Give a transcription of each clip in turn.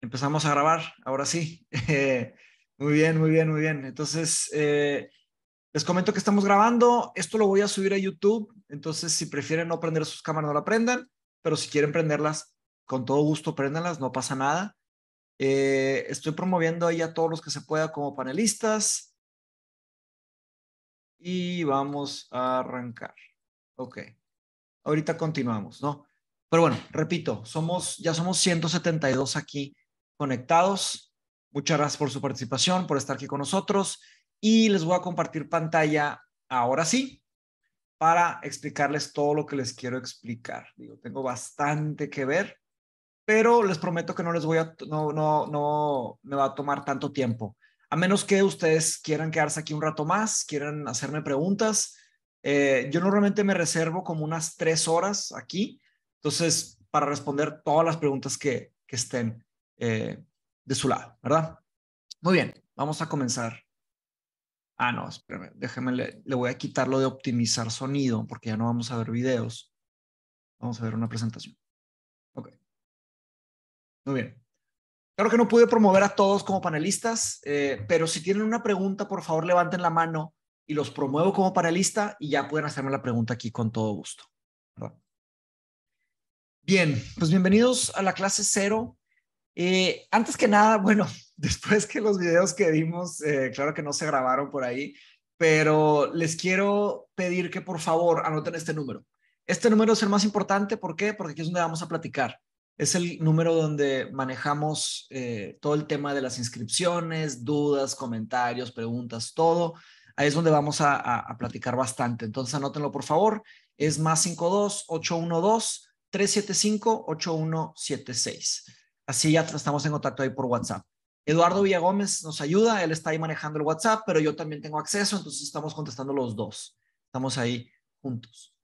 empezamos a grabar, ahora sí. Eh, muy bien, muy bien, muy bien. Entonces, eh, les comento que estamos grabando. Esto lo voy a subir a YouTube. Entonces, si prefieren no prender sus cámaras, no la prendan. Pero si quieren prenderlas, con todo gusto, préndanlas, no pasa nada. Eh, estoy promoviendo ahí a todos los que se pueda como panelistas. Y vamos a arrancar. Ok. Ahorita continuamos, ¿no? Pero bueno, repito, somos, ya somos 172 aquí conectados. Muchas gracias por su participación, por estar aquí con nosotros y les voy a compartir pantalla ahora sí para explicarles todo lo que les quiero explicar. Digo, tengo bastante que ver, pero les prometo que no les voy a, no, no, no me va a tomar tanto tiempo. A menos que ustedes quieran quedarse aquí un rato más, quieran hacerme preguntas. Eh, yo normalmente me reservo como unas tres horas aquí, entonces, para responder todas las preguntas que estén. Eh, de su lado, ¿verdad? Muy bien, vamos a comenzar. Ah, no, espérame, déjeme, le, voy a quitar lo de optimizar sonido porque ya no vamos a ver videos. Vamos a ver una presentación. Ok. Muy bien. Claro que no pude promover a todos como panelistas, eh, pero si tienen una pregunta, por favor levanten la mano y los promuevo como panelista y ya pueden hacerme la pregunta aquí con todo gusto. Bien, pues bienvenidos a la clase cero y eh, antes que nada, bueno, después que los videos que vimos, eh, claro que no se grabaron por ahí, pero les quiero pedir que por favor anoten este número. Este número es el más importante, ¿por qué? Porque aquí es donde vamos a platicar. Es el número donde manejamos eh, todo el tema de las inscripciones, dudas, comentarios, preguntas, todo. Ahí es donde vamos a, platicar bastante. Entonces anótenlo, por favor. Es más 52 812 375 8176. Así ya estamos en contacto ahí por WhatsApp. Eduardo Villagómez nos ayuda, él está ahí manejando el WhatsApp, pero yo también tengo acceso, entonces estamos contestando los dos. Estamos ahí juntos.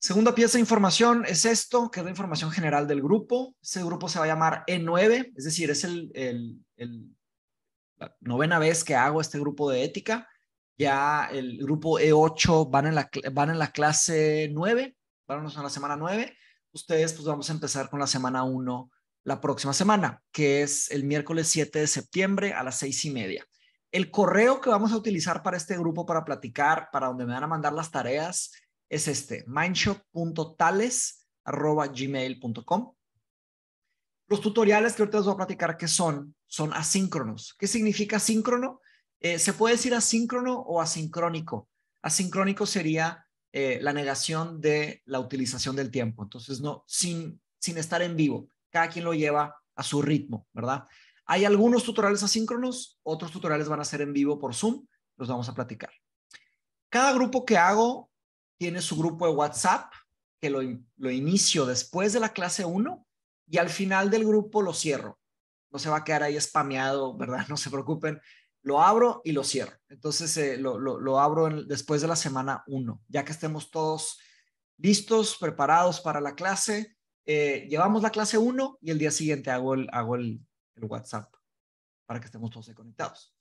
Segunda pieza de información es esto, que es la información general del grupo. Ese grupo se va a llamar E9, es decir, es el, la novena vez que hago este grupo de ética. Ya el grupo E8 van en la, van en la clase 9, van a la semana 9. Ustedes, pues vamos a empezar con la semana 1 la próxima semana, que es el miércoles 7 de septiembre a las seis y media. El correo que vamos a utilizar para este grupo, para platicar, para donde me van a mandar las tareas, es este, mindshop.tales.gmail.com. Los tutoriales que ahorita les voy a platicar que son, son asíncronos. ¿Qué significa asíncrono? Eh, se puede decir asíncrono o asincrónico. Asincrónico sería eh, la negación de la utilización del tiempo. Entonces, no, sin, sin estar en vivo cada quien lo lleva a su ritmo, ¿verdad? Hay algunos tutoriales asíncronos, otros tutoriales van a ser en vivo por Zoom, los vamos a platicar. Cada grupo que hago tiene su grupo de WhatsApp, que lo, lo inicio después de la clase 1 y al final del grupo lo cierro. No se va a quedar ahí spameado, ¿verdad? No se preocupen. Lo abro y lo cierro. Entonces eh, lo, abro después de la semana 1, ya que estemos todos listos, preparados para la clase eh, llevamos la clase 1 y el día siguiente hago el, hago el, WhatsApp para que estemos todos conectados.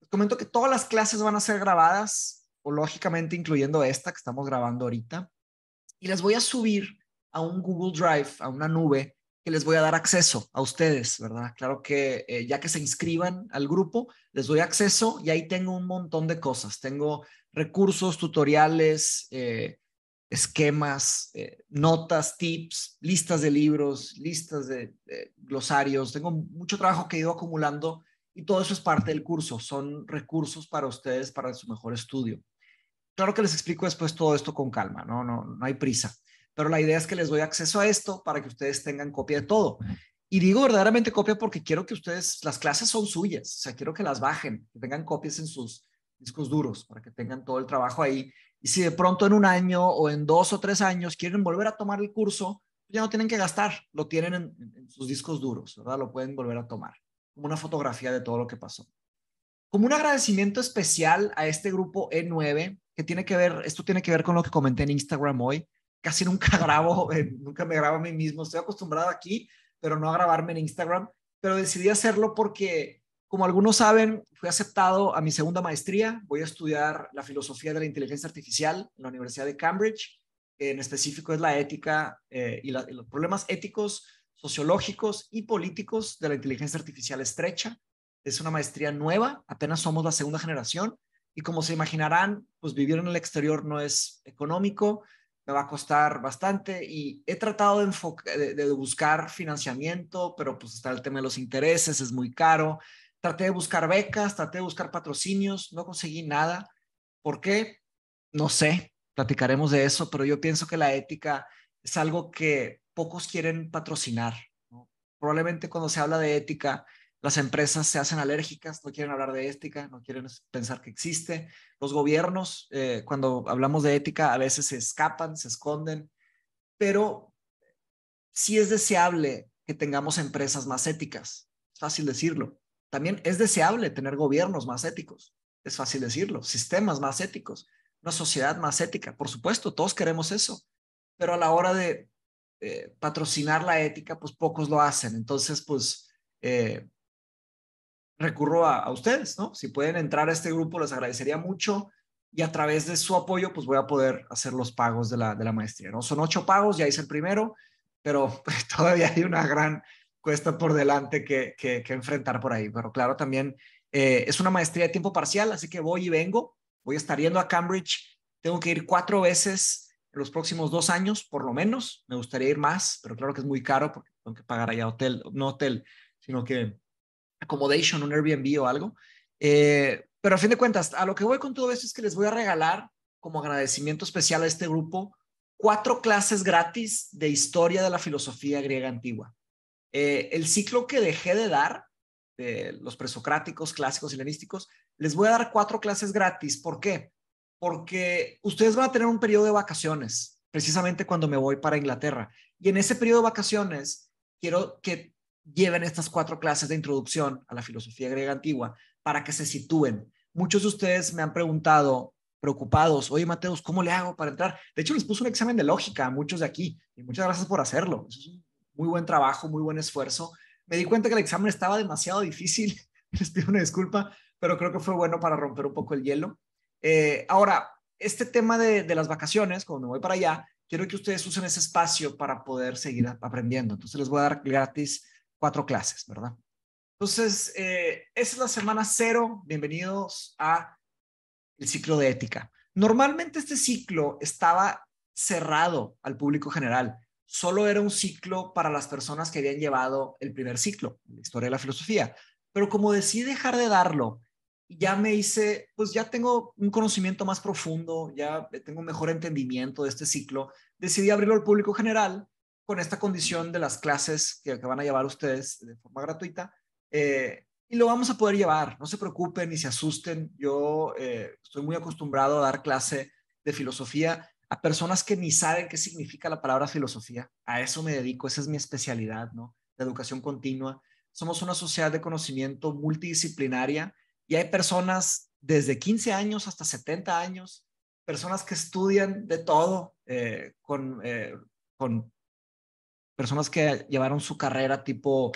Les comento que todas las clases van a ser grabadas, o lógicamente incluyendo esta que estamos grabando ahorita, y las voy a subir a un Google Drive, a una nube, que les voy a dar acceso a ustedes, ¿verdad? Claro que eh, ya que se inscriban al grupo, les doy acceso y ahí tengo un montón de cosas. Tengo recursos, tutoriales, eh, esquemas, eh, notas, tips, listas de libros, listas de, glosarios. Tengo mucho trabajo que he ido acumulando y todo eso es parte del curso. Son recursos para ustedes para su mejor estudio. Claro que les explico después todo esto con calma, no, no, no hay prisa. Pero la idea es que les doy acceso a esto para que ustedes tengan copia de todo. Y digo verdaderamente copia porque quiero que ustedes, las clases son suyas, o sea, quiero que las bajen, que tengan copias en sus discos duros para que tengan todo el trabajo ahí y si de pronto en un año o en dos o tres años quieren volver a tomar el curso, ya no tienen que gastar, lo tienen en, sus discos duros, ¿verdad? Lo pueden volver a tomar, como una fotografía de todo lo que pasó. Como un agradecimiento especial a este grupo E9, que tiene que ver, esto tiene que ver con lo que comenté en Instagram hoy, casi nunca grabo, eh, nunca me grabo a mí mismo, estoy acostumbrado aquí, pero no a grabarme en Instagram, pero decidí hacerlo porque como algunos saben, fui aceptado a mi segunda maestría. Voy a estudiar la filosofía de la inteligencia artificial en la Universidad de Cambridge. En específico es la ética eh, y, los problemas éticos, sociológicos y políticos de la inteligencia artificial estrecha. Es una maestría nueva, apenas somos la segunda generación. Y como se imaginarán, pues vivir en el exterior no es económico, me va a costar bastante y he tratado de, buscar financiamiento, pero pues está el tema de los intereses, es muy caro. Traté de buscar becas, traté de buscar patrocinios, no conseguí nada. ¿Por qué? No sé, platicaremos de eso, pero yo pienso que la ética es algo que pocos quieren patrocinar. Probablemente cuando se habla de ética, las empresas se hacen alérgicas, no quieren hablar de ética, no quieren pensar que existe. Los gobiernos, eh, cuando hablamos de ética, a veces se escapan, se esconden, pero sí es deseable que tengamos empresas más éticas. Es fácil decirlo, también es deseable tener gobiernos más éticos, es fácil decirlo, sistemas más éticos, una sociedad más ética. Por supuesto, todos queremos eso, pero a la hora de eh, patrocinar la ética, pues pocos lo hacen. Entonces, pues eh, recurro a, ustedes, ¿no? Si pueden entrar a este grupo, les agradecería mucho y a través de su apoyo, pues voy a poder hacer los pagos de la, de la maestría, ¿no? Son ocho pagos, ya hice el primero, pero todavía hay una gran cuesta por delante que, enfrentar por ahí. Pero claro, también eh, es una maestría de tiempo parcial, así que voy y vengo. Voy a estar yendo a Cambridge. Tengo que ir cuatro veces en los próximos dos años, por lo menos. Me gustaría ir más, pero claro que es muy caro porque tengo que pagar allá hotel, no hotel, sino que accommodation, un Airbnb o algo. Eh, pero a fin de cuentas, a lo que voy con todo esto es que les voy a regalar como agradecimiento especial a este grupo cuatro clases gratis de historia de la filosofía griega antigua. Eh, el ciclo que dejé de dar, de los presocráticos, clásicos helenísticos, les voy a dar cuatro clases gratis. ¿Por qué? Porque ustedes van a tener un periodo de vacaciones, precisamente cuando me voy para Inglaterra. Y en ese periodo de vacaciones, quiero que lleven estas cuatro clases de introducción a la filosofía griega antigua para que se sitúen. Muchos de ustedes me han preguntado, preocupados, oye Mateus, ¿cómo le hago para entrar? De hecho, les puse un examen de lógica a muchos de aquí y muchas gracias por hacerlo. Eso es muy buen trabajo, muy buen esfuerzo. Me di cuenta que el examen estaba demasiado difícil, les pido una disculpa, pero creo que fue bueno para romper un poco el hielo. Eh, ahora, este tema de, las vacaciones, cuando me voy para allá, quiero que ustedes usen ese espacio para poder seguir aprendiendo. Entonces les voy a dar gratis cuatro clases, ¿verdad? Entonces, esa eh, es la semana cero. Bienvenidos a el ciclo de ética. Normalmente este ciclo estaba cerrado al público general solo era un ciclo para las personas que habían llevado el primer ciclo, la historia de la filosofía. Pero como decidí dejar de darlo, ya me hice, pues ya tengo un conocimiento más profundo, ya tengo un mejor entendimiento de este ciclo, decidí abrirlo al público general con esta condición de las clases que, van a llevar ustedes de forma gratuita. Eh, y lo vamos a poder llevar, no se preocupen ni se asusten. Yo eh, estoy muy acostumbrado a dar clase de filosofía a personas que ni saben qué significa la palabra filosofía. A eso me dedico, esa es mi especialidad, ¿no? La educación continua. Somos una sociedad de conocimiento multidisciplinaria y hay personas desde 15 años hasta 70 años, personas que estudian de todo, eh, eh, con, personas que llevaron su carrera tipo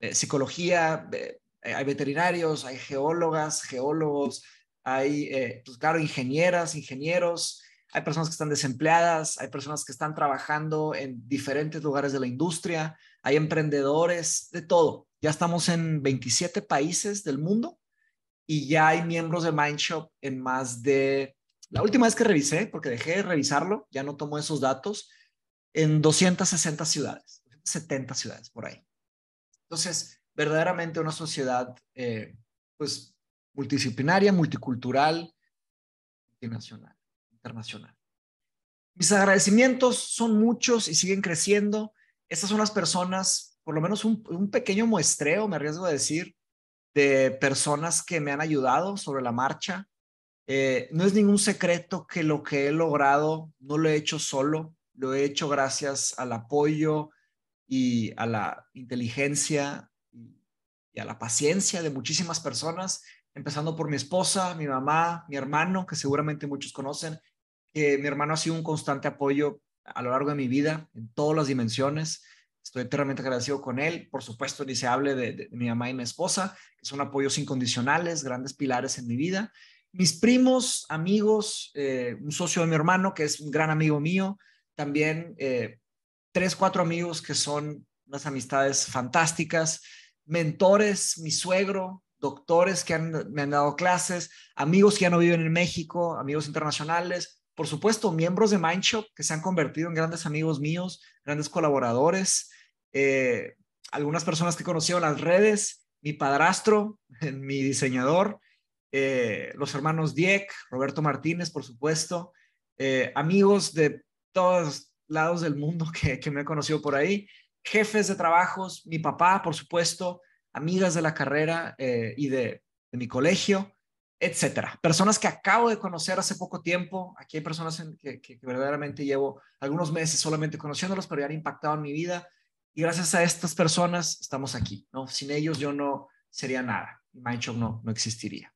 eh, psicología, hay veterinarios, hay geólogas, geólogos, hay, pues claro, ingenieras, ingenieros, hay personas que están desempleadas, hay personas que están trabajando en diferentes lugares de la industria, hay emprendedores, de todo. Ya estamos en 27 países del mundo y ya hay miembros de Mindshop en más de, la última vez que revisé, porque dejé de revisarlo, ya no tomo esos datos, en 260 ciudades, 70 ciudades por ahí. Entonces, verdaderamente una sociedad, eh, pues, multidisciplinaria, multicultural, y nacional internacional. Mis agradecimientos son muchos y siguen creciendo. Estas son las personas, por lo menos un, pequeño muestreo, me arriesgo a decir, de personas que me han ayudado sobre la marcha. Eh, no es ningún secreto que lo que he logrado no lo he hecho solo, lo he hecho gracias al apoyo y a la inteligencia y a la paciencia de muchísimas personas, empezando por mi esposa, mi mamá, mi hermano, que seguramente muchos conocen, mi hermano ha sido un constante apoyo a lo largo de mi vida, en todas las dimensiones. Estoy eternamente agradecido con él. Por supuesto, ni se hable de, mi mamá y mi esposa, que son apoyos incondicionales, grandes pilares en mi vida. Mis primos, amigos, eh, un socio de mi hermano, que es un gran amigo mío, también eh, tres, cuatro amigos que son unas amistades fantásticas, mentores, mi suegro, doctores que me han dado clases, amigos que ya no viven en México, amigos internacionales, por supuesto, miembros de Mindshop que se han convertido en grandes amigos míos, grandes colaboradores, eh, algunas personas que he conocido en las redes, mi padrastro, mi diseñador, eh, los hermanos Dieck, Roberto Martínez, por supuesto, eh, amigos de todos lados del mundo que, me he conocido por ahí, jefes de trabajos, mi papá, por supuesto, amigas de la carrera y de, mi colegio, etcétera. Personas que acabo de conocer hace poco tiempo, aquí hay personas que, verdaderamente llevo algunos meses solamente conociéndolos, pero ya han impactado en mi vida y gracias a estas personas estamos aquí, ¿no? Sin ellos yo no sería nada, Mindshop no, no existiría.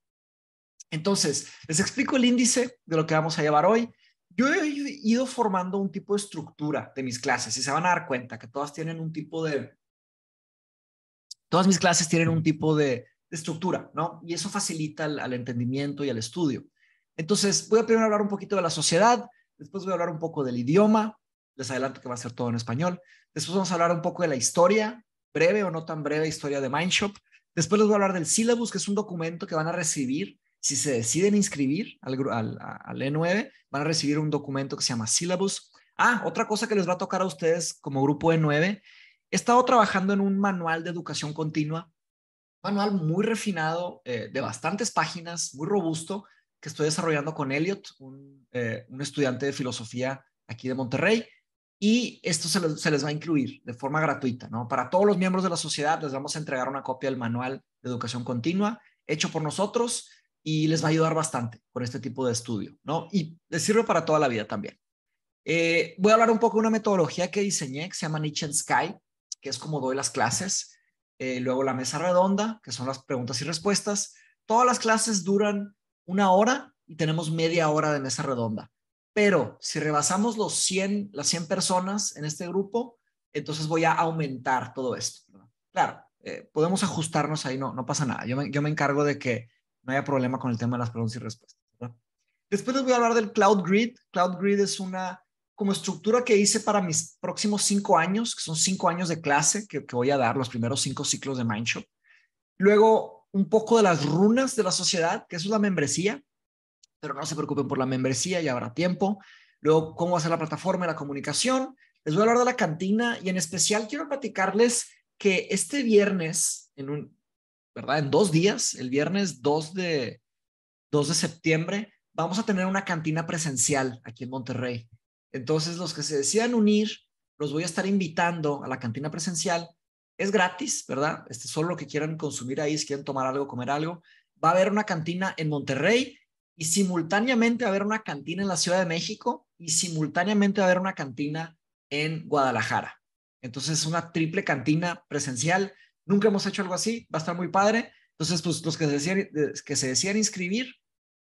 Entonces, les explico el índice de lo que vamos a llevar hoy. Yo he ido formando un tipo de estructura de mis clases y se van a dar cuenta que todas tienen un tipo de... Todas mis clases tienen un tipo de, estructura, ¿no? Y eso facilita al, entendimiento y al estudio. Entonces, voy a primero hablar un poquito de la sociedad, después voy a hablar un poco del idioma, les adelanto que va a ser todo en español, después vamos a hablar un poco de la historia, breve o no tan breve historia de Mindshop, después les voy a hablar del syllabus, que es un documento que van a recibir si se deciden inscribir al, al, al, E9, van a recibir un documento que se llama Syllabus. Ah, otra cosa que les va a tocar a ustedes como grupo E9, he estado trabajando en un manual de educación continua manual muy refinado, eh, de bastantes páginas, muy robusto, que estoy desarrollando con Elliot, un, eh, estudiante de filosofía aquí de Monterrey. Y esto se, les va a incluir de forma gratuita, ¿no? Para todos los miembros de la sociedad les vamos a entregar una copia del manual de educación continua hecho por nosotros y les va a ayudar bastante con este tipo de estudio, ¿no? Y les sirve para toda la vida también. Eh, voy a hablar un poco de una metodología que diseñé que se llama niche Sky, que es como doy las clases. Eh, luego la mesa redonda, que son las preguntas y respuestas. Todas las clases duran una hora y tenemos media hora de mesa redonda. Pero si rebasamos los 100, las 100 personas en este grupo, entonces voy a aumentar todo esto. Claro, eh, podemos ajustarnos ahí, no, no pasa nada. Yo me, encargo de que no haya problema con el tema de las preguntas y respuestas. Después les voy a hablar del Cloud Grid. Cloud Grid es una como estructura que hice para mis próximos cinco años, que son cinco años de clase que, voy a dar, los primeros cinco ciclos de Mindshop. Luego, un poco de las runas de la sociedad, que es la membresía, pero no se preocupen por la membresía, ya habrá tiempo. Luego, cómo va a ser la plataforma y la comunicación. Les voy a hablar de la cantina y en especial quiero platicarles que este viernes, en un, ¿verdad? En dos días, el viernes 2 de, 2 de septiembre, vamos a tener una cantina presencial aquí en Monterrey. Entonces, los que se decidan unir, los voy a estar invitando a la cantina presencial. Es gratis, ¿verdad? Este, solo lo que quieran consumir ahí, si quieren tomar algo, comer algo. Va a haber una cantina en Monterrey y simultáneamente va a haber una cantina en la Ciudad de México y simultáneamente va a haber una cantina en Guadalajara. Entonces, es una triple cantina presencial. Nunca hemos hecho algo así, va a estar muy padre. Entonces, pues, los que se decían, eh, que se decían inscribir,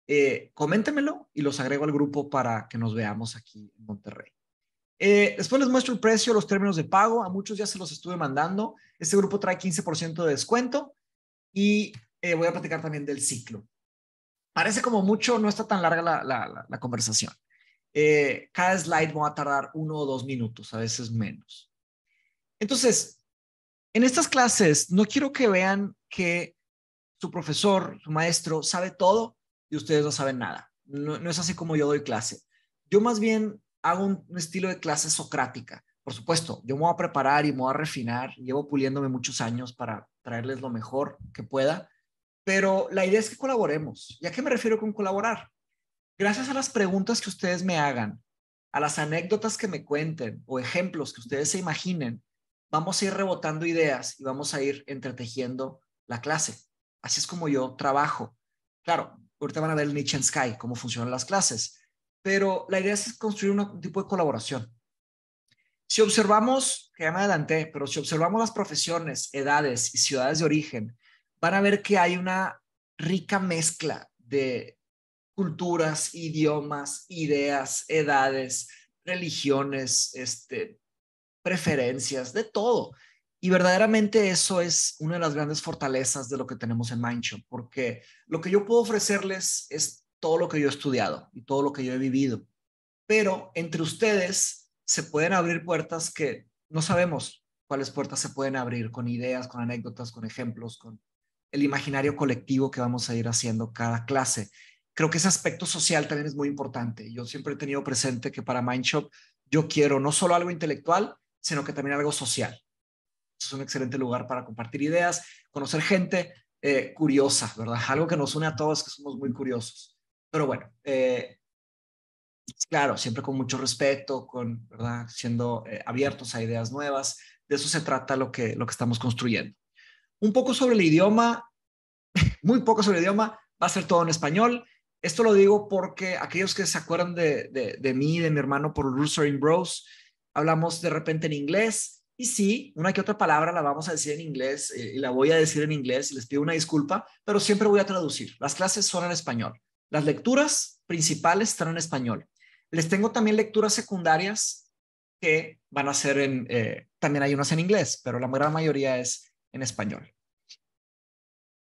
eh, coméntemelo y los agrego al grupo para que nos veamos aquí en Monterrey. Eh, después les muestro el precio, los términos de pago. A muchos ya se los estuve mandando. Este grupo trae 15% de descuento y eh, voy a platicar también del ciclo. Parece como mucho, no está tan larga la, conversación. cada slide va a tardar uno o dos minutos, a veces menos. Entonces, en estas clases no quiero que vean que su profesor, su maestro, sabe todo y ustedes no saben nada. No, es así como yo doy clase. Yo más bien hago un, estilo de clase socrática. Por supuesto, yo me voy a preparar y me voy a refinar. Llevo puliéndome muchos años para traerles lo mejor que pueda. Pero la idea es que colaboremos. ¿Y a qué me refiero con colaborar? Gracias a las preguntas que ustedes me hagan, a las anécdotas que me cuenten o ejemplos que ustedes se imaginen, vamos a ir rebotando ideas y vamos a ir entretejiendo la clase. Así es como yo trabajo. Claro, Ahorita van a ver el Niche Sky, cómo funcionan las clases. Pero la idea es construir un tipo de colaboración. Si observamos, que ya me adelanté, pero si observamos las profesiones, edades y ciudades de origen, van a ver que hay una rica mezcla de culturas, idiomas, ideas, edades, religiones, este, preferencias, de todo. Y verdaderamente eso es una de las grandes fortalezas de lo que tenemos en Mindshop, porque lo que yo puedo ofrecerles es todo lo que yo he estudiado y todo lo que yo he vivido. Pero entre ustedes se pueden abrir puertas que no sabemos cuáles puertas se pueden abrir con ideas, con anécdotas, con ejemplos, con el imaginario colectivo que vamos a ir haciendo cada clase. Creo que ese aspecto social también es muy importante. Yo siempre he tenido presente que para Mindshop yo quiero no solo algo intelectual, sino que también algo social es un excelente lugar para compartir ideas, conocer gente eh, curiosa, ¿verdad? Algo que nos une a todos, que somos muy curiosos. Pero bueno, eh, claro, siempre con mucho respeto, con, ¿verdad? Siendo eh, abiertos a ideas nuevas. De eso se trata lo que, lo que estamos construyendo. Un poco sobre el idioma, muy poco sobre el idioma, va a ser todo en español. Esto lo digo porque aquellos que se acuerdan de, de, mí, de mi hermano por in Bros, hablamos de repente en inglés, y sí, una que otra palabra la vamos a decir en inglés eh, y la voy a decir en inglés les pido una disculpa, pero siempre voy a traducir. Las clases son en español. Las lecturas principales están en español. Les tengo también lecturas secundarias que van a ser en, eh, también hay unas en inglés, pero la gran mayoría es en español.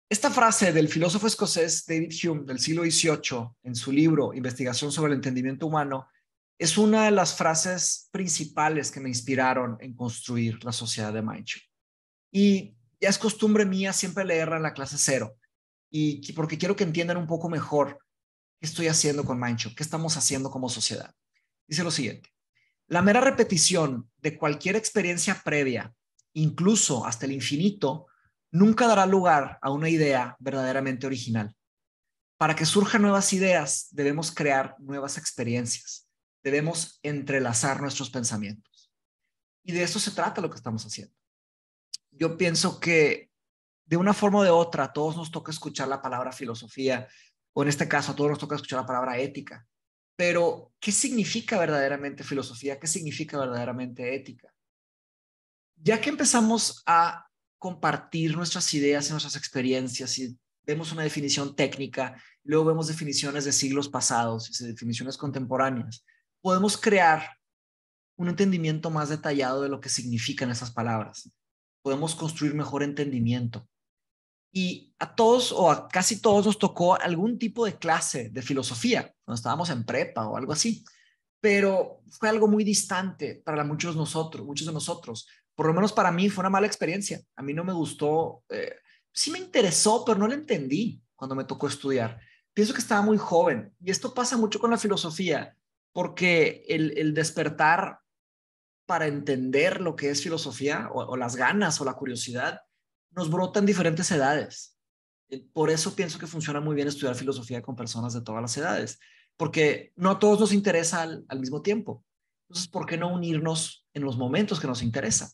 Esta frase del filósofo escocés David Hume del siglo XVIII en su libro Investigación sobre el Entendimiento Humano es una de las frases principales que me inspiraron en construir la sociedad de Mancho. Y ya es costumbre mía siempre leerla en la clase cero, y porque quiero que entiendan un poco mejor qué estoy haciendo con MindShift, qué estamos haciendo como sociedad. Dice lo siguiente, la mera repetición de cualquier experiencia previa, incluso hasta el infinito, nunca dará lugar a una idea verdaderamente original. Para que surjan nuevas ideas, debemos crear nuevas experiencias debemos entrelazar nuestros pensamientos. Y de eso se trata lo que estamos haciendo. Yo pienso que de una forma o de otra a todos nos toca escuchar la palabra filosofía, o en este caso a todos nos toca escuchar la palabra ética. Pero, ¿qué significa verdaderamente filosofía? ¿Qué significa verdaderamente ética? Ya que empezamos a compartir nuestras ideas y nuestras experiencias y vemos una definición técnica, luego vemos definiciones de siglos pasados y definiciones contemporáneas, podemos crear un entendimiento más detallado de lo que significan esas palabras. Podemos construir mejor entendimiento. Y a todos o a casi todos nos tocó algún tipo de clase de filosofía, cuando estábamos en prepa o algo así, pero fue algo muy distante para muchos, nosotros, muchos de nosotros. Por lo menos para mí fue una mala experiencia. A mí no me gustó, eh, sí me interesó, pero no lo entendí cuando me tocó estudiar. Pienso que estaba muy joven y esto pasa mucho con la filosofía porque el, despertar para entender lo que es filosofía o, las ganas o la curiosidad nos brotan diferentes edades. Eh, por eso pienso que funciona muy bien estudiar filosofía con personas de todas las edades, porque no a todos nos interesa al, mismo tiempo. Entonces, ¿por qué no unirnos en los momentos que nos interesa?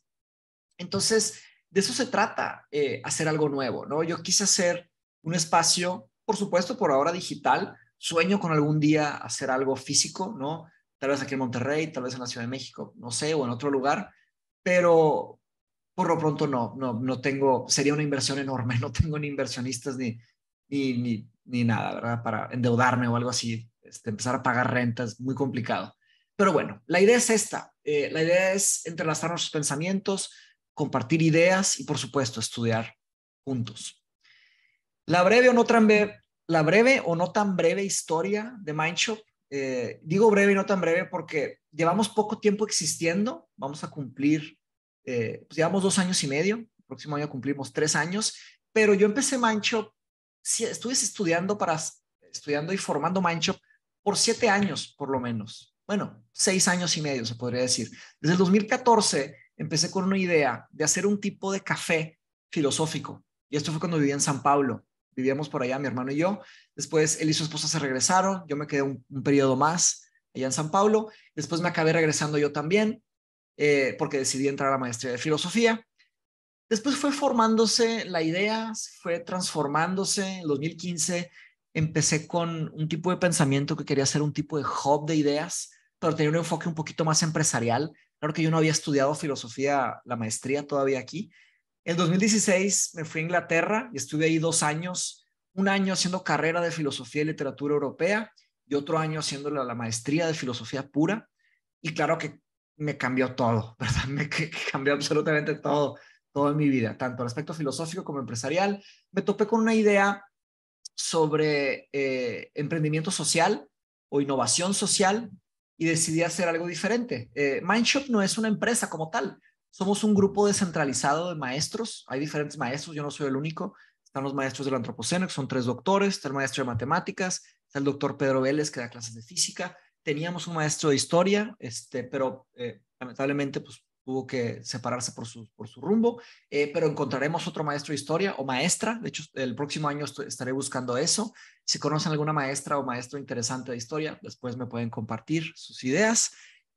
Entonces, de eso se trata, eh, hacer algo nuevo, ¿no? Yo quise hacer un espacio, por supuesto, por ahora digital, sueño con algún día hacer algo físico, ¿no? Tal vez aquí en Monterrey, tal vez en la Ciudad de México, no sé, o en otro lugar, pero por lo pronto no, no, tengo, sería una inversión enorme, no tengo ni inversionistas ni, ni, nada, ¿verdad? Para endeudarme o algo así, este, empezar a pagar rentas, muy complicado. Pero bueno, la idea es esta, eh, la idea es entrelazar nuestros pensamientos, compartir ideas y por supuesto estudiar juntos. La breve o no tan, la breve o no tan breve historia de Mindshop. Eh, digo breve y no tan breve porque llevamos poco tiempo existiendo. Vamos a cumplir, eh, pues llevamos dos años y medio. El próximo año cumplimos tres años. Pero yo empecé Mindshop, si estuve estudiando para estudiando y formando Mindshop por siete años, por lo menos. Bueno, seis años y medio se podría decir. Desde el 2014 empecé con una idea de hacer un tipo de café filosófico. Y esto fue cuando vivía en San Pablo vivíamos por allá, mi hermano y yo. Después él y su esposa se regresaron, yo me quedé un, periodo más allá en San Paulo. Después me acabé regresando yo también, eh, porque decidí entrar a la maestría de filosofía. Después fue formándose la idea, fue transformándose. En 2015 empecé con un tipo de pensamiento que quería ser un tipo de hub de ideas, pero tenía un enfoque un poquito más empresarial. Claro que yo no había estudiado filosofía, la maestría todavía aquí, en 2016 me fui a Inglaterra y estuve ahí dos años, un año haciendo carrera de filosofía y literatura europea y otro año haciendo la, maestría de filosofía pura. Y claro que me cambió todo, ¿verdad? Me cambió absolutamente todo, todo en mi vida, tanto el aspecto filosófico como empresarial. Me topé con una idea sobre eh, emprendimiento social o innovación social y decidí hacer algo diferente. Eh, Mindshop no es una empresa como tal, somos un grupo descentralizado de maestros, hay diferentes maestros, yo no soy el único. Están los maestros del Antropoceno, que son tres doctores, está el maestro de matemáticas, está el doctor Pedro Vélez, que da clases de física. Teníamos un maestro de historia, este, pero eh, lamentablemente pues, tuvo que separarse por su, por su rumbo, eh, pero encontraremos otro maestro de historia o maestra. De hecho, el próximo año estaré buscando eso. Si conocen alguna maestra o maestro interesante de historia, después me pueden compartir sus ideas.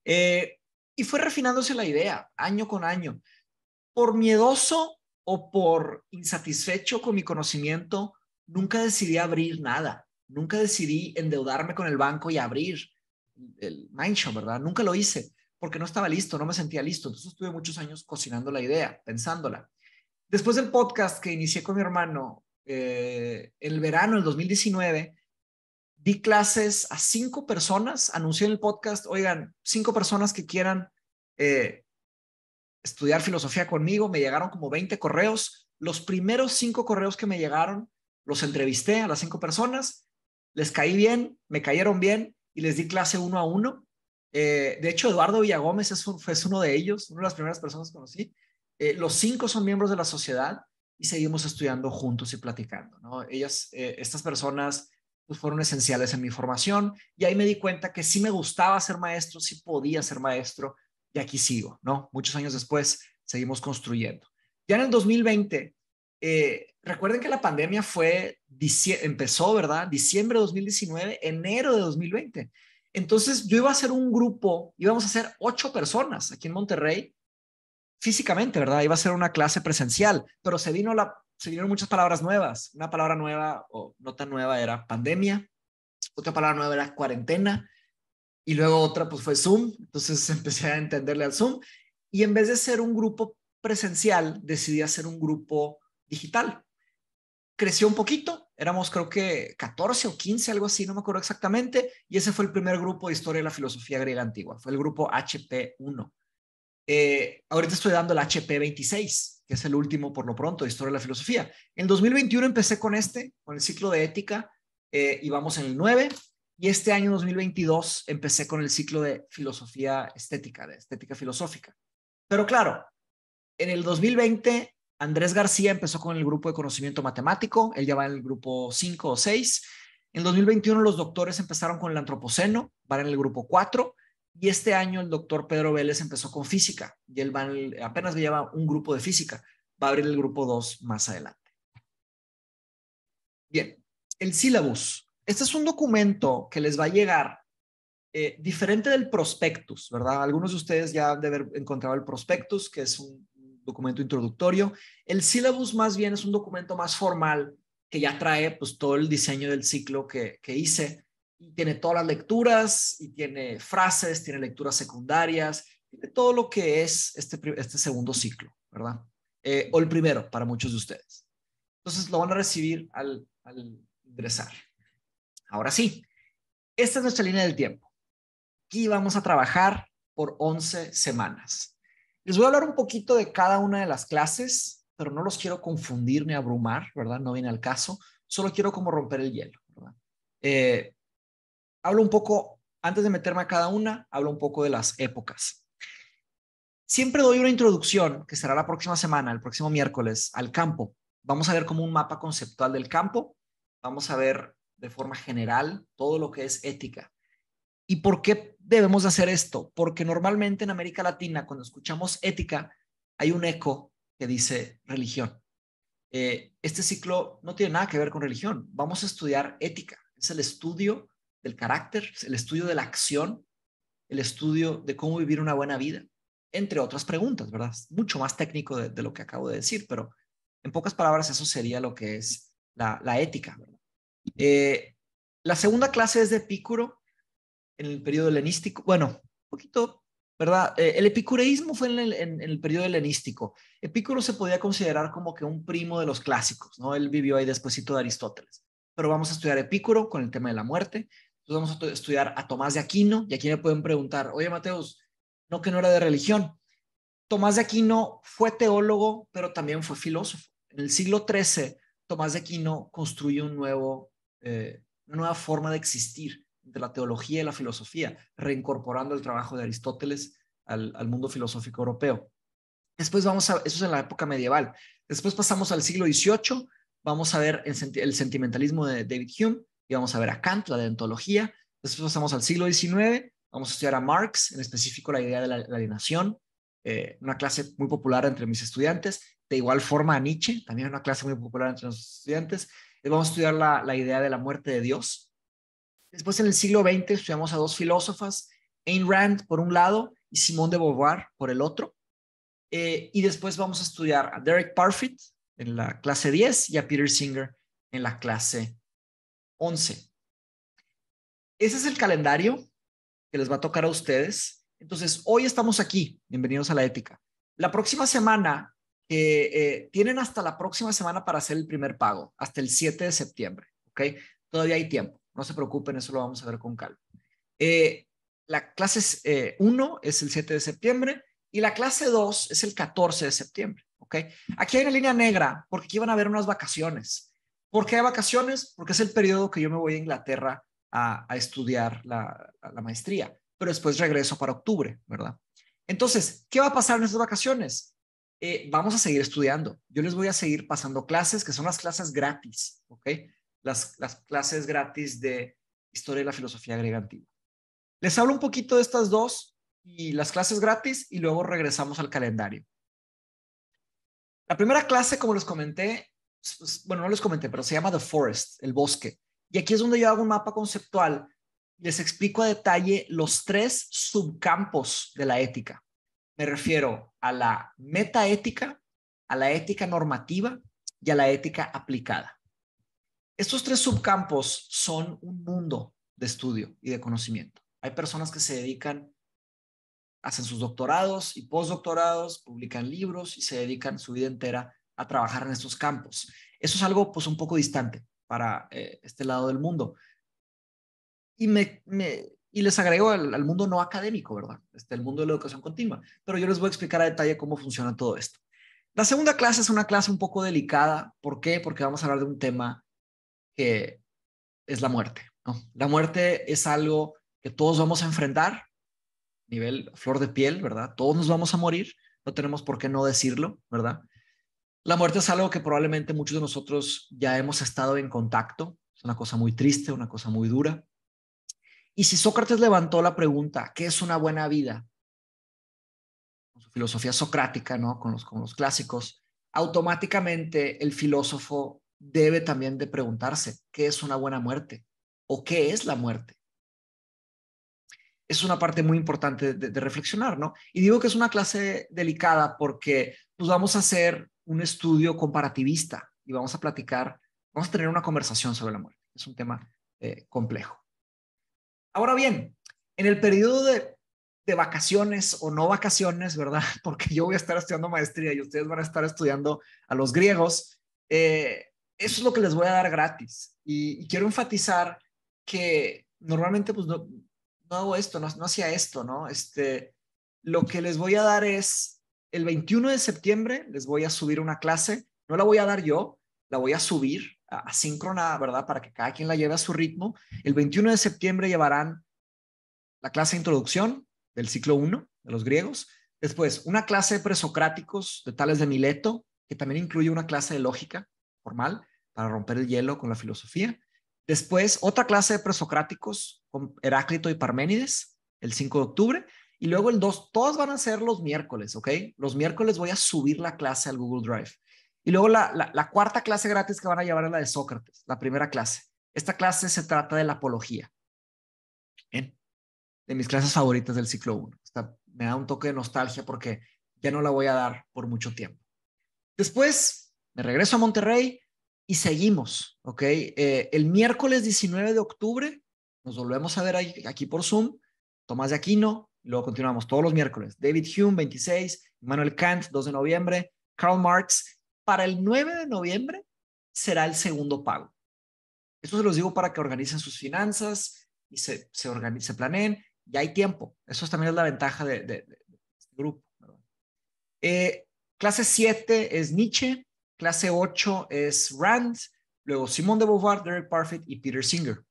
Eh, y fue refinándose la idea año con año. Por miedoso o por insatisfecho con mi conocimiento, nunca decidí abrir nada. Nunca decidí endeudarme con el banco y abrir el Mindshop, ¿verdad? Nunca lo hice porque no estaba listo, no me sentía listo. Entonces estuve muchos años cocinando la idea, pensándola. Después del podcast que inicié con mi hermano eh, el verano del 2019, di clases a cinco personas, anuncié en el podcast, oigan, cinco personas que quieran eh, estudiar filosofía conmigo, me llegaron como 20 correos, los primeros cinco correos que me llegaron, los entrevisté a las cinco personas, les caí bien, me cayeron bien y les di clase uno a uno. Eh, de hecho, Eduardo Villagómez es, fue es, uno de ellos, una de las primeras personas que conocí. Eh, los cinco son miembros de la sociedad y seguimos estudiando juntos y platicando. ¿no? Ellas, estas personas pues fueron esenciales en mi formación y ahí me di cuenta que sí me gustaba ser maestro, sí podía ser maestro y aquí sigo, ¿no? Muchos años después seguimos construyendo. Ya en el 2020, eh, recuerden que la pandemia fue, empezó, ¿verdad? Diciembre de 2019, enero de 2020. Entonces yo iba a hacer un grupo, íbamos a ser ocho personas aquí en Monterrey, físicamente, ¿verdad? Iba a ser una clase presencial, pero se vino la se dieron muchas palabras nuevas. Una palabra nueva o no tan nueva era pandemia, otra palabra nueva era cuarentena y luego otra pues fue Zoom. Entonces empecé a entenderle al Zoom y en vez de ser un grupo presencial, decidí hacer un grupo digital. Creció un poquito, éramos creo que 14 o 15, algo así, no me acuerdo exactamente, y ese fue el primer grupo de historia de la filosofía griega antigua, fue el grupo HP1. Eh, ahorita estoy dando el HP26, que es el último por lo pronto, de Historia de la Filosofía. En 2021 empecé con este, con el ciclo de ética, eh, y vamos en el 9, y este año 2022 empecé con el ciclo de filosofía estética, de estética filosófica. Pero claro, en el 2020 Andrés García empezó con el grupo de conocimiento matemático, él ya va en el grupo 5 o 6. En 2021 los doctores empezaron con el antropoceno, van en el grupo 4. Y este año el doctor Pedro Vélez empezó con física y él va, apenas lleva un grupo de física. Va a abrir el grupo 2 más adelante. Bien, el sílabus. Este es un documento que les va a llegar eh, diferente del prospectus, ¿verdad? Algunos de ustedes ya han de haber encontrado el prospectus, que es un documento introductorio. El sílabus más bien es un documento más formal que ya trae pues todo el diseño del ciclo que, que hice y tiene todas las lecturas y tiene frases, tiene lecturas secundarias, tiene todo lo que es este, este segundo ciclo, ¿verdad? Eh, o el primero para muchos de ustedes. Entonces lo van a recibir al, ingresar. Ahora sí, esta es nuestra línea del tiempo. Aquí vamos a trabajar por 11 semanas. Les voy a hablar un poquito de cada una de las clases, pero no los quiero confundir ni abrumar, ¿verdad? No viene al caso. Solo quiero como romper el hielo, ¿verdad? Eh, hablo un poco, antes de meterme a cada una, hablo un poco de las épocas. Siempre doy una introducción, que será la próxima semana, el próximo miércoles, al campo. Vamos a ver como un mapa conceptual del campo, vamos a ver de forma general todo lo que es ética. ¿Y por qué debemos hacer esto? Porque normalmente en América Latina, cuando escuchamos ética, hay un eco que dice religión. Eh, este ciclo no tiene nada que ver con religión. Vamos a estudiar ética. Es el estudio el carácter, pues, el estudio de la acción, el estudio de cómo vivir una buena vida, entre otras preguntas, ¿verdad? Mucho más técnico de, lo que acabo de decir, pero en pocas palabras eso sería lo que es la, ética. Eh, la segunda clase es de Epicuro, en el periodo helenístico, bueno, un poquito, ¿verdad? Eh, el epicureísmo fue en el, en, periodo helenístico. Epicuro se podía considerar como que un primo de los clásicos, ¿no? Él vivió ahí despuesito de Aristóteles. Pero vamos a estudiar Epicuro con el tema de la muerte entonces vamos a estudiar a Tomás de Aquino y aquí me pueden preguntar, oye Mateus, no que no era de religión. Tomás de Aquino fue teólogo, pero también fue filósofo. En el siglo XIII, Tomás de Aquino construyó un nuevo, una eh, nueva forma de existir entre la teología y la filosofía, reincorporando el trabajo de Aristóteles al, mundo filosófico europeo. Después vamos a, eso es en la época medieval. Después pasamos al siglo XVIII, vamos a ver el sentimentalismo de David Hume y vamos a ver a Kant, la deontología, después pasamos al siglo XIX, vamos a estudiar a Marx, en específico la idea de la, alienación, eh, una clase muy popular entre mis estudiantes, de igual forma a Nietzsche, también una clase muy popular entre los estudiantes, eh, vamos a estudiar la, idea de la muerte de Dios. Después en el siglo XX estudiamos a dos filósofas, Ayn Rand por un lado y Simone de Beauvoir por el otro. Eh, y después vamos a estudiar a Derek Parfit en la clase 10 y a Peter Singer en la clase 11. Ese es el calendario que les va a tocar a ustedes. Entonces, hoy estamos aquí. Bienvenidos a la ética. La próxima semana, eh, tienen hasta la próxima semana para hacer el primer pago, hasta el 7 de septiembre. ¿Ok? Todavía hay tiempo. No se preocupen, eso lo vamos a ver con calma. Eh, la clase 1 eh, es el 7 de septiembre y la clase 2 es el 14 de septiembre. ¿Ok? Aquí hay una línea negra porque aquí van a haber unas vacaciones. ¿Por qué vacaciones? Porque es el periodo que yo me voy a Inglaterra a, estudiar la, maestría, pero después regreso para octubre, ¿verdad? Entonces, ¿qué va a pasar en estas vacaciones? Eh, vamos a seguir estudiando. Yo les voy a seguir pasando clases, que son las clases gratis, ¿ok? Las, clases gratis de historia y la filosofía griega antigua. Les hablo un poquito de estas dos y las clases gratis y luego regresamos al calendario. La primera clase, como les comenté, bueno, no les comenté, pero se llama The Forest, el bosque. Y aquí es donde yo hago un mapa conceptual les explico a detalle los tres subcampos de la ética. Me refiero a la metaética, a la ética normativa y a la ética aplicada. Estos tres subcampos son un mundo de estudio y de conocimiento. Hay personas que se dedican, hacen sus doctorados y postdoctorados, publican libros y se dedican su vida entera a trabajar en estos campos. Eso es algo pues un poco distante para eh, este lado del mundo. Y, me, y les agrego al, mundo no académico, ¿verdad? Este, el mundo de la educación continua. Pero yo les voy a explicar a detalle cómo funciona todo esto. La segunda clase es una clase un poco delicada. ¿Por qué? Porque vamos a hablar de un tema que es la muerte. La muerte es algo que todos vamos a enfrentar, nivel flor de piel, ¿verdad? Todos nos vamos a morir, no tenemos por qué no decirlo, ¿verdad? La muerte es algo que probablemente muchos de nosotros ya hemos estado en contacto. Es una cosa muy triste, una cosa muy dura. Y si Sócrates levantó la pregunta, ¿qué es una buena vida? Con su filosofía socrática, ¿no? Con los, los clásicos, automáticamente el filósofo debe también de preguntarse, ¿qué es una buena muerte? ¿O qué es la muerte? es una parte muy importante de, de, reflexionar, ¿no? Y digo que es una clase delicada porque pues vamos a hacer un estudio comparativista y vamos a platicar, vamos a tener una conversación sobre la muerte. Es un tema eh, complejo. Ahora bien, en el periodo de, vacaciones o no vacaciones, ¿verdad? Porque yo voy a estar estudiando maestría y ustedes van a estar estudiando a los griegos, eh, eso es lo que les voy a dar gratis. Y, quiero enfatizar que normalmente pues no, hago esto, no, no hacía esto, ¿no? Este, lo que les voy a dar es el 21 de septiembre les voy a subir una clase, no la voy a dar yo, la voy a subir asíncrona, ¿verdad? Para que cada quien la lleve a su ritmo. El 21 de septiembre llevarán la clase de introducción del ciclo 1 de los griegos, después una clase de presocráticos de tales de Mileto, que también incluye una clase de lógica formal para romper el hielo con la filosofía. Después otra clase de presocráticos con Heráclito y Parménides el 5 de octubre y luego el 2, todos van a ser los miércoles, ¿ok? Los miércoles voy a subir la clase al Google Drive. Y luego la, cuarta clase gratis que van a llevar es la de Sócrates, la primera clase. Esta clase se trata de la apología. De mis clases favoritas del ciclo 1. Me da un toque de nostalgia porque ya no la voy a dar por mucho tiempo. Después me regreso a Monterrey y seguimos, ¿ok? Eh, el miércoles 19 de octubre nos volvemos a ver aquí por Zoom. Tomás de Aquino, Luego continuamos todos los miércoles. David Hume, 26, Manuel Kant, 2 de noviembre, Karl Marx. Para el 9 de noviembre será el segundo pago. Esto se los digo para que organicen sus finanzas y se, se, se planeen. Ya hay tiempo. Eso también es la ventaja de, este grupo. Eh, clase 7 es Nietzsche, clase 8 es Rand, luego Simone de Beauvoir, Derek Parfit y Peter Singer.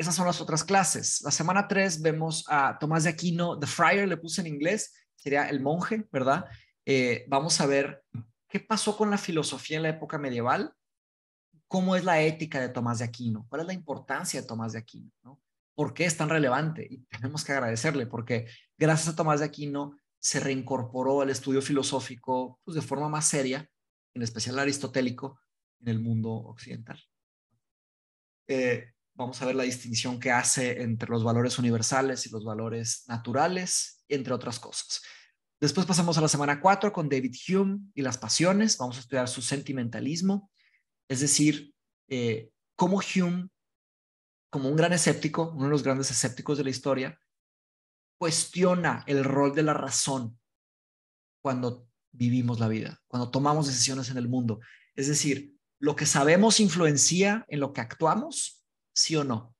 Esas son las otras clases. La semana 3 vemos a Tomás de Aquino, The Friar, le puse en inglés, sería el monje, ¿verdad? Eh, vamos a ver qué pasó con la filosofía en la época medieval, cómo es la ética de Tomás de Aquino, cuál es la importancia de Tomás de Aquino, ¿no? ¿Por qué es tan relevante? Y tenemos que agradecerle porque gracias a Tomás de Aquino se reincorporó al estudio filosófico pues, de forma más seria, en especial aristotélico, en el mundo occidental. Eh, vamos a ver la distinción que hace entre los valores universales y los valores naturales, entre otras cosas. Después pasamos a la semana 4 con David Hume y las pasiones. Vamos a estudiar su sentimentalismo, es decir, eh, cómo Hume, como un gran escéptico, uno de los grandes escépticos de la historia, cuestiona el rol de la razón cuando vivimos la vida, cuando tomamos decisiones en el mundo. Es decir, lo que sabemos influencia en lo que actuamos sí o no.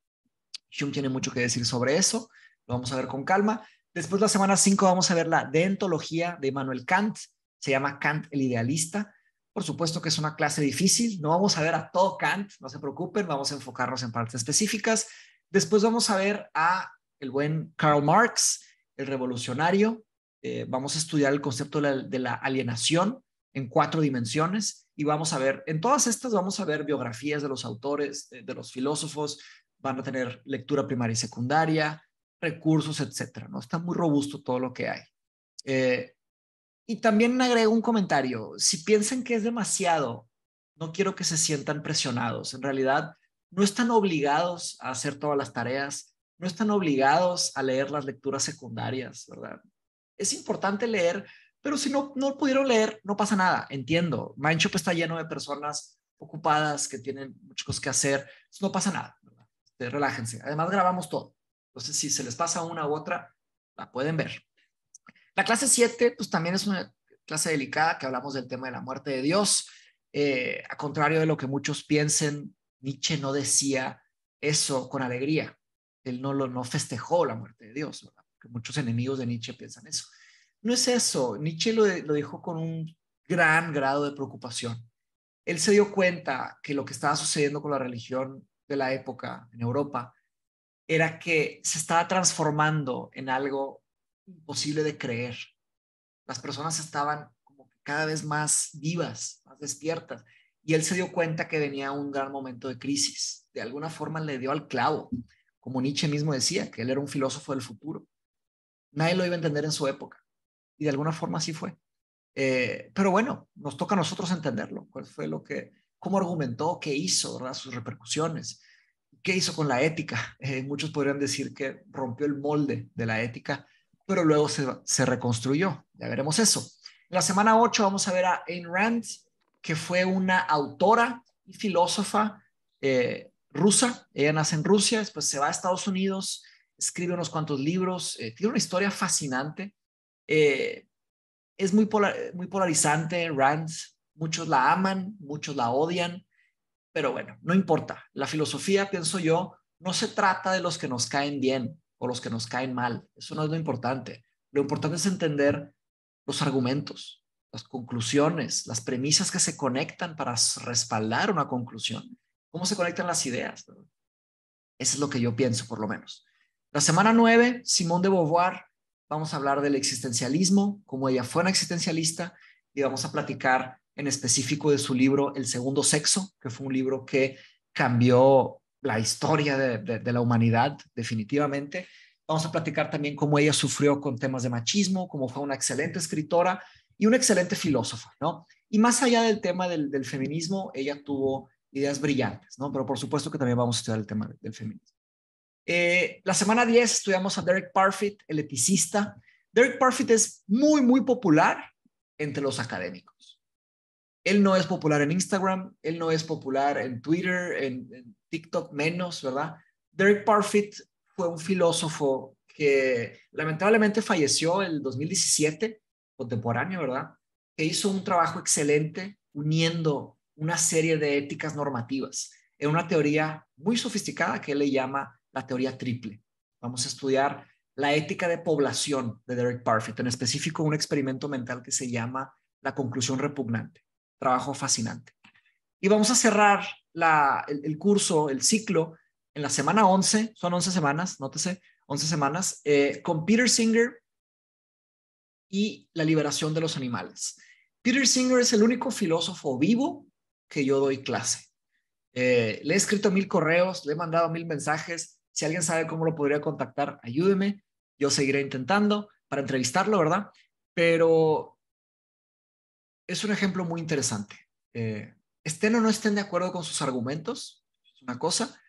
Hume tiene mucho que decir sobre eso, lo vamos a ver con calma. Después la semana 5 vamos a ver la deontología de Immanuel Kant, se llama Kant el idealista. Por supuesto que es una clase difícil, no vamos a ver a todo Kant, no se preocupen, vamos a enfocarnos en partes específicas. Después vamos a ver a el buen Karl Marx, el revolucionario. Eh, vamos a estudiar el concepto de la alienación en cuatro dimensiones y vamos a ver, en todas estas vamos a ver biografías de los autores, eh, de, los filósofos, van a tener lectura primaria y secundaria, recursos, etcétera. ¿no? Está muy robusto todo lo que hay. Eh, y también agrego un comentario. Si piensan que es demasiado, no quiero que se sientan presionados. En realidad, no están obligados a hacer todas las tareas, no están obligados a leer las lecturas secundarias, ¿verdad? Es importante leer pero si no, no pudieron leer, no pasa nada, entiendo. Mindshop está lleno de personas ocupadas que tienen muchas cosas que hacer, pues, no pasa nada, este, relájense. Además, grabamos todo. Entonces, si se les pasa una u otra, la pueden ver. La clase 7, pues también es una clase delicada que hablamos del tema de la muerte de Dios. Eh, a contrario de lo que muchos piensen, Nietzsche no decía eso con alegría. Él no, lo, no festejó la muerte de Dios, ¿verdad? muchos enemigos de Nietzsche piensan eso. No es eso. Nietzsche lo, lo dijo con un gran grado de preocupación. Él se dio cuenta que lo que estaba sucediendo con la religión de la época en Europa era que se estaba transformando en algo imposible de creer. Las personas estaban como cada vez más vivas, más despiertas, y él se dio cuenta que venía un gran momento de crisis. De alguna forma le dio al clavo, como Nietzsche mismo decía, que él era un filósofo del futuro. Nadie lo iba a entender en su época. Y de alguna forma así fue. Eh, pero bueno, nos toca a nosotros entenderlo. ¿Cuál fue lo que, cómo argumentó, qué hizo, sus repercusiones? ¿Qué hizo con la ética? Eh, muchos podrían decir que rompió el molde de la ética, pero luego se, reconstruyó. Ya veremos eso. En la semana 8 vamos a ver a Ayn Rand, que fue una autora y filósofa eh, rusa. Ella nace en Rusia, después se va a Estados Unidos, escribe unos cuantos libros, tiene una historia fascinante. Eh, es muy, muy polarizante, Rand Muchos la aman, muchos la odian, pero bueno, no importa. La filosofía, pienso yo, no se trata de los que nos caen bien o los que nos caen mal. Eso no es lo importante. Lo importante es entender los argumentos, las conclusiones, las premisas que se conectan para respaldar una conclusión. ¿Cómo se conectan las ideas? Eso es lo que yo pienso, por lo menos. La semana 9, Simón de Beauvoir vamos a hablar del existencialismo, cómo ella fue una existencialista, y vamos a platicar en específico de su libro El Segundo Sexo, que fue un libro que cambió la historia de, la humanidad definitivamente. Vamos a platicar también cómo ella sufrió con temas de machismo, cómo fue una excelente escritora y una excelente filósofa, Y más allá del tema del, feminismo, ella tuvo ideas brillantes, ¿no? Pero por supuesto que también vamos a estudiar el tema del feminismo. Eh, la semana 10 estudiamos a Derek Parfit, el eticista. Derek Parfit es muy, muy popular entre los académicos. Él no es popular en Instagram, él no es popular en Twitter, en, TikTok menos, ¿verdad? Derek Parfit fue un filósofo que lamentablemente falleció en el 2017, contemporáneo, ¿verdad? Que hizo un trabajo excelente uniendo una serie de éticas normativas en una teoría muy sofisticada que él le llama la teoría triple. Vamos a estudiar la ética de población de Derek Parfit, en específico un experimento mental que se llama la conclusión repugnante. Trabajo fascinante. Y vamos a cerrar la, el, curso, el ciclo, en la semana 11, son 11 semanas, nótese, 11 semanas, eh, con Peter Singer y la liberación de los animales. Peter Singer es el único filósofo vivo que yo doy clase. Eh, le he escrito mil correos, le he mandado mil mensajes, si alguien sabe cómo lo podría contactar, ayúdeme. Yo seguiré intentando para entrevistarlo, ¿verdad? Pero es un ejemplo muy interesante. Eh, estén o no estén de acuerdo con sus argumentos, es una cosa.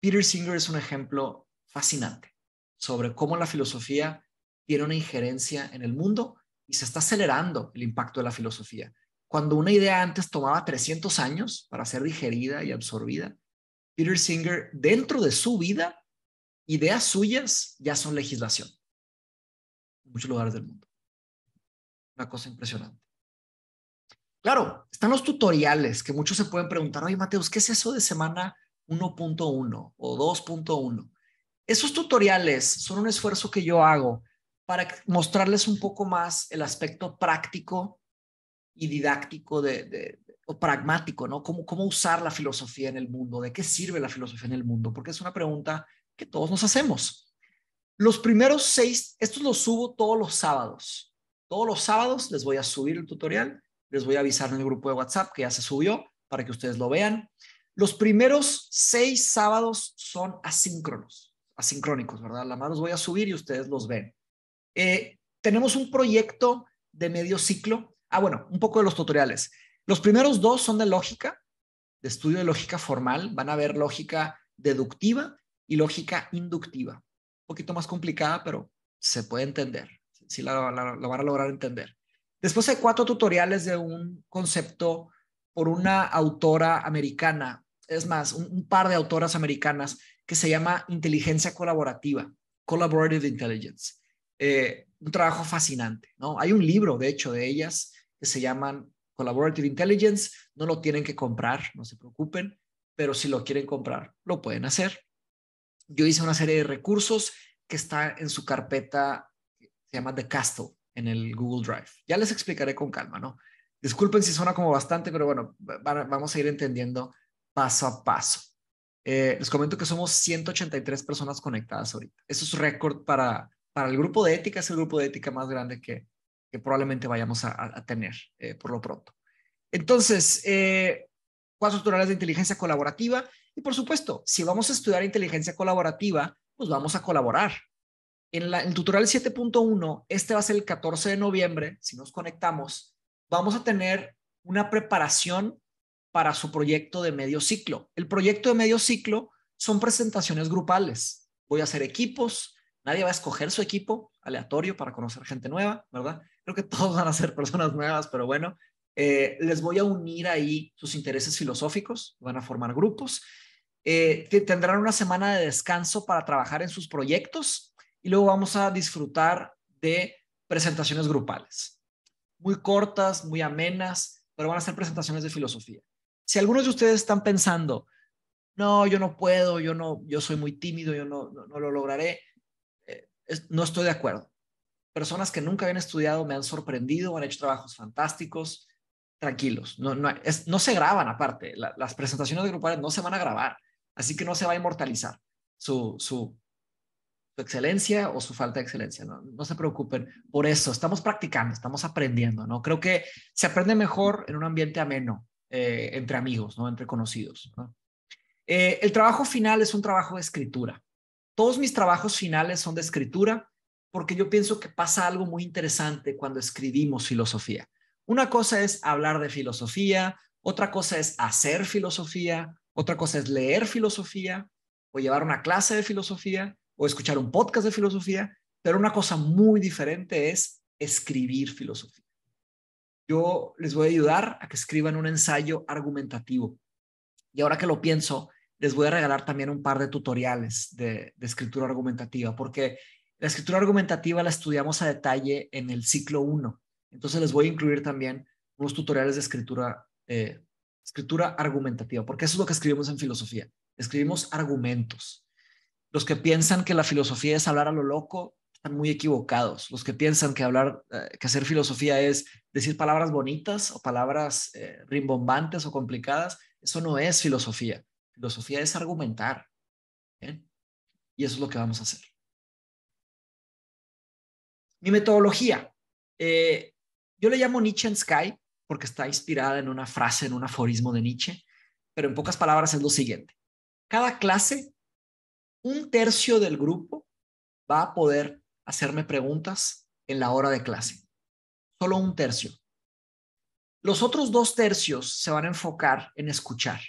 Peter Singer es un ejemplo fascinante sobre cómo la filosofía tiene una injerencia en el mundo y se está acelerando el impacto de la filosofía. Cuando una idea antes tomaba 300 años para ser digerida y absorbida, Peter Singer, dentro de su vida, ideas suyas ya son legislación en muchos lugares del mundo. Una cosa impresionante. Claro, están los tutoriales que muchos se pueden preguntar, oye Mateus, ¿qué es eso de semana 1.1 o 2.1? Esos tutoriales son un esfuerzo que yo hago para mostrarles un poco más el aspecto práctico y didáctico de, o pragmático, ¿no? ¿Cómo, ¿Cómo usar la filosofía en el mundo? ¿De qué sirve la filosofía en el mundo? Porque es una pregunta que todos nos hacemos. Los primeros seis, estos los subo todos los sábados. Todos los sábados les voy a subir el tutorial, les voy a avisar en el grupo de WhatsApp que ya se subió para que ustedes lo vean. Los primeros seis sábados son asíncronos, asincrónicos, ¿verdad? La mano los voy a subir y ustedes los ven. Eh, tenemos un proyecto de medio ciclo. Ah, bueno, un poco de los tutoriales. Los primeros dos son de lógica, de estudio de lógica formal. Van a ver lógica deductiva y lógica inductiva. Un poquito más complicada, pero se puede entender. Sí, la, van a lograr entender. Después hay cuatro tutoriales de un concepto por una autora americana, es más, un, par de autoras americanas que se llama Inteligencia Colaborativa, Collaborative Intelligence. Eh, un trabajo fascinante, ¿no? Hay un libro, de hecho, de ellas que se llaman Collaborative Intelligence, no lo tienen que comprar, no se preocupen, pero si lo quieren comprar, lo pueden hacer. Yo hice una serie de recursos que está en su carpeta, se llama The Castle, en el Google Drive. Ya les explicaré con calma, ¿no? Disculpen si suena como bastante, pero bueno, vamos a ir entendiendo paso a paso. Eh, les comento que somos 183 personas conectadas ahorita. Eso es récord para, para el grupo de ética, es el grupo de ética más grande que, que probablemente vayamos a, tener eh, por lo pronto. Entonces, eh, cuatro tutoriales de inteligencia colaborativa y por supuesto, si vamos a estudiar inteligencia colaborativa, pues vamos a colaborar. En, en el tutorial 7.1, este va a ser el 14 de noviembre, si nos conectamos, vamos a tener una preparación para su proyecto de medio ciclo. El proyecto de medio ciclo son presentaciones grupales. Voy a hacer equipos, Nadie va a escoger su equipo aleatorio para conocer gente nueva, ¿verdad? Creo que todos van a ser personas nuevas, pero bueno, eh, les voy a unir ahí sus intereses filosóficos, van a formar grupos, eh, tendrán una semana de descanso para trabajar en sus proyectos y luego vamos a disfrutar de presentaciones grupales, muy cortas, muy amenas, pero van a ser presentaciones de filosofía. Si algunos de ustedes están pensando, no, yo no puedo, yo no, yo soy muy tímido, yo no lo lograré, no estoy de acuerdo. Personas que nunca habían estudiado me han sorprendido, han hecho trabajos fantásticos, tranquilos. No, se graban aparte, las presentaciones de grupales no se van a grabar, así que no se va a inmortalizar su, excelencia o su falta de excelencia. ¿no? se preocupen por eso, estamos practicando, estamos aprendiendo. ¿no? Creo que se aprende mejor en un ambiente ameno, eh, entre amigos, ¿no? entre conocidos. Eh, el trabajo final es un trabajo de escritura. Todos mis trabajos finales son de escritura porque yo pienso que pasa algo muy interesante cuando escribimos filosofía. Una cosa es hablar de filosofía, otra cosa es hacer filosofía, otra cosa es leer filosofía o llevar una clase de filosofía o escuchar un podcast de filosofía, pero una cosa muy diferente es escribir filosofía. Yo les voy a ayudar a que escriban un ensayo argumentativo. Y ahora que lo pienso, les voy a regalar también un par de tutoriales de, escritura argumentativa, porque la escritura argumentativa la estudiamos a detalle en el ciclo 1. Entonces les voy a incluir también unos tutoriales de escritura, eh, escritura argumentativa, porque eso es lo que escribimos en filosofía. Escribimos argumentos. Los que piensan que la filosofía es hablar a lo loco están muy equivocados. Los que piensan que hablar, eh, que hacer filosofía es decir palabras bonitas o palabras eh, rimbombantes o complicadas, eso no es filosofía filosofía es argumentar. Y eso es lo que vamos a hacer. Mi metodología. Eh, yo le llamo Nietzsche en Sky porque está inspirada en una frase, en un aforismo de Nietzsche, pero en pocas palabras es lo siguiente. Cada clase, un tercio del grupo va a poder hacerme preguntas en la hora de clase. Solo un tercio. Los otros dos tercios se van a enfocar en escuchar.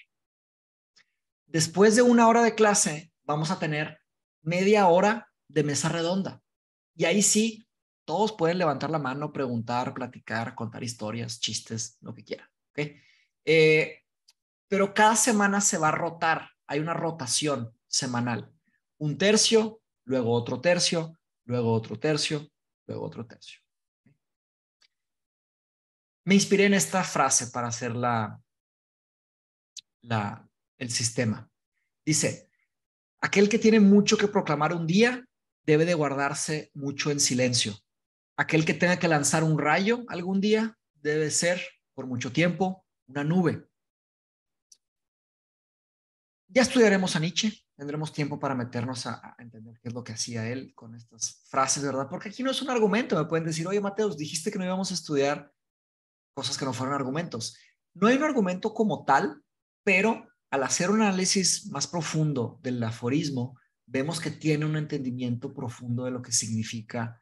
Después de una hora de clase, vamos a tener media hora de mesa redonda. Y ahí sí, todos pueden levantar la mano, preguntar, platicar, contar historias, chistes, lo que quieran. Eh, pero cada semana se va a rotar, hay una rotación semanal. Un tercio, luego otro tercio, luego otro tercio, luego otro tercio. Me inspiré en esta frase para hacer la, el sistema. Dice, aquel que tiene mucho que proclamar un día debe de guardarse mucho en silencio. Aquel que tenga que lanzar un rayo algún día debe ser, por mucho tiempo, una nube. Ya estudiaremos a Nietzsche, tendremos tiempo para meternos a, entender qué es lo que hacía él con estas frases, ¿verdad? Porque aquí no es un argumento, me pueden decir, oye Mateos, dijiste que no íbamos a estudiar cosas que no fueron argumentos. No hay un argumento como tal, pero al hacer un análisis más profundo del aforismo, vemos que tiene un entendimiento profundo de lo que significa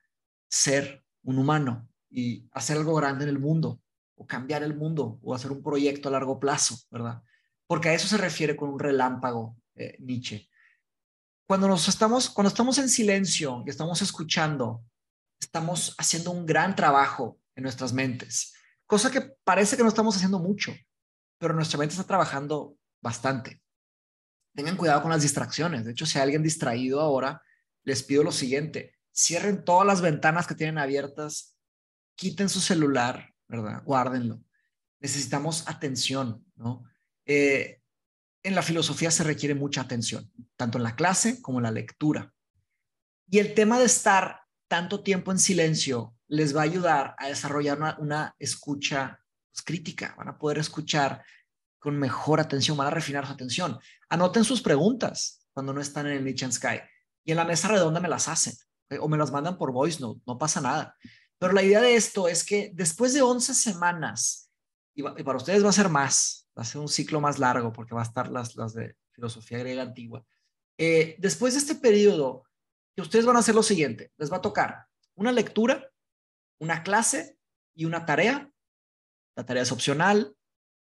ser un humano y hacer algo grande en el mundo o cambiar el mundo o hacer un proyecto a largo plazo, ¿verdad? Porque a eso se refiere con un relámpago eh, Nietzsche. Cuando nos estamos cuando estamos en silencio y estamos escuchando, estamos haciendo un gran trabajo en nuestras mentes, cosa que parece que no estamos haciendo mucho, pero nuestra mente está trabajando bastante. Tengan cuidado con las distracciones. De hecho, si hay alguien distraído ahora, les pido lo siguiente. Cierren todas las ventanas que tienen abiertas, quiten su celular, ¿verdad? Guárdenlo. Necesitamos atención, ¿no? Eh, en la filosofía se requiere mucha atención, tanto en la clase como en la lectura. Y el tema de estar tanto tiempo en silencio les va a ayudar a desarrollar una, escucha pues, crítica. Van a poder escuchar con mejor atención, van a refinar su atención. Anoten sus preguntas cuando no están en el Niche Sky y en la mesa redonda me las hacen eh, o me las mandan por voice note, no pasa nada. Pero la idea de esto es que después de 11 semanas, y, para ustedes va a ser más, va a ser un ciclo más largo porque va a estar las, las de filosofía griega antigua. Eh, después de este periodo, ustedes van a hacer lo siguiente, les va a tocar una lectura, una clase y una tarea. La tarea es opcional,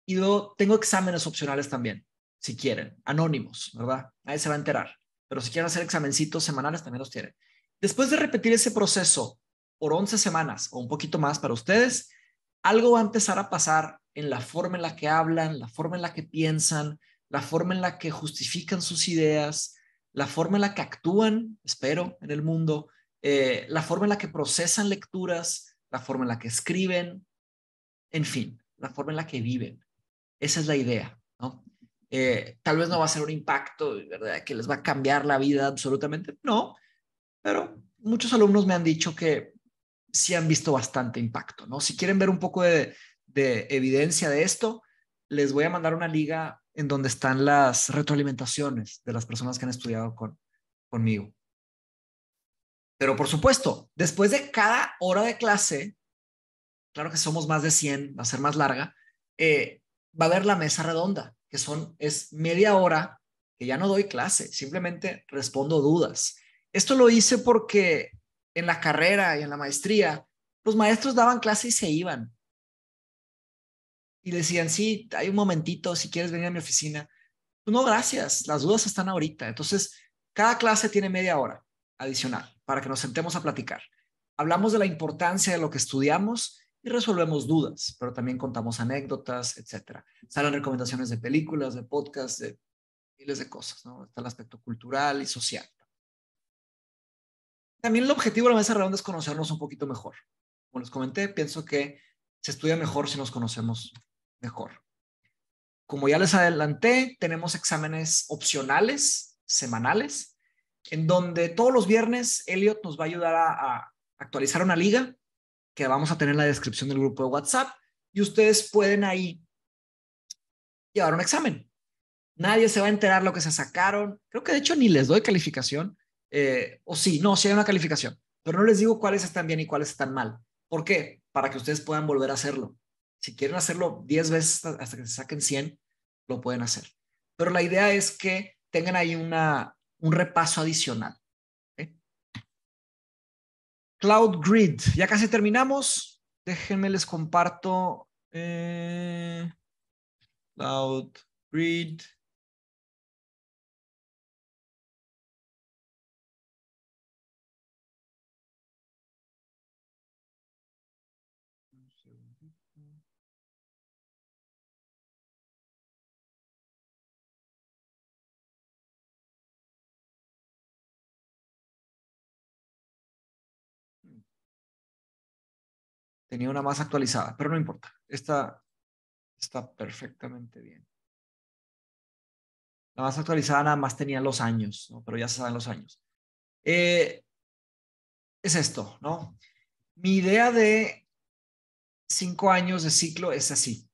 luego tengo exámenes opcionales también, si quieren, anónimos, ¿verdad? Nadie se va a enterar, pero si quieren hacer examencitos semanales, también los tienen. Después de repetir ese proceso por 11 semanas o un poquito más para ustedes, algo va a empezar a pasar en la forma en la que hablan, la forma en la que piensan, la forma en la que justifican sus ideas, la forma en la que actúan, espero, en el mundo, eh, la forma en la que procesan lecturas, la forma en la que escriben, en fin, la forma en la que viven. Esa es la idea, ¿no? Eh, tal vez no va a ser un impacto, ¿verdad? Que les va a cambiar la vida absolutamente, no, pero muchos alumnos me han dicho que sí han visto bastante impacto, ¿no? Si quieren ver un poco de, evidencia de esto, les voy a mandar una liga en donde están las retroalimentaciones de las personas que han estudiado con, conmigo. Pero por supuesto, después de cada hora de clase, claro que somos más de 100, va a ser más larga, eh, va a haber la mesa redonda, que son, es media hora que ya no doy clase, simplemente respondo dudas. Esto lo hice porque en la carrera y en la maestría, los maestros daban clase y se iban. Y decían, sí, hay un momentito, si quieres venir a mi oficina. no, gracias, las dudas están ahorita. Entonces, cada clase tiene media hora adicional para que nos sentemos a platicar. Hablamos de la importancia de lo que estudiamos y resolvemos dudas, pero también contamos anécdotas, etc. Salen recomendaciones de películas, de podcasts, de miles de cosas, ¿no? Está el aspecto cultural y social. También el objetivo de la mesa redonda es conocernos un poquito mejor. Como les comenté, pienso que se estudia mejor si nos conocemos mejor. Como ya les adelanté, tenemos exámenes opcionales, semanales, en donde todos los viernes Elliot nos va a ayudar a, a actualizar una liga que vamos a tener en la descripción del grupo de WhatsApp y ustedes pueden ahí llevar un examen. Nadie se va a enterar lo que se sacaron. Creo que de hecho ni les doy calificación. Eh, o sí, no, sí hay una calificación, pero no les digo cuáles están bien y cuáles están mal. ¿Por qué? Para que ustedes puedan volver a hacerlo. Si quieren hacerlo 10 veces hasta que se saquen 100, lo pueden hacer. Pero la idea es que tengan ahí una, un repaso adicional. Cloud Grid. Ya casi terminamos. Déjenme les comparto. Eh, Cloud Grid. Tenía una más actualizada, pero no importa. Esta está perfectamente bien. La más actualizada nada más tenía los años, ¿no? pero ya se saben los años. Eh, es esto, ¿no? Mi idea de cinco años de ciclo es así.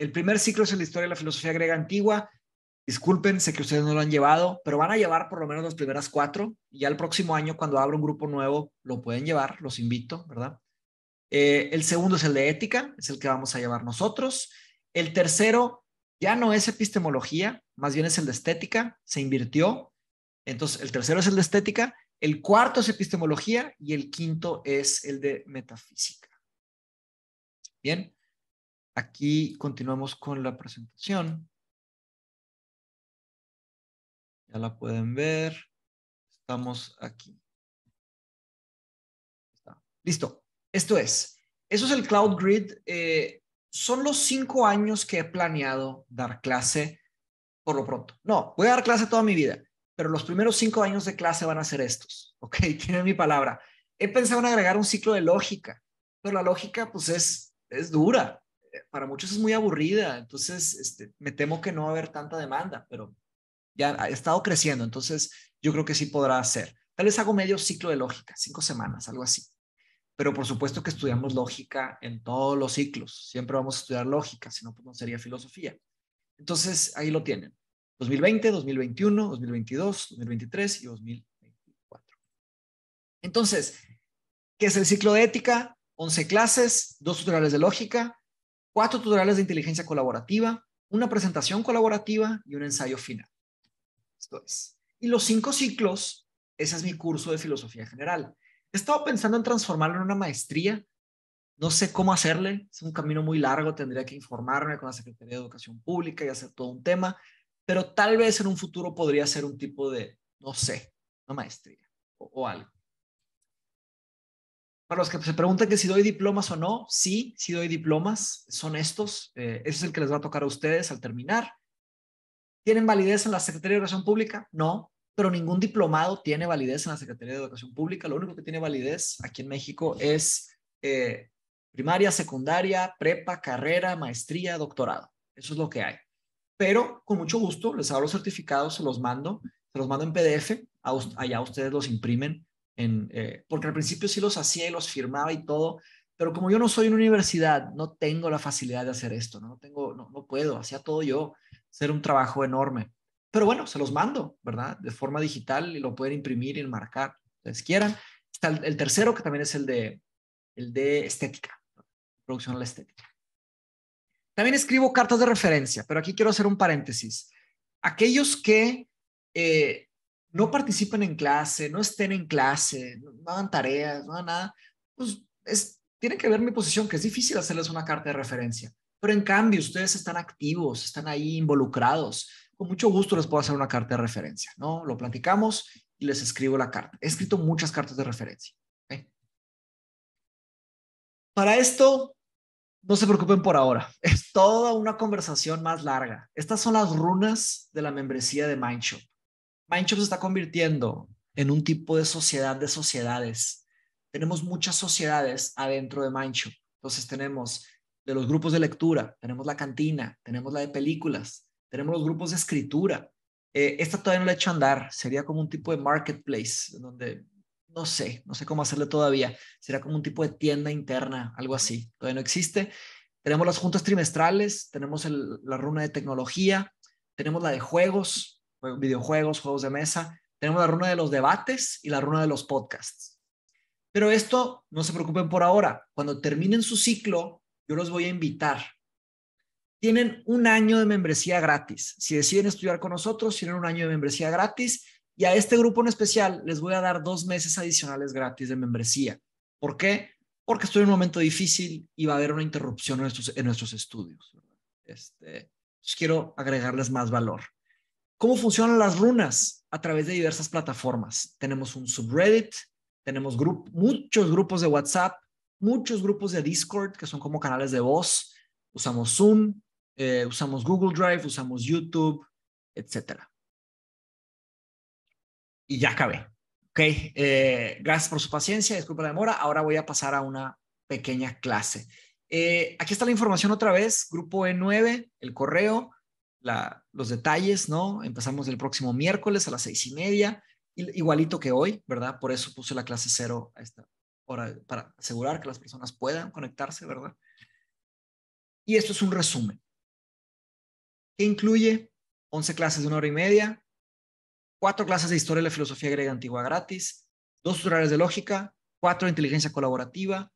El primer ciclo es la historia de la filosofía griega antigua. Disculpen, sé que ustedes no lo han llevado, pero van a llevar por lo menos las primeras cuatro. Y ya el próximo año, cuando abra un grupo nuevo, lo pueden llevar, los invito, ¿verdad? Eh, el segundo es el de ética, es el que vamos a llevar nosotros. El tercero ya no es epistemología, más bien es el de estética, se invirtió. Entonces, el tercero es el de estética, el cuarto es epistemología y el quinto es el de metafísica. Bien, aquí continuamos con la presentación. Ya la pueden ver. Estamos aquí. Listo. Esto es, eso es el Cloud Grid. Eh, son los cinco años que he planeado dar clase por lo pronto. No, voy a dar clase toda mi vida, pero los primeros cinco años de clase van a ser estos. Ok, tienen mi palabra. He pensado en agregar un ciclo de lógica, pero la lógica pues es, es dura. Eh, para muchos es muy aburrida, entonces este, me temo que no va a haber tanta demanda, pero ya ha estado creciendo, entonces yo creo que sí podrá hacer. Tal vez hago medio ciclo de lógica, cinco semanas, algo así pero por supuesto que estudiamos lógica en todos los ciclos. Siempre vamos a estudiar lógica, si no, pues no sería filosofía. Entonces, ahí lo tienen. 2020, 2021, 2022, 2023 y 2024. Entonces, ¿qué es el ciclo de ética? 11 clases, dos tutoriales de lógica, cuatro tutoriales de inteligencia colaborativa, una presentación colaborativa y un ensayo final. Esto es. Y los cinco ciclos, ese es mi curso de filosofía general. He estado pensando en transformarlo en una maestría. No sé cómo hacerle. Es un camino muy largo. Tendría que informarme con la Secretaría de Educación Pública y hacer todo un tema. Pero tal vez en un futuro podría ser un tipo de, no sé, una maestría o, algo. Para los que se preguntan que si doy diplomas o no, sí, sí doy diplomas, son estos, eh, ese es el que les va a tocar a ustedes al terminar. ¿Tienen validez en la Secretaría de Educación Pública? No, pero ningún diplomado tiene validez en la Secretaría de Educación Pública. Lo único que tiene validez aquí en México es eh, primaria, secundaria, prepa, carrera, maestría, doctorado. Eso es lo que hay. Pero con mucho gusto les hago los certificados, se los mando, se los mando en PDF, allá ustedes los imprimen, eh, porque al principio sí los hacía y los firmaba y todo, pero como yo no soy una universidad, no tengo la facilidad de hacer esto, no, tengo, no, no puedo, hacía todo yo, ser un trabajo enorme. Pero bueno, se los mando, ¿verdad? De forma digital y lo pueden imprimir y enmarcar, ustedes quieran. Está el, tercero, que también es el de, el de estética, producción a la estética. También escribo cartas de referencia, pero aquí quiero hacer un paréntesis. Aquellos que eh, no participen en clase, no estén en clase, no, no hagan tareas, no hagan nada, pues es, tienen que ver mi posición, que es difícil hacerles una carta de referencia. Pero en cambio, ustedes están activos, están ahí involucrados, con mucho gusto les puedo hacer una carta de referencia, ¿no? Lo platicamos y les escribo la carta. He escrito muchas cartas de referencia. Para esto, no se preocupen por ahora. Es toda una conversación más larga. Estas son las runas de la membresía de Mindshop. Mindshop se está convirtiendo en un tipo de sociedad de sociedades. Tenemos muchas sociedades adentro de Mindshop. Entonces tenemos de los grupos de lectura, tenemos la cantina, tenemos la de películas, tenemos los grupos de escritura. Eh, esta todavía no la he hecho andar, sería como un tipo de marketplace, donde no sé, no sé cómo hacerle todavía, Sería como un tipo de tienda interna, algo así, todavía no existe. Tenemos las juntas trimestrales, tenemos la runa de tecnología, tenemos la de juegos, videojuegos, juegos de mesa, tenemos la runa de los debates y la runa de los podcasts. Pero esto, no se preocupen por ahora, cuando terminen su ciclo, yo los voy a invitar tienen un año de membresía gratis. Si deciden estudiar con nosotros, tienen un año de membresía gratis. Y a este grupo en especial les voy a dar dos meses adicionales gratis de membresía. ¿Por qué? Porque estoy en un momento difícil y va a haber una interrupción en nuestros, en nuestros estudios. Este, quiero agregarles más valor. ¿Cómo funcionan las runas? A través de diversas plataformas. Tenemos un subreddit, tenemos muchos grupos de WhatsApp, muchos grupos de Discord, que son como canales de voz. Usamos Zoom, eh, usamos Google Drive, usamos YouTube, etc Y ya acabé. Ok, eh, gracias por su paciencia, disculpa la demora. Ahora voy a pasar a una pequeña clase. Eh, aquí está la información otra vez, grupo E9, el correo, los detalles, ¿no? Empezamos el próximo miércoles a las seis y media, igualito que hoy, ¿verdad? Por eso puse la clase cero a esta hora, para asegurar que las personas puedan conectarse, ¿verdad? Y esto es un resumen que incluye 11 clases de una hora y media, 4 clases de historia de la filosofía griega antigua gratis, 2 tutoriales de lógica, 4 de inteligencia colaborativa,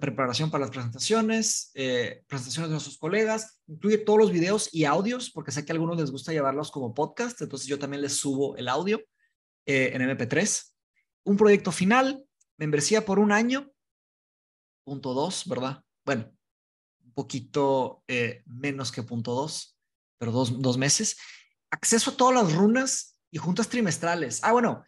preparación para las presentaciones, eh, presentaciones de nuestros colegas, incluye todos los videos y audios, porque sé que a algunos les gusta llevarlos como podcast, entonces yo también les subo el audio eh, en MP3. Un proyecto final, membresía por un año, punto dos, ¿verdad? Bueno, poquito eh, menos que punto dos, pero dos, meses. Acceso a todas las runas y juntas trimestrales. Ah, bueno,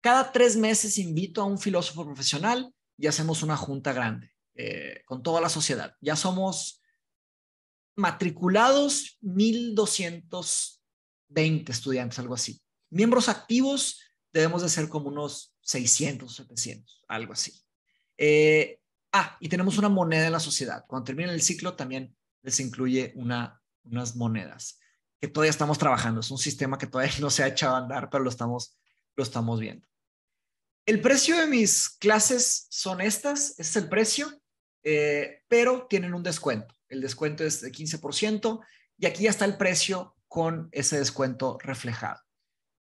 cada tres meses invito a un filósofo profesional y hacemos una junta grande eh, con toda la sociedad. Ya somos matriculados 1.220 estudiantes, algo así. Miembros activos debemos de ser como unos 600, 700, algo así. Eh, Ah, y tenemos una moneda en la sociedad. Cuando termina el ciclo también les incluye unas monedas que todavía estamos trabajando. Es un sistema que todavía no se ha echado a andar, pero lo estamos, lo estamos viendo. El precio de mis clases son estas, este es el precio, eh, pero tienen un descuento. El descuento es de 15% y aquí ya está el precio con ese descuento reflejado.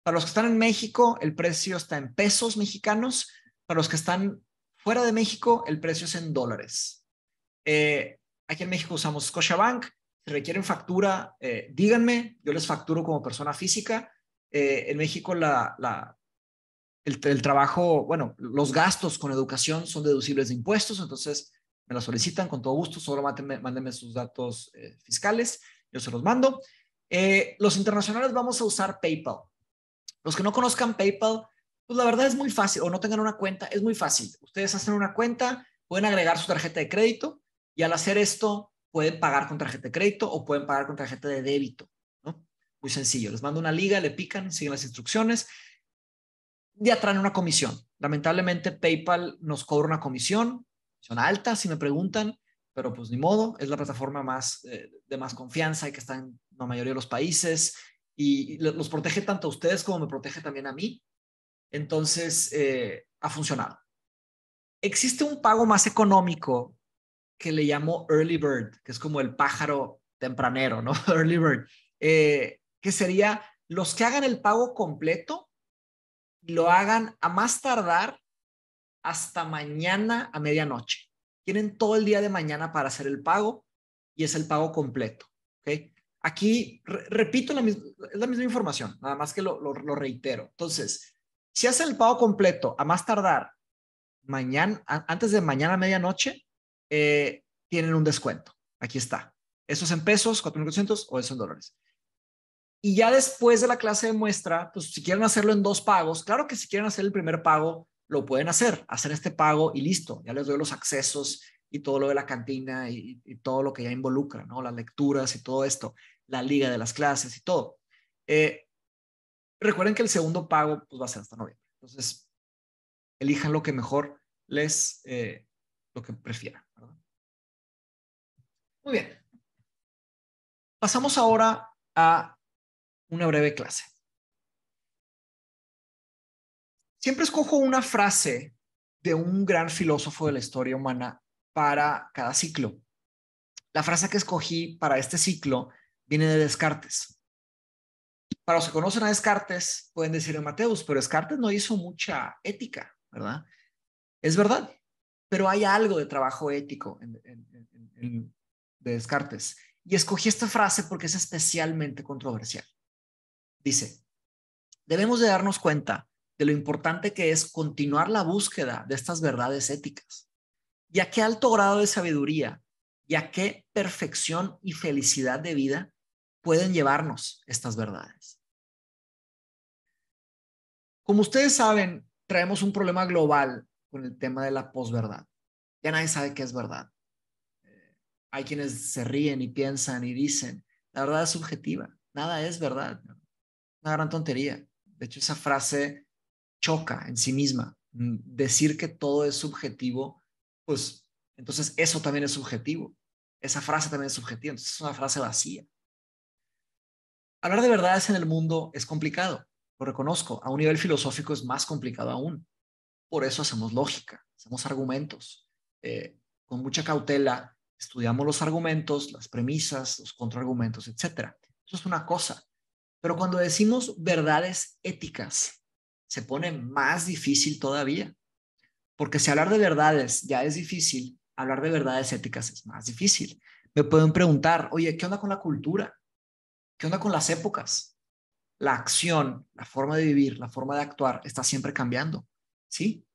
Para los que están en México, el precio está en pesos mexicanos. Para los que están Fuera de México, el precio es en dólares. Eh, aquí en México usamos Scotiabank. Si requieren factura, eh, díganme, yo les facturo como persona física. Eh, en México, la, el, trabajo, bueno, los gastos con educación son deducibles de impuestos, entonces me lo solicitan con todo gusto, solo mándenme sus datos fiscales, yo se los mando. los internacionales vamos a usar PayPal. Los que no conozcan PayPal, pues la verdad es muy fácil, o no tengan una cuenta, es muy fácil. Ustedes hacen una cuenta, pueden agregar su tarjeta de crédito y al hacer esto pueden pagar con tarjeta de crédito o pueden pagar con tarjeta de débito. ¿no? Muy sencillo, les mando una liga, le pican, siguen las instrucciones, y traen una comisión. Lamentablemente PayPal nos cobra una comisión, son alta si me preguntan, pero pues ni modo, es la plataforma más eh, de más confianza y que está en la mayoría de los países y los protege tanto a ustedes como me protege también a mí. Entonces, eh, ha funcionado. Existe un pago más económico que le llamo early bird, que es como el pájaro tempranero, ¿no? early bird, eh, que sería los que hagan el pago completo, lo hagan a más tardar hasta mañana a medianoche. Tienen todo el día de mañana para hacer el pago y es el pago completo. Aquí, repito, la, es la misma información, nada más que lo reitero. Entonces, si hacen el pago completo, a más tardar mañana, antes de mañana a medianoche, eh, tienen un descuento. Aquí está. Eso es en pesos, 4.800 o eso en dólares. Y ya después de la clase de muestra, pues si quieren hacerlo en dos pagos, claro que si quieren hacer el primer pago, lo pueden hacer, hacer este pago y listo. Ya les doy los accesos y todo lo de la cantina y, y todo lo que ya involucra, ¿no? Las lecturas y todo esto, la liga de las clases y todo. Eh, Recuerden que el segundo pago pues, va a ser hasta noviembre. Entonces, elijan lo que mejor les, eh, lo que prefieran. Muy bien. Pasamos ahora a una breve clase. Siempre escojo una frase de un gran filósofo de la historia humana para cada ciclo. La frase que escogí para este ciclo viene de Descartes. Para los que conocen a Descartes, pueden decir a Mateus, pero Descartes no hizo mucha ética, ¿verdad? Es verdad, pero hay algo de trabajo ético de Descartes. Y escogí esta frase porque es especialmente controversial. Dice, debemos de darnos cuenta de lo importante que es continuar la búsqueda de estas verdades éticas y a qué alto grado de sabiduría y a qué perfección y felicidad de vida pueden llevarnos estas verdades. Como ustedes saben, traemos un problema global con el tema de la posverdad. Ya nadie sabe qué es verdad. Eh, hay quienes se ríen y piensan y dicen, la verdad es subjetiva, nada es verdad. Una gran tontería. De hecho, esa frase choca en sí misma. Mm, decir que todo es subjetivo, pues entonces eso también es subjetivo. Esa frase también es subjetiva, entonces es una frase vacía. Hablar de verdades en el mundo es complicado lo reconozco, a un nivel filosófico es más complicado aún. Por eso hacemos lógica, hacemos argumentos. Eh, con mucha cautela estudiamos los argumentos, las premisas, los contraargumentos, etc. Eso es una cosa. Pero cuando decimos verdades éticas, se pone más difícil todavía. Porque si hablar de verdades ya es difícil, hablar de verdades éticas es más difícil. Me pueden preguntar, oye, ¿qué onda con la cultura? ¿Qué onda con las épocas? la acción, la forma de vivir, la forma de actuar está siempre cambiando, ¿sí?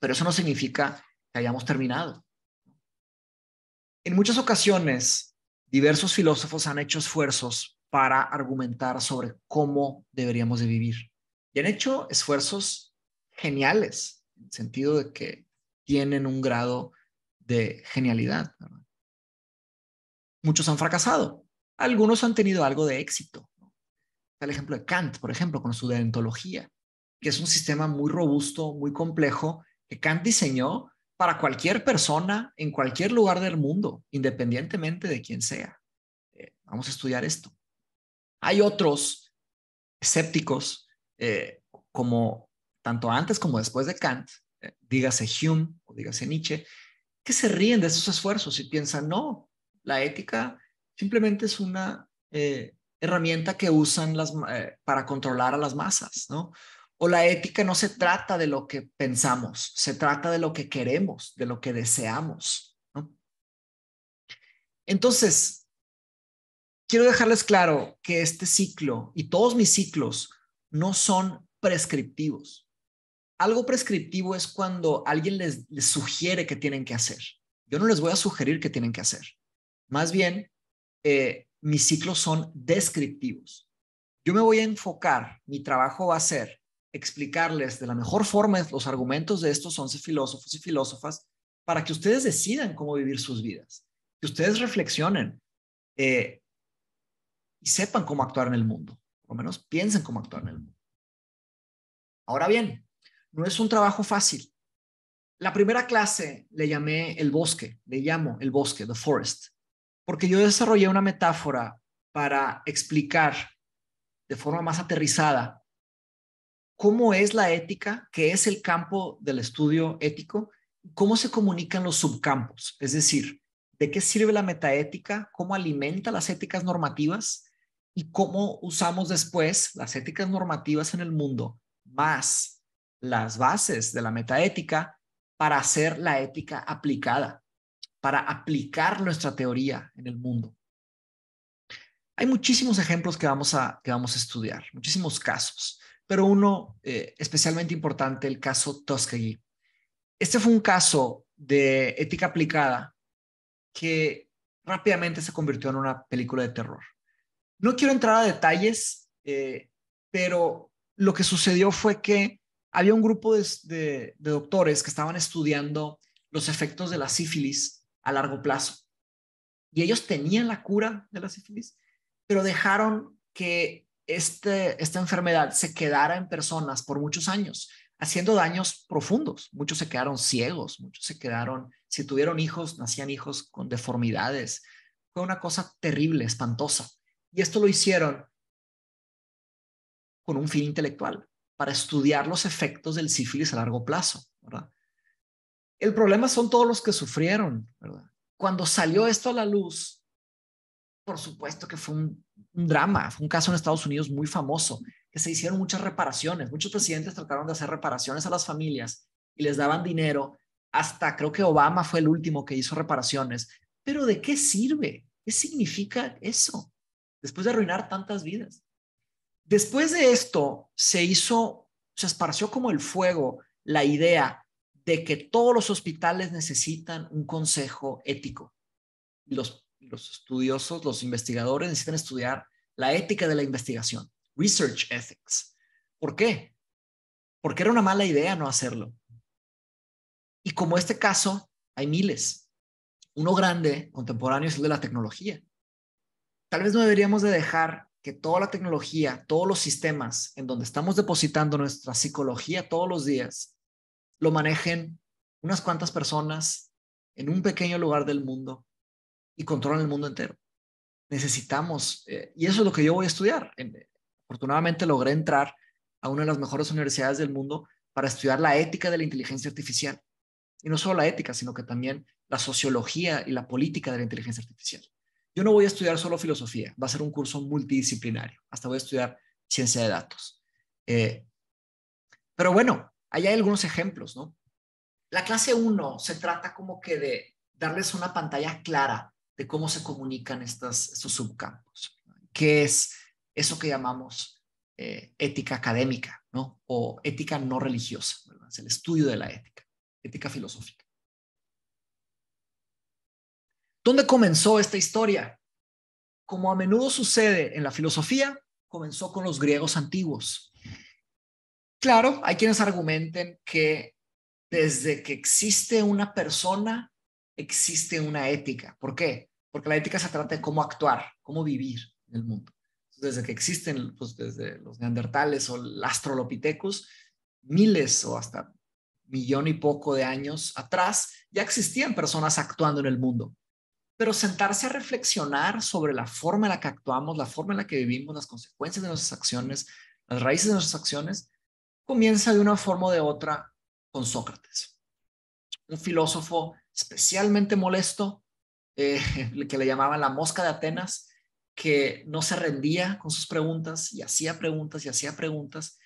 Pero eso no significa que hayamos terminado. En muchas ocasiones, diversos filósofos han hecho esfuerzos para argumentar sobre cómo deberíamos de vivir. Y han hecho esfuerzos geniales, en el sentido de que tienen un grado de genialidad. Muchos han fracasado, algunos han tenido algo de éxito, el ejemplo de Kant, por ejemplo, con su deontología, que es un sistema muy robusto, muy complejo, que Kant diseñó para cualquier persona en cualquier lugar del mundo, independientemente de quién sea. Eh, vamos a estudiar esto. Hay otros escépticos, eh, como tanto antes como después de Kant, eh, dígase Hume o dígase Nietzsche, que se ríen de esos esfuerzos y piensan, no, la ética simplemente es una herramienta que usan las, eh, para controlar a las masas, ¿no? O la ética no se trata de lo que pensamos, se trata de lo que queremos, de lo que deseamos. ¿no? Entonces, quiero dejarles claro que este ciclo y todos mis ciclos no son prescriptivos. Algo prescriptivo es cuando alguien les, sugiere que tienen que hacer. Yo no les voy a sugerir que tienen que hacer. Más bien, eh, mis ciclos son descriptivos. Yo me voy a enfocar, mi trabajo va a ser explicarles de la mejor forma los argumentos de estos 11 filósofos y filósofas para que ustedes decidan cómo vivir sus vidas, que ustedes reflexionen eh, y sepan cómo actuar en el mundo, o menos piensen cómo actuar en el mundo. Ahora bien, no es un trabajo fácil. La primera clase le llamé el bosque, le llamo el bosque, the forest porque yo desarrollé una metáfora para explicar de forma más aterrizada cómo es la ética, qué es el campo del estudio ético, cómo se comunican los subcampos, es decir, de qué sirve la metaética, cómo alimenta las éticas normativas y cómo usamos después las éticas normativas en el mundo, más las bases de la metaética para hacer la ética aplicada para aplicar nuestra teoría en el mundo. Hay muchísimos ejemplos que vamos a, que vamos a estudiar, muchísimos casos, pero uno eh, especialmente importante, el caso Tuskegee. Este fue un caso de ética aplicada que rápidamente se convirtió en una película de terror. No quiero entrar a detalles, eh, pero lo que sucedió fue que había un grupo de, doctores que estaban estudiando los efectos de la sífilis a largo plazo. Y ellos tenían la cura de la sífilis, pero dejaron que este, esta enfermedad se quedara en personas por muchos años, haciendo daños profundos. Muchos se quedaron ciegos, muchos se quedaron, si tuvieron hijos, nacían hijos con deformidades. Fue una cosa terrible, espantosa. Y esto lo hicieron con un fin intelectual, para estudiar los efectos del sífilis a largo plazo. ¿verdad? El problema son todos los que sufrieron, ¿verdad? Cuando salió esto a la luz, por supuesto que fue un, drama, fue un caso en Estados Unidos muy famoso, que se hicieron muchas reparaciones, muchos presidentes trataron de hacer reparaciones a las familias y les daban dinero, hasta creo que Obama fue el último que hizo reparaciones, pero ¿de qué sirve? ¿Qué significa eso? Después de arruinar tantas vidas. Después de esto, se hizo, se esparció como el fuego la idea de que todos los hospitales necesitan un consejo ético. Los, estudiosos, los investigadores necesitan estudiar la ética de la investigación, research ethics. ¿Por qué? Porque era una mala idea no hacerlo. Y como este caso, hay miles. Uno grande, contemporáneo, es el de la tecnología. Tal vez no deberíamos de dejar que toda la tecnología, todos los sistemas en donde estamos depositando nuestra psicología todos los días, lo manejen unas cuantas personas en un pequeño lugar del mundo y controlan el mundo entero. Necesitamos, eh, y eso es lo que yo voy a estudiar. afortunadamente logré entrar a una de las mejores universidades del mundo para estudiar la ética de la inteligencia artificial. Y no solo la ética, sino que también la sociología y la política de la inteligencia artificial. Yo no voy a estudiar solo filosofía, va a ser un curso multidisciplinario. Hasta voy a estudiar ciencia de datos. Eh, pero bueno, Ahí hay algunos ejemplos, ¿no? La clase 1 se trata como que de darles una pantalla clara de cómo se comunican estos subcampos, que es eso que llamamos eh, ética académica, ¿no? O ética no religiosa, ¿verdad? Es el estudio de la ética, ética filosófica. ¿Dónde comenzó esta historia? Como a menudo sucede en la filosofía, comenzó con los griegos antiguos. Claro, hay quienes argumenten que desde que existe una persona, existe una ética. ¿Por qué? Porque la ética se trata de cómo actuar, cómo vivir en el mundo. desde que existen, pues desde los neandertales o el astrolopitecus, miles o hasta millón y poco de años atrás, ya existían personas actuando en el mundo. Pero sentarse a reflexionar sobre la forma en la que actuamos, la forma en la que vivimos, las consecuencias de nuestras acciones, las raíces de nuestras acciones, comienza de una forma o de otra con Sócrates, un filósofo especialmente molesto, eh, que le llamaban la mosca de Atenas, que no se rendía con sus preguntas y hacía preguntas y hacía preguntas,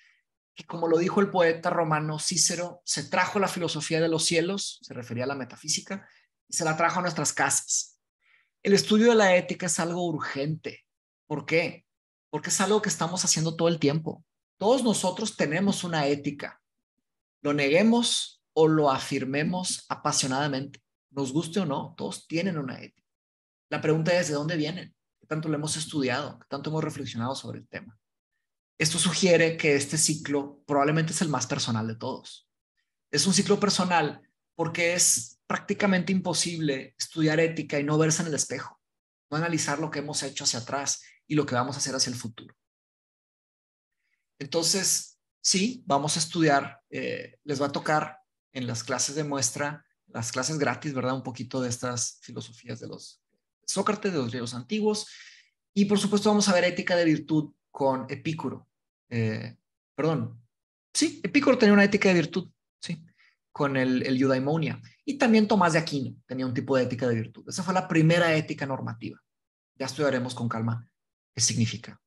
Y como lo dijo el poeta romano Cícero, se trajo la filosofía de los cielos, se refería a la metafísica, y se la trajo a nuestras casas. El estudio de la ética es algo urgente. ¿Por qué? Porque es algo que estamos haciendo todo el tiempo. Todos nosotros tenemos una ética, lo neguemos o lo afirmemos apasionadamente, nos guste o no, todos tienen una ética. La pregunta es, ¿de dónde vienen? ¿Qué tanto lo hemos estudiado? ¿Qué tanto hemos reflexionado sobre el tema? Esto sugiere que este ciclo probablemente es el más personal de todos. Es un ciclo personal porque es prácticamente imposible estudiar ética y no verse en el espejo, no analizar lo que hemos hecho hacia atrás y lo que vamos a hacer hacia el futuro. Entonces, sí, vamos a estudiar, eh, les va a tocar en las clases de muestra, las clases gratis, ¿verdad? Un poquito de estas filosofías de los Sócrates, de los griegos antiguos. Y por supuesto vamos a ver ética de virtud con Epicuro. Eh, perdón, sí, Epicuro tenía una ética de virtud, sí, con el, el eudaimonia. Y también Tomás de Aquino tenía un tipo de ética de virtud. Esa fue la primera ética normativa. Ya estudiaremos con calma qué significa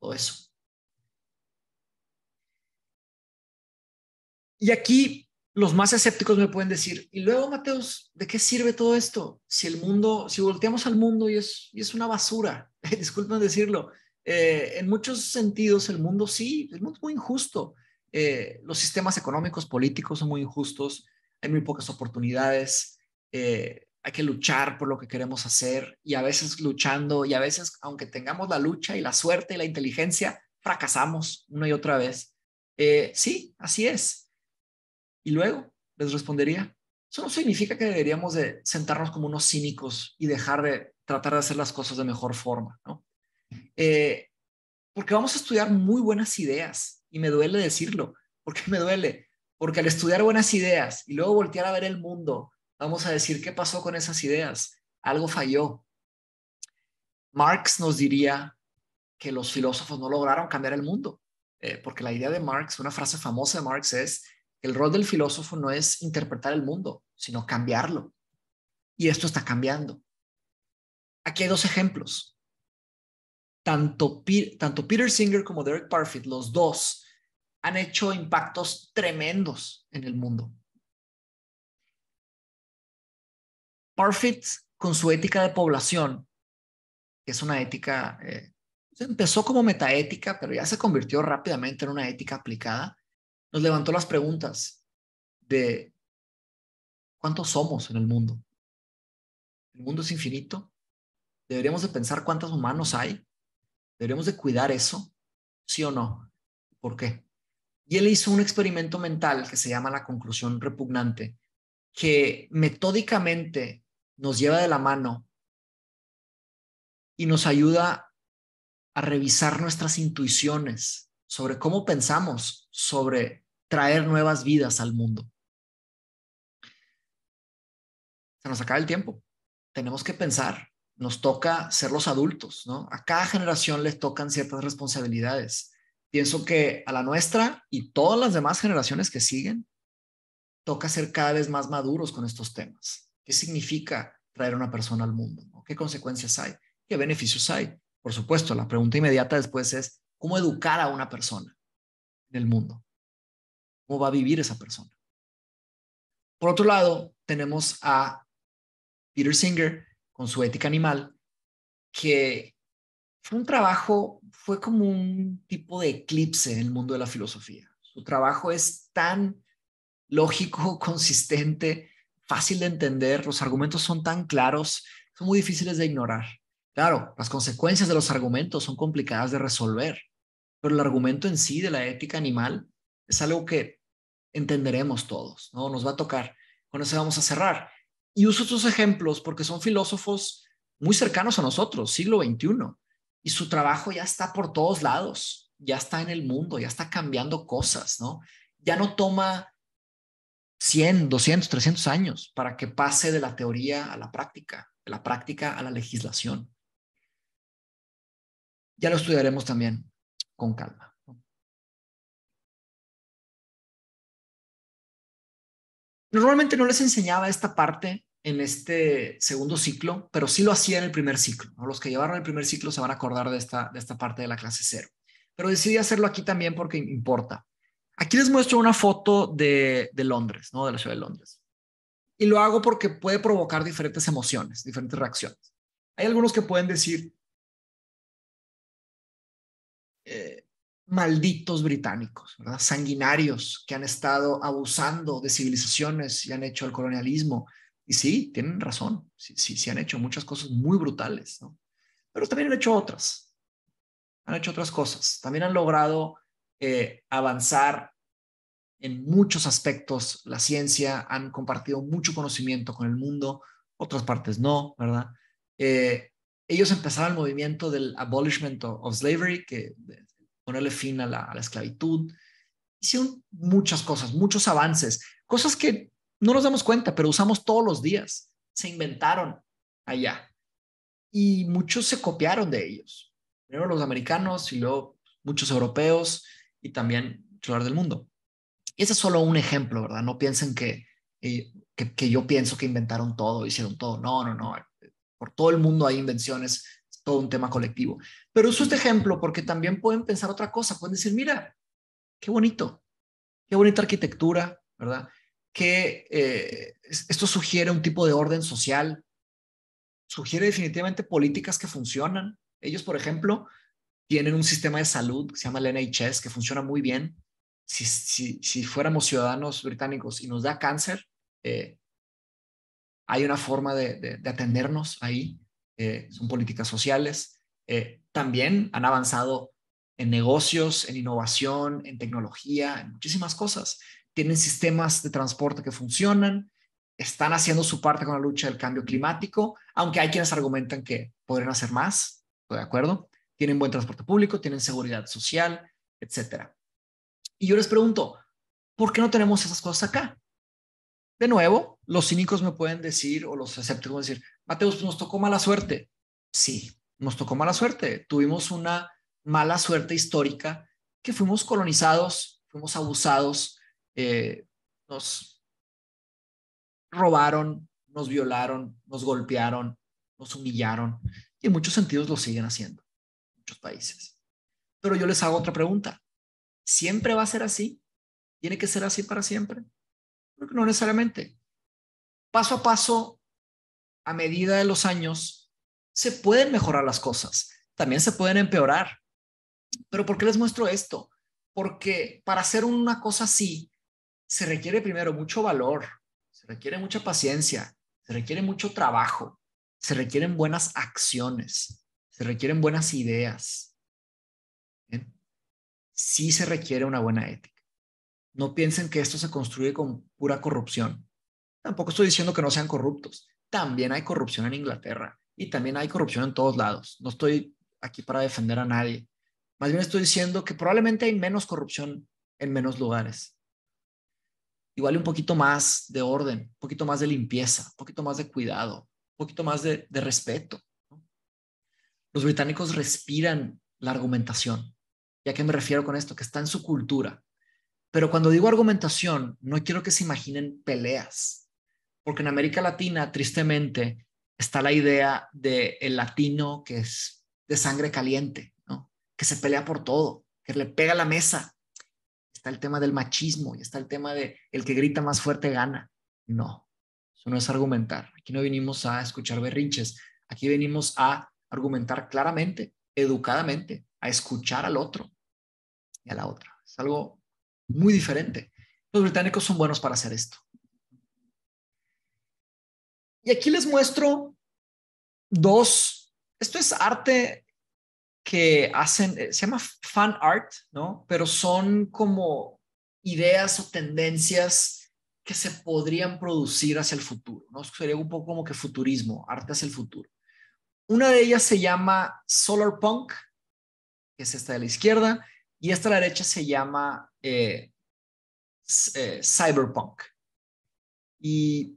todo eso. Y aquí los más escépticos me pueden decir, y luego, Mateos, ¿de qué sirve todo esto? Si el mundo, si volteamos al mundo y es, una basura, disculpen decirlo, eh, en muchos sentidos el mundo sí, el mundo es muy injusto. Eh, los sistemas económicos, políticos son muy injustos, hay muy pocas oportunidades, eh, hay que luchar por lo que queremos hacer y a veces luchando y a veces, aunque tengamos la lucha y la suerte y la inteligencia, fracasamos una y otra vez. sí, así es y luego les respondería. Eso no significa que deberíamos de sentarnos como unos cínicos y dejar de tratar de hacer las cosas de mejor forma, ¿no? Eh, porque vamos a estudiar muy buenas ideas y me duele decirlo. porque me duele? Porque al estudiar buenas ideas y luego voltear a ver el mundo, vamos a decir qué pasó con esas ideas. Algo falló. Marx nos diría que los filósofos no lograron cambiar el mundo, eh, porque la idea de Marx, una frase famosa de Marx es el rol del filósofo no es interpretar el mundo, sino cambiarlo. Y esto está cambiando. Aquí hay dos ejemplos. Tanto, Peter Singer como Derek Parfit, los dos, han hecho impactos tremendos en el mundo. Parfit, con su ética de población, que es una ética, eh, empezó como metaética, pero ya se convirtió rápidamente en una ética aplicada, nos levantó las preguntas de cuántos somos en el mundo. El mundo es infinito. Deberíamos de pensar cuántos humanos hay. Deberíamos de cuidar eso, sí o no. ¿Por qué? Y él hizo un experimento mental que se llama la conclusión repugnante, que metódicamente nos lleva de la mano y nos ayuda a revisar nuestras intuiciones sobre cómo pensamos sobre traer nuevas vidas al mundo. Se nos acaba el tiempo. Tenemos que pensar. Nos toca ser los adultos, ¿no? A cada generación les tocan ciertas responsabilidades. Pienso que a la nuestra y todas las demás generaciones que siguen, toca ser cada vez más maduros con estos temas. ¿Qué significa traer una persona al mundo? ¿Qué consecuencias hay? ¿Qué beneficios hay? Por supuesto, la pregunta inmediata después es, cómo educar a una persona en el mundo, cómo va a vivir esa persona. Por otro lado, tenemos a Peter Singer con su ética animal, que fue un trabajo, fue como un tipo de eclipse en el mundo de la filosofía. Su trabajo es tan lógico, consistente, fácil de entender, los argumentos son tan claros, son muy difíciles de ignorar. Claro, las consecuencias de los argumentos son complicadas de resolver, pero el argumento en sí de la ética animal es algo que entenderemos todos, ¿no? Nos va a tocar. Con eso vamos a cerrar. Y uso estos ejemplos porque son filósofos muy cercanos a nosotros, siglo XXI, y su trabajo ya está por todos lados, ya está en el mundo, ya está cambiando cosas, ¿no? Ya no toma 100, 200, 300 años para que pase de la teoría a la práctica, de la práctica a la legislación ya lo estudiaremos también con calma. Normalmente no les enseñaba esta parte en este segundo ciclo, pero sí lo hacía en el primer ciclo. Los que llevaron el primer ciclo se van a acordar de esta, de esta parte de la clase cero. Pero decidí hacerlo aquí también porque importa. Aquí les muestro una foto de, de Londres, ¿no? de la ciudad de Londres. Y lo hago porque puede provocar diferentes emociones, diferentes reacciones. Hay algunos que pueden decir, eh, malditos británicos, ¿verdad? sanguinarios que han estado abusando de civilizaciones y han hecho el colonialismo. Y sí, tienen razón, sí, sí, han hecho muchas cosas muy brutales, ¿no? pero también han hecho otras, han hecho otras cosas, también han logrado eh, avanzar en muchos aspectos la ciencia, han compartido mucho conocimiento con el mundo, otras partes no, ¿verdad? Eh, ellos empezaron el movimiento del abolishment of slavery, que ponerle fin a la, esclavitud. Hicieron muchas cosas, muchos avances, cosas que no nos damos cuenta, pero usamos todos los días. Se inventaron allá y muchos se copiaron de ellos. Primero los americanos y luego muchos europeos y también el del mundo. Y ese es solo un ejemplo, ¿verdad? No piensen que, eh, que, yo pienso que inventaron todo, hicieron todo. No, no, no. Por todo el mundo hay invenciones, todo un tema colectivo. Pero uso este ejemplo porque también pueden pensar otra cosa, pueden decir, mira, qué bonito, qué bonita arquitectura, ¿verdad? Que eh, esto sugiere un tipo de orden social, sugiere definitivamente políticas que funcionan. Ellos, por ejemplo, tienen un sistema de salud que se llama el NHS, que funciona muy bien. Si, si, si fuéramos ciudadanos británicos y nos da cáncer, eh, hay una forma de, atendernos ahí, eh, son políticas sociales. Eh, también han avanzado en negocios, en innovación, en tecnología, en muchísimas cosas. Tienen sistemas de transporte que funcionan, están haciendo su parte con la lucha del cambio climático, aunque hay quienes argumentan que podrían hacer más, estoy de acuerdo. Tienen buen transporte público, tienen seguridad social, etcétera. Y yo les pregunto, ¿por qué no tenemos esas cosas acá? De nuevo, los cínicos me pueden decir, o los escépticos decir, Mateus, pues, nos tocó mala suerte. Sí, nos tocó mala suerte. Tuvimos una mala suerte histórica que fuimos colonizados, fuimos abusados, eh, nos robaron, nos violaron, nos golpearon, nos humillaron y en muchos sentidos lo siguen haciendo muchos países. Pero yo les hago otra pregunta. ¿Siempre va a ser así? ¿Tiene que ser así para siempre? no necesariamente. Paso a paso, a medida de los años, se pueden mejorar las cosas, también se pueden empeorar. Pero ¿por qué les muestro esto? Porque para hacer una cosa así, se requiere primero mucho valor, se requiere mucha paciencia, se requiere mucho trabajo, se requieren buenas acciones, se requieren buenas ideas. Sí se requiere una buena ética. No piensen que esto se construye con pura corrupción. Tampoco estoy diciendo que no sean corruptos. También hay corrupción en Inglaterra y también hay corrupción en todos lados. No estoy aquí para defender a nadie. Más bien estoy diciendo que probablemente hay menos corrupción en menos lugares. Igual un poquito más de orden, un poquito más de limpieza, un poquito más de cuidado, un poquito más de, respeto. Los británicos respiran la argumentación. ¿Y a qué me refiero con esto? Que está en su cultura. Pero cuando digo argumentación, no quiero que se imaginen peleas, porque en América Latina, tristemente, está la idea del el latino que es de sangre caliente, ¿no? que se pelea por todo, que le pega a la mesa. Está el tema del machismo y está el tema de el que grita más fuerte gana. No, eso no es argumentar. Aquí no vinimos a escuchar berrinches, aquí venimos a argumentar claramente, educadamente, a escuchar al otro y a la otra. Es algo muy diferente. Los británicos son buenos para hacer esto. Y aquí les muestro dos, esto es arte que hacen, eh, se llama fan art, ¿no? Pero son como ideas o tendencias que se podrían producir hacia el futuro, ¿no? Sería un poco como que futurismo, arte hacia el futuro. Una de ellas se llama Solar Punk, que es esta de la izquierda, y esta a la derecha se llama eh, eh, cyberpunk. Y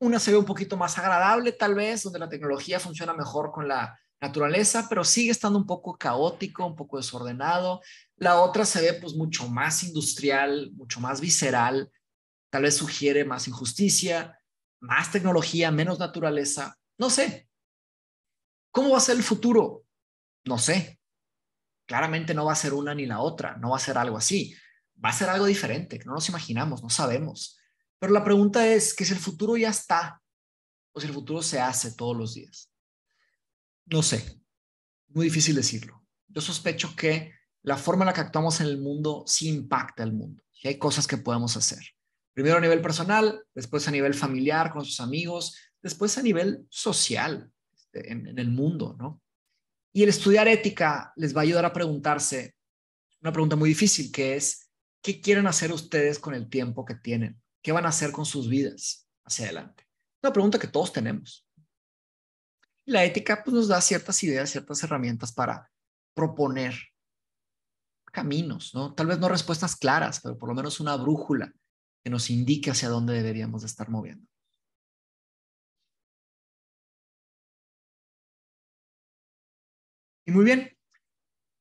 una se ve un poquito más agradable tal vez, donde la tecnología funciona mejor con la naturaleza, pero sigue estando un poco caótico, un poco desordenado. La otra se ve pues mucho más industrial, mucho más visceral, tal vez sugiere más injusticia, más tecnología, menos naturaleza, no sé. ¿Cómo va a ser el futuro? No sé. Claramente no va a ser una ni la otra, no va a ser algo así. Va a ser algo diferente, que no nos imaginamos, no sabemos. Pero la pregunta es ¿qué si el futuro ya está o si el futuro se hace todos los días. No sé, muy difícil decirlo. Yo sospecho que la forma en la que actuamos en el mundo sí impacta al mundo y hay cosas que podemos hacer. Primero a nivel personal, después a nivel familiar con sus amigos, después a nivel social este, en el mundo, ¿no? Y el estudiar ética les va a ayudar a preguntarse una pregunta muy difícil, que es, ¿qué quieren hacer ustedes con el tiempo que tienen? ¿Qué van a hacer con sus vidas hacia adelante? Una pregunta que todos tenemos. la ética pues, nos da ciertas ideas, ciertas herramientas para proponer caminos, ¿no? Tal vez no respuestas claras, pero por lo menos una brújula que nos indique hacia dónde deberíamos estar moviendo. Muy bien,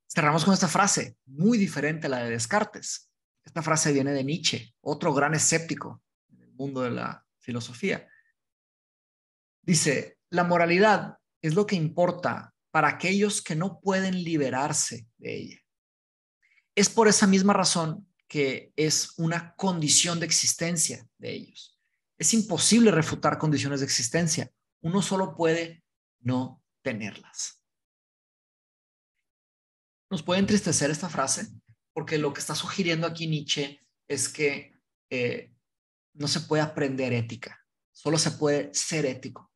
cerramos con esta frase, muy diferente a la de Descartes. Esta frase viene de Nietzsche, otro gran escéptico en el mundo de la filosofía. Dice, la moralidad es lo que importa para aquellos que no pueden liberarse de ella. Es por esa misma razón que es una condición de existencia de ellos. Es imposible refutar condiciones de existencia. Uno solo puede no tenerlas nos puede entristecer esta frase, porque lo que está sugiriendo aquí Nietzsche es que eh, no se puede aprender ética, solo se puede ser ético.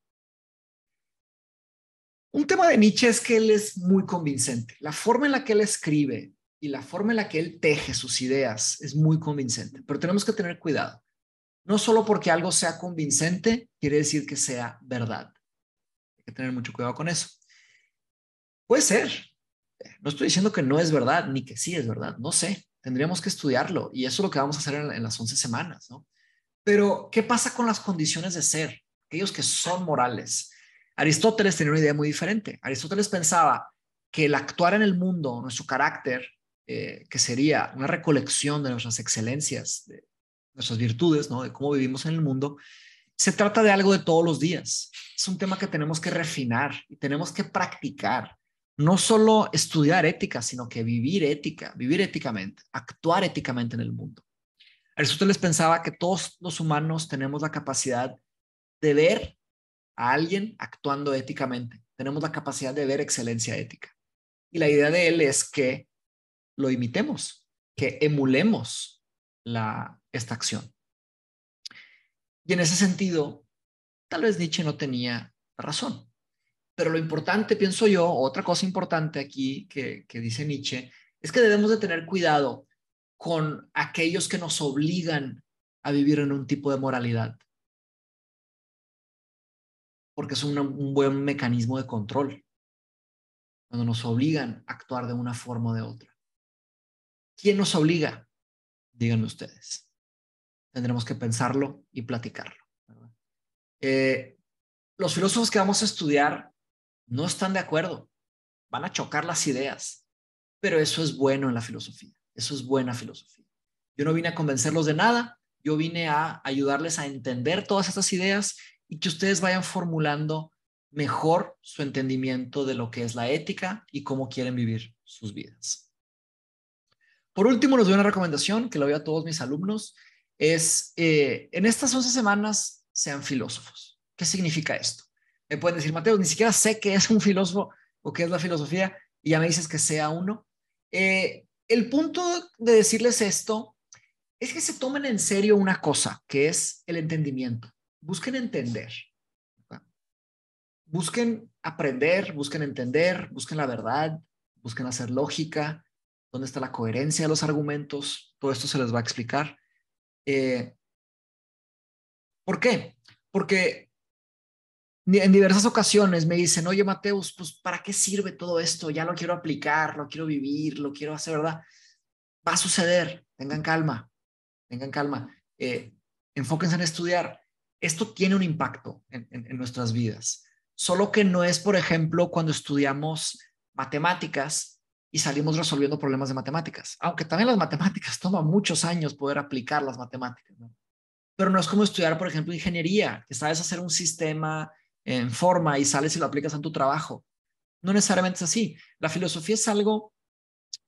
Un tema de Nietzsche es que él es muy convincente. La forma en la que él escribe y la forma en la que él teje sus ideas es muy convincente, pero tenemos que tener cuidado. No solo porque algo sea convincente quiere decir que sea verdad. Hay que tener mucho cuidado con eso. Puede ser, no estoy diciendo que no es verdad ni que sí es verdad, no sé, tendríamos que estudiarlo y eso es lo que vamos a hacer en, las 11 semanas, ¿no? Pero, ¿qué pasa con las condiciones de ser? Aquellos que son morales. Aristóteles tenía una idea muy diferente. Aristóteles pensaba que el actuar en el mundo, nuestro carácter, eh, que sería una recolección de nuestras excelencias, de nuestras virtudes, de cómo vivimos en el mundo, se trata de algo de todos los días. Es un tema que tenemos que refinar y tenemos que practicar no solo estudiar ética, sino que vivir ética, vivir éticamente, actuar éticamente en el mundo. Aristóteles pensaba que todos los humanos tenemos la capacidad de ver a alguien actuando éticamente, tenemos la capacidad de ver excelencia ética. Y la idea de él es que lo imitemos, que emulemos esta acción. Y en ese sentido, tal vez Nietzsche no tenía razón. Pero lo importante, pienso yo, otra cosa importante aquí que, dice Nietzsche, es que debemos de tener cuidado con aquellos que nos obligan a vivir en un tipo de moralidad. Porque es un buen mecanismo de control. Cuando nos obligan a actuar de una forma o de otra. ¿Quién nos obliga? Díganme ustedes. Tendremos que pensarlo y platicarlo. Eh, los filósofos que vamos a estudiar no están de acuerdo, van a chocar las ideas, pero eso es bueno en la filosofía, eso es buena filosofía. Yo no vine a convencerlos de nada, yo vine a ayudarles a entender todas estas ideas y que ustedes vayan formulando mejor su entendimiento de lo que es la ética y cómo quieren vivir sus vidas. Por último, les doy una recomendación que le doy a todos mis alumnos, es eh, en estas 11 semanas sean filósofos. ¿Qué significa esto? Me pueden decir, Mateo, ni siquiera sé qué es un filósofo o qué es la filosofía y ya me dices que sea uno. Eh, el punto de decirles esto es que se tomen en serio una cosa, que es el entendimiento. Busquen entender. Busquen aprender, busquen entender, busquen la verdad, busquen hacer lógica, dónde está la coherencia de los argumentos, todo esto se les va a explicar. Eh, ¿Por qué? Porque en diversas ocasiones me dicen, oye Mateus, pues ¿para qué sirve todo esto? Ya lo quiero aplicar, lo quiero vivir, lo quiero hacer, ¿verdad? Va a suceder, tengan calma, tengan calma, eh, enfóquense en estudiar. Esto tiene un impacto en, en, nuestras vidas, solo que no es, por ejemplo, cuando estudiamos matemáticas y salimos resolviendo problemas de matemáticas, aunque también las matemáticas toma muchos años poder aplicar las matemáticas, ¿no? Pero no es como estudiar, por ejemplo, ingeniería, que sabes hacer un sistema en forma y sales y lo aplicas a tu trabajo. No necesariamente es así. La filosofía es algo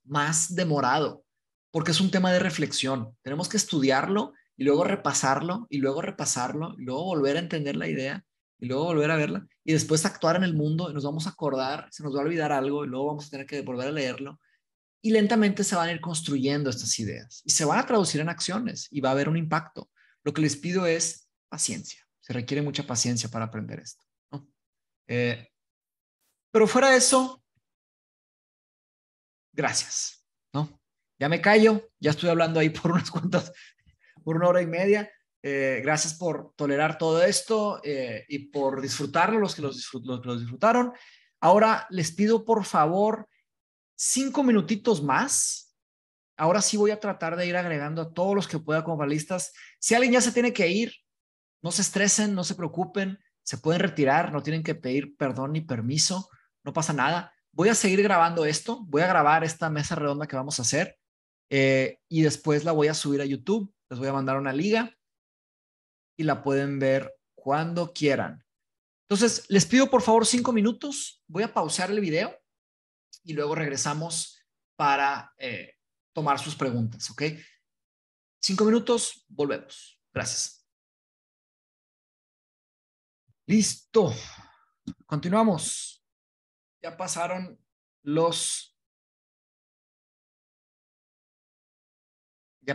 más demorado porque es un tema de reflexión. Tenemos que estudiarlo y luego repasarlo y luego repasarlo y luego volver a entender la idea y luego volver a verla y después actuar en el mundo y nos vamos a acordar, se nos va a olvidar algo y luego vamos a tener que volver a leerlo y lentamente se van a ir construyendo estas ideas y se van a traducir en acciones y va a haber un impacto. Lo que les pido es paciencia. Se requiere mucha paciencia para aprender esto. Eh, pero fuera de eso, gracias, ¿no? Ya me callo, ya estoy hablando ahí por unas cuantas, por una hora y media. Eh, gracias por tolerar todo esto eh, y por disfrutarlo, los que los, disfrutaron. Ahora les pido por favor cinco minutitos más Ahora sí voy a tratar de ir agregando a todos los que pueda como palistas. Si alguien ya se tiene que ir, no se estresen, no se preocupen se pueden retirar, no tienen que pedir perdón ni permiso, no pasa nada. Voy a seguir grabando esto, voy a grabar esta mesa redonda que vamos a hacer eh, y después la voy a subir a YouTube, les voy a mandar una liga y la pueden ver cuando quieran. Entonces, les pido por favor cinco minutos, voy a pausar el video y luego regresamos para eh, tomar sus preguntas, ¿ok? Cinco minutos, volvemos. Gracias. Listo. Continuamos. Ya pasaron los...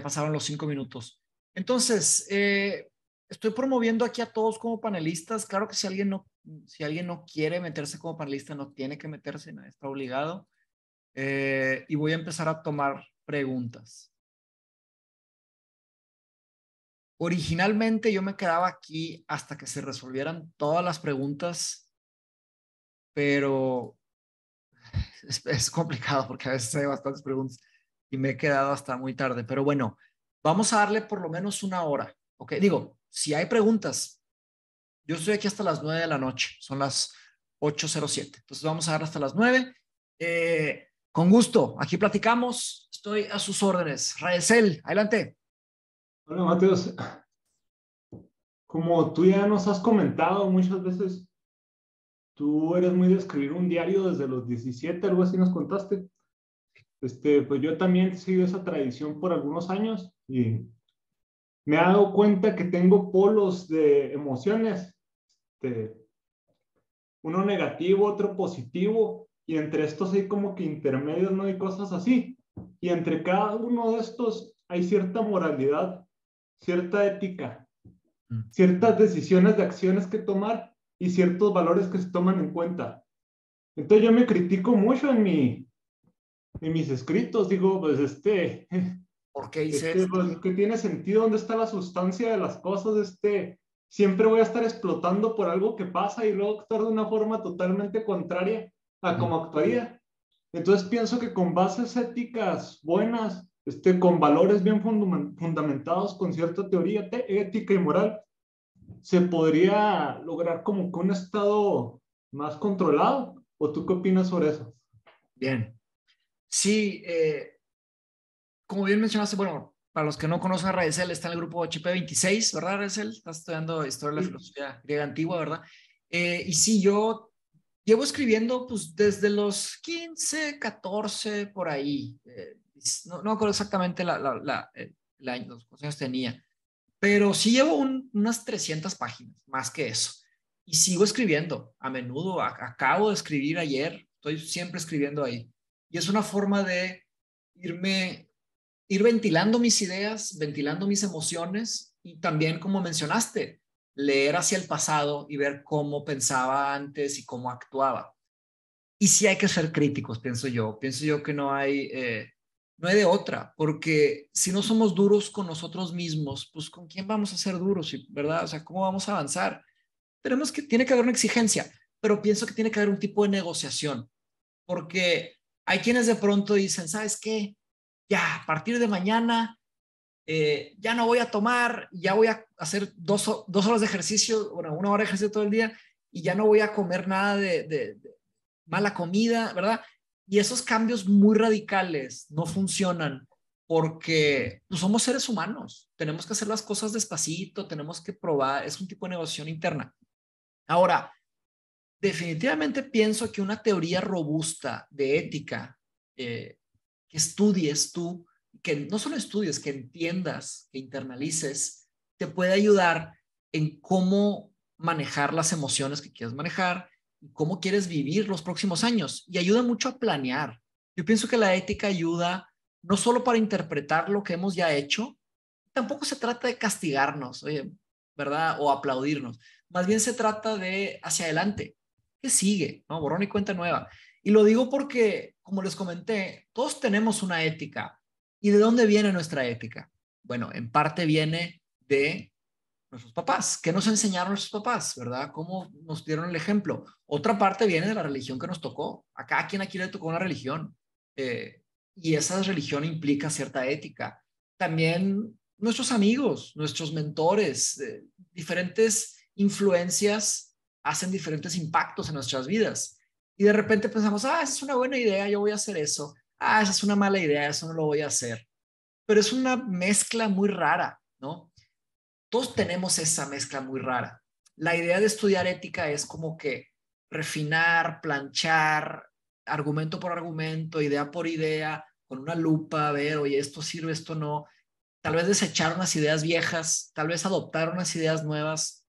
pasaron los cinco minutos. Entonces, eh, estoy promoviendo aquí a todos como panelistas. Claro que si alguien no, si alguien no quiere meterse como panelista, no tiene que meterse, no está obligado. Eh, y voy a empezar a tomar preguntas. Originalmente yo me quedaba aquí hasta que se resolvieran todas las preguntas, pero es, complicado porque a veces hay bastantes preguntas y me he quedado hasta muy tarde. Pero bueno, vamos a darle por lo menos una hora, ¿ok? Digo, si hay preguntas, yo estoy aquí hasta las nueve de la noche, son las 8.07, entonces vamos a dar hasta las nueve. Eh, con gusto, aquí platicamos, estoy a sus órdenes. Raesel, adelante. Bueno, Mateos, como tú ya nos has comentado muchas veces, tú eres muy de escribir un diario desde los 17, algo así nos contaste. Este, pues yo también he seguido esa tradición por algunos años y me he dado cuenta que tengo polos de emociones, este, uno negativo, otro positivo, y entre estos hay como que intermedios, no hay cosas así. Y entre cada uno de estos hay cierta moralidad cierta ética, mm. ciertas decisiones de acciones que tomar y ciertos valores que se toman en cuenta. Entonces yo me critico mucho en, mi, en mis escritos, digo, pues este... ¿Por qué hice este, pues, esto? ¿Qué tiene sentido? ¿Dónde está la sustancia de las cosas? Este, siempre voy a estar explotando por algo que pasa y luego actuar de una forma totalmente contraria a mm. cómo actuaría. Entonces pienso que con bases éticas buenas, este, con valores bien fundamentados, con cierta teoría ética y moral, se podría lograr como que un estado más controlado. ¿O tú qué opinas sobre eso? Bien. Sí, eh, como bien mencionaste, bueno, para los que no conocen a Raizel, está en el grupo HP26, ¿verdad, Raizel? está estudiando historia de la filosofía griega antigua, ¿verdad? Eh, y sí, yo llevo escribiendo pues desde los 15, 14, por ahí. Eh, no, no acuerdo exactamente la, la, la, los tenía, pero sí llevo unas 300 páginas, más que eso. Y sigo escribiendo a menudo, acabo de escribir ayer, estoy siempre escribiendo ahí. Y es una forma de irme, ir ventilando mis ideas, ventilando mis emociones y también, como mencionaste, leer hacia el pasado y ver cómo pensaba antes y cómo actuaba. Y sí hay que ser críticos, pienso yo. Pienso yo que no hay, eh, no hay de otra, porque si no somos duros con nosotros mismos, pues con quién vamos a ser duros, ¿verdad? O sea, ¿cómo vamos a avanzar? Tenemos que, tiene que haber una exigencia, pero pienso que tiene que haber un tipo de negociación, porque hay quienes de pronto dicen, ¿sabes qué? Ya, a partir de mañana, eh, ya no voy a tomar, ya voy a hacer dos, dos, horas de ejercicio, bueno, una hora de ejercicio todo el día, y ya no voy a comer nada de mala comida, ¿verdad? Y esos cambios muy radicales no funcionan porque pues, somos seres humanos, tenemos que hacer las cosas despacito, tenemos que probar, es un tipo de negociación interna. Ahora, definitivamente pienso que una teoría robusta de ética eh, que estudies tú, que no solo estudies, que entiendas, que internalices, te puede ayudar en cómo manejar las emociones que quieres manejar, cómo quieres vivir los próximos años y ayuda mucho a planear. Yo pienso que la ética ayuda no solo para interpretar lo que hemos ya hecho, tampoco se trata de castigarnos, oye, ¿verdad? O aplaudirnos. Más bien se trata de hacia adelante. ¿Qué sigue? ¿No? Borrón y cuenta nueva. Y lo digo porque, como les comenté, todos tenemos una ética. ¿Y de dónde viene nuestra ética? Bueno, en parte viene de nuestros papás, qué nos enseñaron nuestros papás, ¿verdad? ¿Cómo nos dieron el ejemplo? Otra parte viene de la religión que nos tocó. A cada quien aquí le tocó una religión. Eh, y esa religión implica cierta ética. También nuestros amigos, nuestros mentores, eh, diferentes influencias hacen diferentes impactos en nuestras vidas. Y de repente pensamos, ah, esa es una buena idea, yo voy a hacer eso. Ah, esa es una mala idea, eso no lo voy a hacer. Pero es una mezcla muy rara, ¿no? Todos tenemos esa mezcla muy rara. La idea de estudiar ética es como que refinar, planchar, argumento por argumento, idea por idea, con una lupa, ver, oye, esto sirve, esto no. Tal vez desechar unas ideas viejas, tal vez adoptar unas ideas nuevas.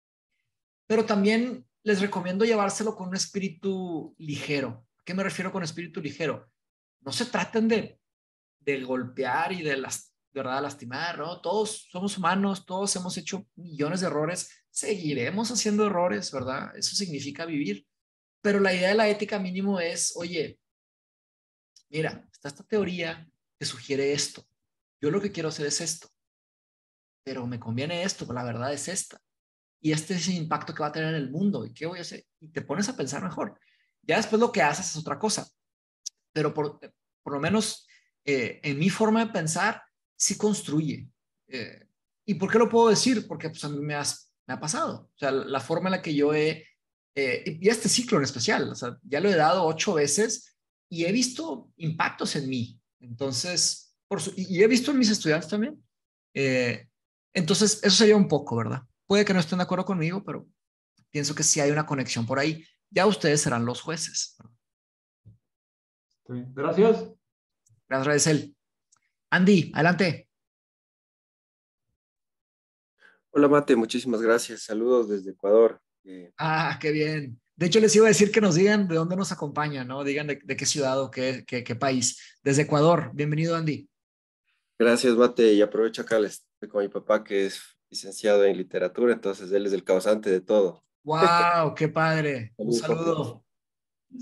Pero también les recomiendo llevárselo con un espíritu ligero. ¿A qué me refiero con espíritu ligero? No se traten de, de golpear y de las de verdad lastimar, ¿no? Todos somos humanos, todos hemos hecho millones de errores, seguiremos haciendo errores, ¿verdad? Eso significa vivir. Pero la idea de la ética mínimo es, oye, mira, está esta teoría que sugiere esto. Yo lo que quiero hacer es esto. Pero me conviene esto, la verdad es esta. Y este es el impacto que va a tener en el mundo. ¿Y qué voy a hacer? Y te pones a pensar mejor. Ya después lo que haces es otra cosa. Pero por, por lo menos eh, en mi forma de pensar, se construye. Eh, ¿Y por qué lo puedo decir? Porque pues, a mí me, ha pasado. O sea, la, forma en la que yo he, eh, y este ciclo en especial, ya lo he dado ocho veces y he visto impactos en mí. Entonces, y, he visto en mis estudiantes también. Eh, entonces, eso sería un poco, ¿verdad? Puede que no estén de acuerdo conmigo, pero pienso que si hay una conexión por ahí. Ya ustedes serán los jueces. Gracias. Gracias, él Andy, adelante. Hola Mate, muchísimas gracias. Saludos desde Ecuador. Eh, ah, qué bien. De hecho, les iba a decir que nos digan de dónde nos acompañan, ¿no? Digan de, qué ciudad o qué, país. Desde Ecuador, bienvenido Andy. Gracias Mate, y aprovecho acá, estoy con mi papá que es licenciado en literatura, entonces él es el causante de todo. ¡Wow! ¡Qué padre! Un saludo.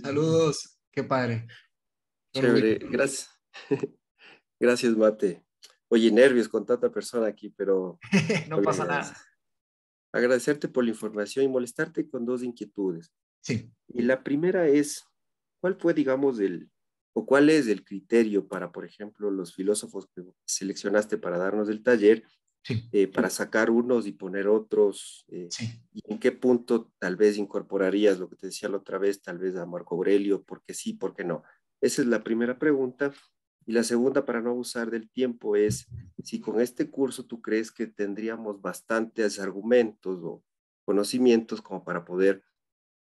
Saludos. ¡Qué padre! Chévere, gracias. Gracias, Mate. Oye, nervios con tanta persona aquí, pero... no pasa nada. Agradecerte por la información y molestarte con dos inquietudes. Sí. Y la primera es, ¿cuál fue, digamos, el, o cuál es el criterio para, por ejemplo, los filósofos que seleccionaste para darnos el taller, eh, para sacar unos y poner otros? Eh, sí. ¿Y en qué punto tal vez incorporarías lo que te decía la otra vez, tal vez a Marco Aurelio, porque sí, porque no? Esa es la primera pregunta. Y la segunda, para no abusar del tiempo, es si con este curso tú crees que tendríamos bastantes argumentos o conocimientos como para poder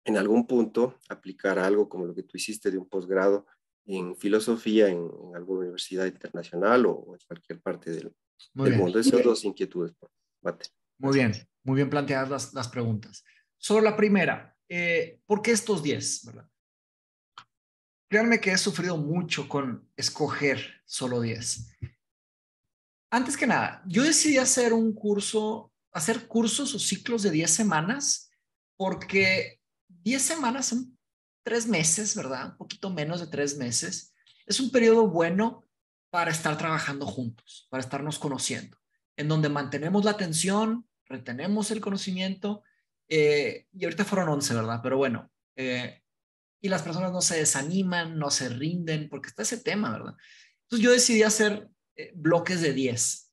en algún punto aplicar algo como lo que tú hiciste de un posgrado en filosofía en, alguna universidad internacional o, en cualquier parte del, mundo. Esas dos inquietudes. Muy bien, muy bien planteadas las, preguntas. Sobre la primera, eh, ¿por qué estos 10? verdad? Créanme que he sufrido mucho con escoger solo 10. Antes que nada, yo decidí hacer un curso, hacer cursos o ciclos de 10 semanas, porque 10 semanas son 3 meses, ¿verdad? Un poquito menos de 3 meses. Es un periodo bueno para estar trabajando juntos, para estarnos conociendo, en donde mantenemos la atención, retenemos el conocimiento. Eh, y ahorita fueron 11, ¿verdad? Pero bueno, eh, y las personas no se desaniman, no se rinden, porque está ese tema, ¿verdad? Entonces yo decidí hacer eh, bloques de 10.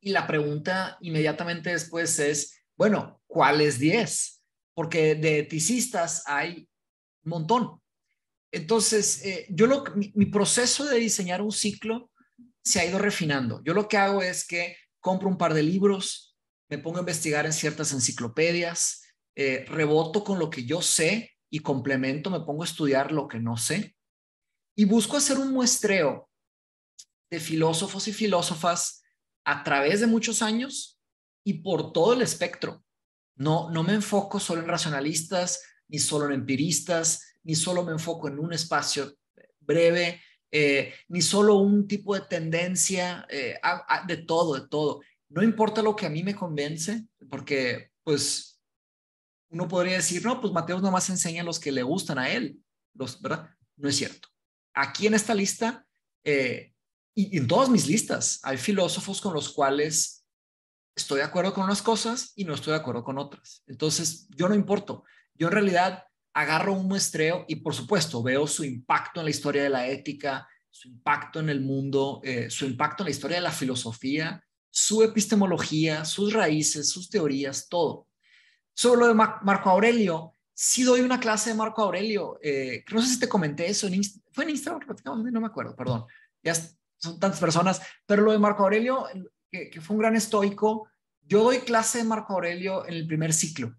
Y la pregunta inmediatamente después es, bueno, ¿cuál es 10? Porque de eticistas hay un montón. Entonces, eh, yo mi, proceso de diseñar un ciclo se ha ido refinando. Yo lo que hago es que compro un par de libros, me pongo a investigar en ciertas enciclopedias, eh, reboto con lo que yo sé y complemento, me pongo a estudiar lo que no sé y busco hacer un muestreo de filósofos y filósofas a través de muchos años y por todo el espectro. No, no me enfoco solo en racionalistas, ni solo en empiristas, ni solo me enfoco en un espacio breve, eh, ni solo un tipo de tendencia, eh, de todo, de todo. No importa lo que a mí me convence, porque pues uno podría decir, no, pues Mateo nomás enseña a los que le gustan a él, los, ¿verdad? No es cierto. Aquí en esta lista, eh, y, en todas mis listas, hay filósofos con los cuales estoy de acuerdo con unas cosas y no estoy de acuerdo con otras. Entonces, yo no importo. Yo en realidad agarro un muestreo y, por supuesto, veo su impacto en la historia de la ética, su impacto en el mundo, eh, su impacto en la historia de la filosofía, su epistemología, sus raíces, sus teorías, todo. Sobre lo de Marco Aurelio, sí doy una clase de Marco Aurelio. Eh, no sé si te comenté eso. ¿Fue en Instagram? No me acuerdo, perdón. Ya son tantas personas. Pero lo de Marco Aurelio, que, fue un gran estoico, yo doy clase de Marco Aurelio en el primer ciclo.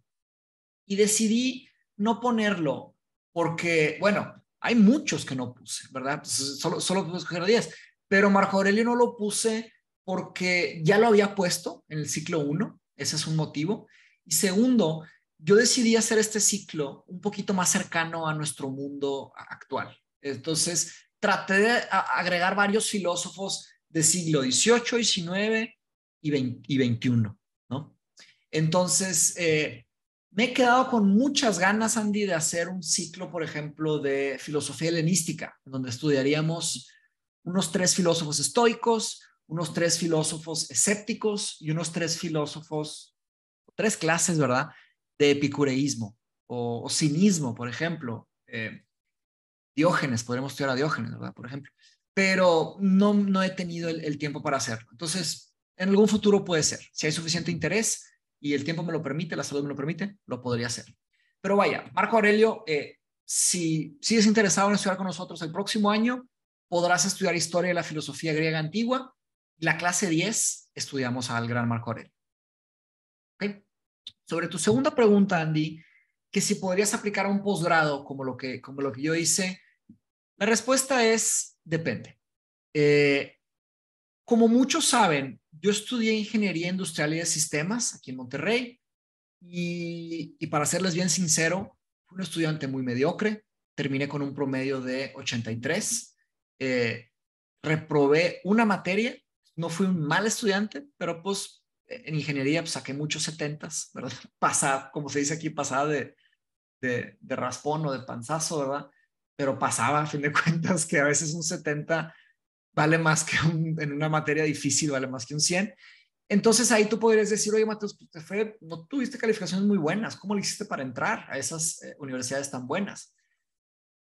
Y decidí no ponerlo porque, bueno, hay muchos que no puse, ¿verdad? Pues, solo, solo pude escoger 10. Pero Marco Aurelio no lo puse porque ya lo había puesto en el ciclo 1. Ese es un motivo. Y segundo, yo decidí hacer este ciclo un poquito más cercano a nuestro mundo actual. Entonces, traté de agregar varios filósofos de siglo XVIII, XIX y, y XXI, ¿no? Entonces, eh, me he quedado con muchas ganas, Andy, de hacer un ciclo, por ejemplo, de filosofía helenística, donde estudiaríamos unos tres filósofos estoicos, unos tres filósofos escépticos y unos tres filósofos tres clases, ¿verdad? De epicureísmo o, cinismo, por ejemplo. Eh, Diógenes, podremos estudiar a Diógenes, ¿verdad? Por ejemplo. Pero no, no he tenido el, tiempo para hacerlo. Entonces, en algún futuro puede ser. Si hay suficiente interés y el tiempo me lo permite, la salud me lo permite, lo podría hacer. Pero vaya, Marco Aurelio, eh, si es interesado en estudiar con nosotros el próximo año, podrás estudiar historia de la filosofía griega antigua. La clase 10 estudiamos al gran Marco Aurelio. Sobre tu segunda pregunta, Andy, que si podrías aplicar a un posgrado como lo que, como lo que yo hice, la respuesta es depende. Eh, como muchos saben, yo estudié ingeniería industrial y de sistemas aquí en Monterrey y, para serles bien sincero, fui un estudiante muy mediocre, terminé con un promedio de 83, eh, reprobé una materia, no fui un mal estudiante, pero pues en ingeniería pues, saqué muchos setentas, ¿verdad? Pasaba, como se dice aquí, pasaba de, de, raspón o de panzazo, ¿verdad? Pero pasaba, a fin de cuentas, que a veces un 70 vale más que un, en una materia difícil, vale más que un 100. Entonces ahí tú podrías decir, oye, pues no tuviste calificaciones muy buenas, ¿cómo le hiciste para entrar a esas eh, universidades tan buenas?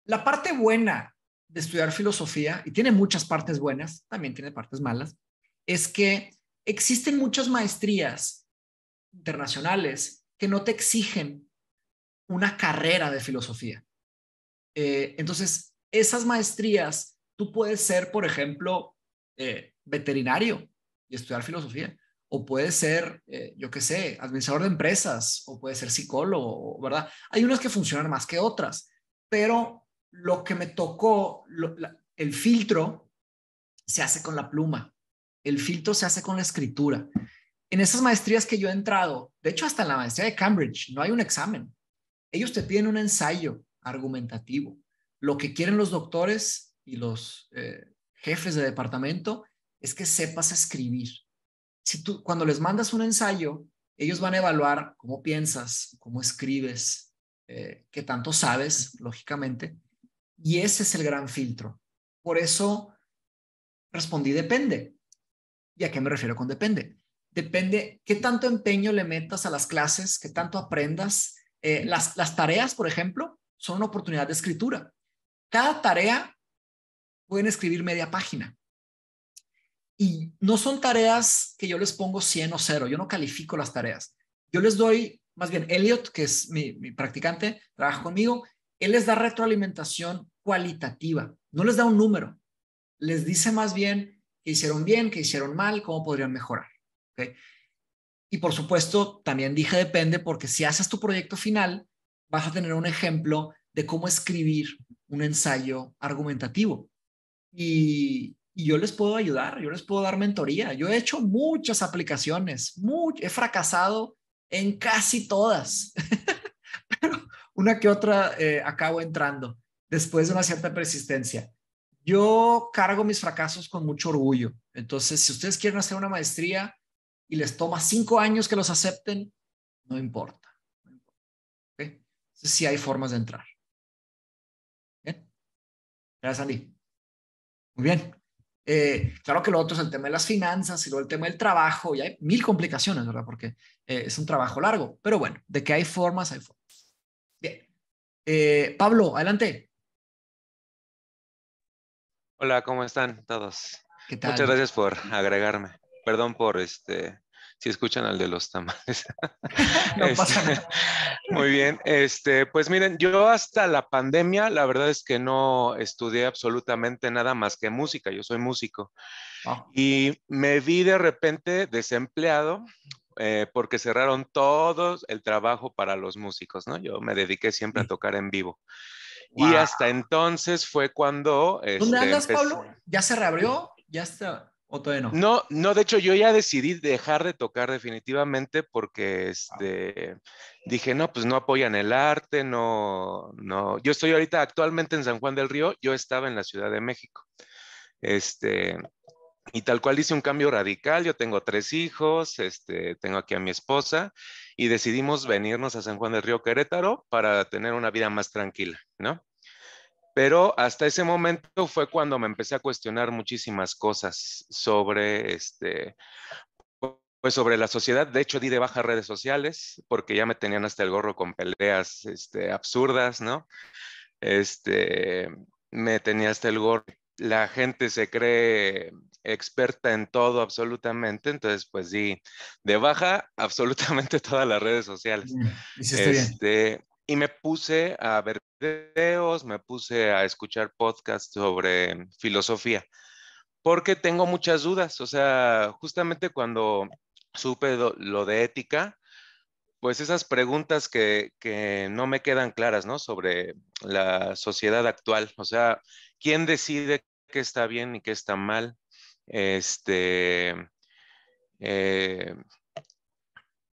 La parte buena de estudiar filosofía, y tiene muchas partes buenas, también tiene partes malas, es que existen muchas maestrías internacionales que no te exigen una carrera de filosofía. Eh, entonces, esas maestrías, tú puedes ser, por ejemplo, eh, veterinario y estudiar filosofía, o puedes ser, eh, yo qué sé, administrador de empresas, o puedes ser psicólogo, ¿verdad? Hay unas que funcionan más que otras, pero lo que me tocó, el filtro se hace con la pluma el filtro se hace con la escritura. En esas maestrías que yo he entrado, de hecho hasta en la maestría de Cambridge, no hay un examen. Ellos te piden un ensayo argumentativo. Lo que quieren los doctores y los eh, jefes de departamento es que sepas escribir. Si tú, cuando les mandas un ensayo, ellos van a evaluar cómo piensas, cómo escribes, eh, qué tanto sabes, lógicamente. Y ese es el gran filtro. Por eso respondí depende. ¿Y a qué me refiero con depende? Depende qué tanto empeño le metas a las clases, qué tanto aprendas. Eh, las, tareas, por ejemplo, son una oportunidad de escritura. Cada tarea pueden escribir media página. Y no son tareas que yo les pongo 100 o 0, yo no califico las tareas. Yo les doy, más bien, Elliot, que es mi, mi practicante, trabaja conmigo, él les da retroalimentación cualitativa, no les da un número, les dice más bien, hicieron bien, qué hicieron mal, cómo podrían mejorar. Y por supuesto, también dije depende porque si haces tu proyecto final, vas a tener un ejemplo de cómo escribir un ensayo argumentativo. Y, yo les puedo ayudar, yo les puedo dar mentoría. Yo he hecho muchas aplicaciones, he fracasado en casi todas, pero una que otra eh, acabo entrando después de una cierta persistencia. Yo cargo mis fracasos con mucho orgullo. Entonces, si ustedes quieren hacer una maestría y les toma cinco años que los acepten, no importa. No sí hay formas de entrar. Bien. Gracias, Andy. Muy bien. Eh, claro que lo otro es el tema de las finanzas y luego el tema del trabajo, y hay mil complicaciones, ¿verdad? Porque eh, es un trabajo largo, pero bueno, de que hay formas, hay formas. Bien. Eh, Pablo, adelante. Hola, ¿cómo están todos? Muchas gracias por agregarme. Perdón por este si escuchan al de los tamales. Este, muy bien, este, pues miren, yo hasta la pandemia, la verdad es que no estudié absolutamente nada más que música, yo soy músico. Ah. Y me vi de repente desempleado eh, porque cerraron todo el trabajo para los músicos, ¿no? Yo me dediqué siempre a tocar en vivo. Y hasta entonces fue cuando... ¿Dónde este, andas, Pablo? ¿Ya se reabrió? ¿Ya está? ¿O no? No, de hecho yo ya decidí dejar de tocar definitivamente porque este, dije, no, pues no apoyan el arte, no, no. Yo estoy ahorita actualmente en San Juan del Río, yo estaba en la Ciudad de México. Este, y tal cual hice un cambio radical, yo tengo tres hijos, este, tengo aquí a mi esposa y decidimos venirnos a San Juan del Río Querétaro para tener una vida más tranquila, ¿no? Pero hasta ese momento fue cuando me empecé a cuestionar muchísimas cosas sobre, este, pues sobre la sociedad. De hecho, di de baja redes sociales porque ya me tenían hasta el gorro con peleas este, absurdas, ¿no? Este, me tenía hasta el gorro la gente se cree experta en todo absolutamente, entonces pues sí, de baja absolutamente todas las redes sociales. Mm, este, y me puse a ver videos, me puse a escuchar podcasts sobre filosofía, porque tengo muchas dudas, o sea, justamente cuando supe lo de ética, pues esas preguntas que, que, no me quedan claras, ¿no? Sobre la sociedad actual, o sea, ¿quién decide qué está bien y qué está mal? Este, eh,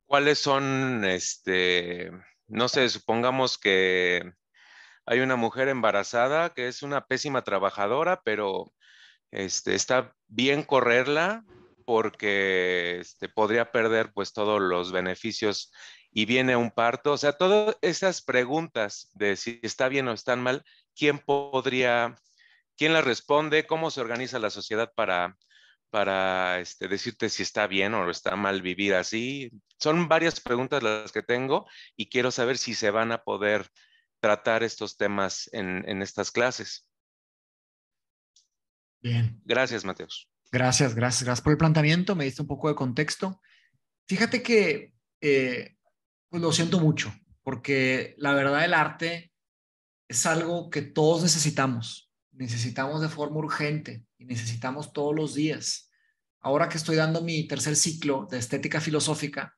¿Cuáles son, este, no sé, supongamos que hay una mujer embarazada que es una pésima trabajadora, pero este, está bien correrla porque este, podría perder pues todos los beneficios y viene un parto. O sea, todas esas preguntas de si está bien o está mal, ¿quién podría quién la responde, cómo se organiza la sociedad para, para este, decirte si está bien o está mal vivir así. Son varias preguntas las que tengo y quiero saber si se van a poder tratar estos temas en, estas clases. Bien. Gracias, Mateos. Gracias, gracias, gracias por el planteamiento. Me diste un poco de contexto. Fíjate que eh, pues lo siento mucho, porque la verdad el arte es algo que todos necesitamos necesitamos de forma urgente y necesitamos todos los días. Ahora que estoy dando mi tercer ciclo de estética filosófica,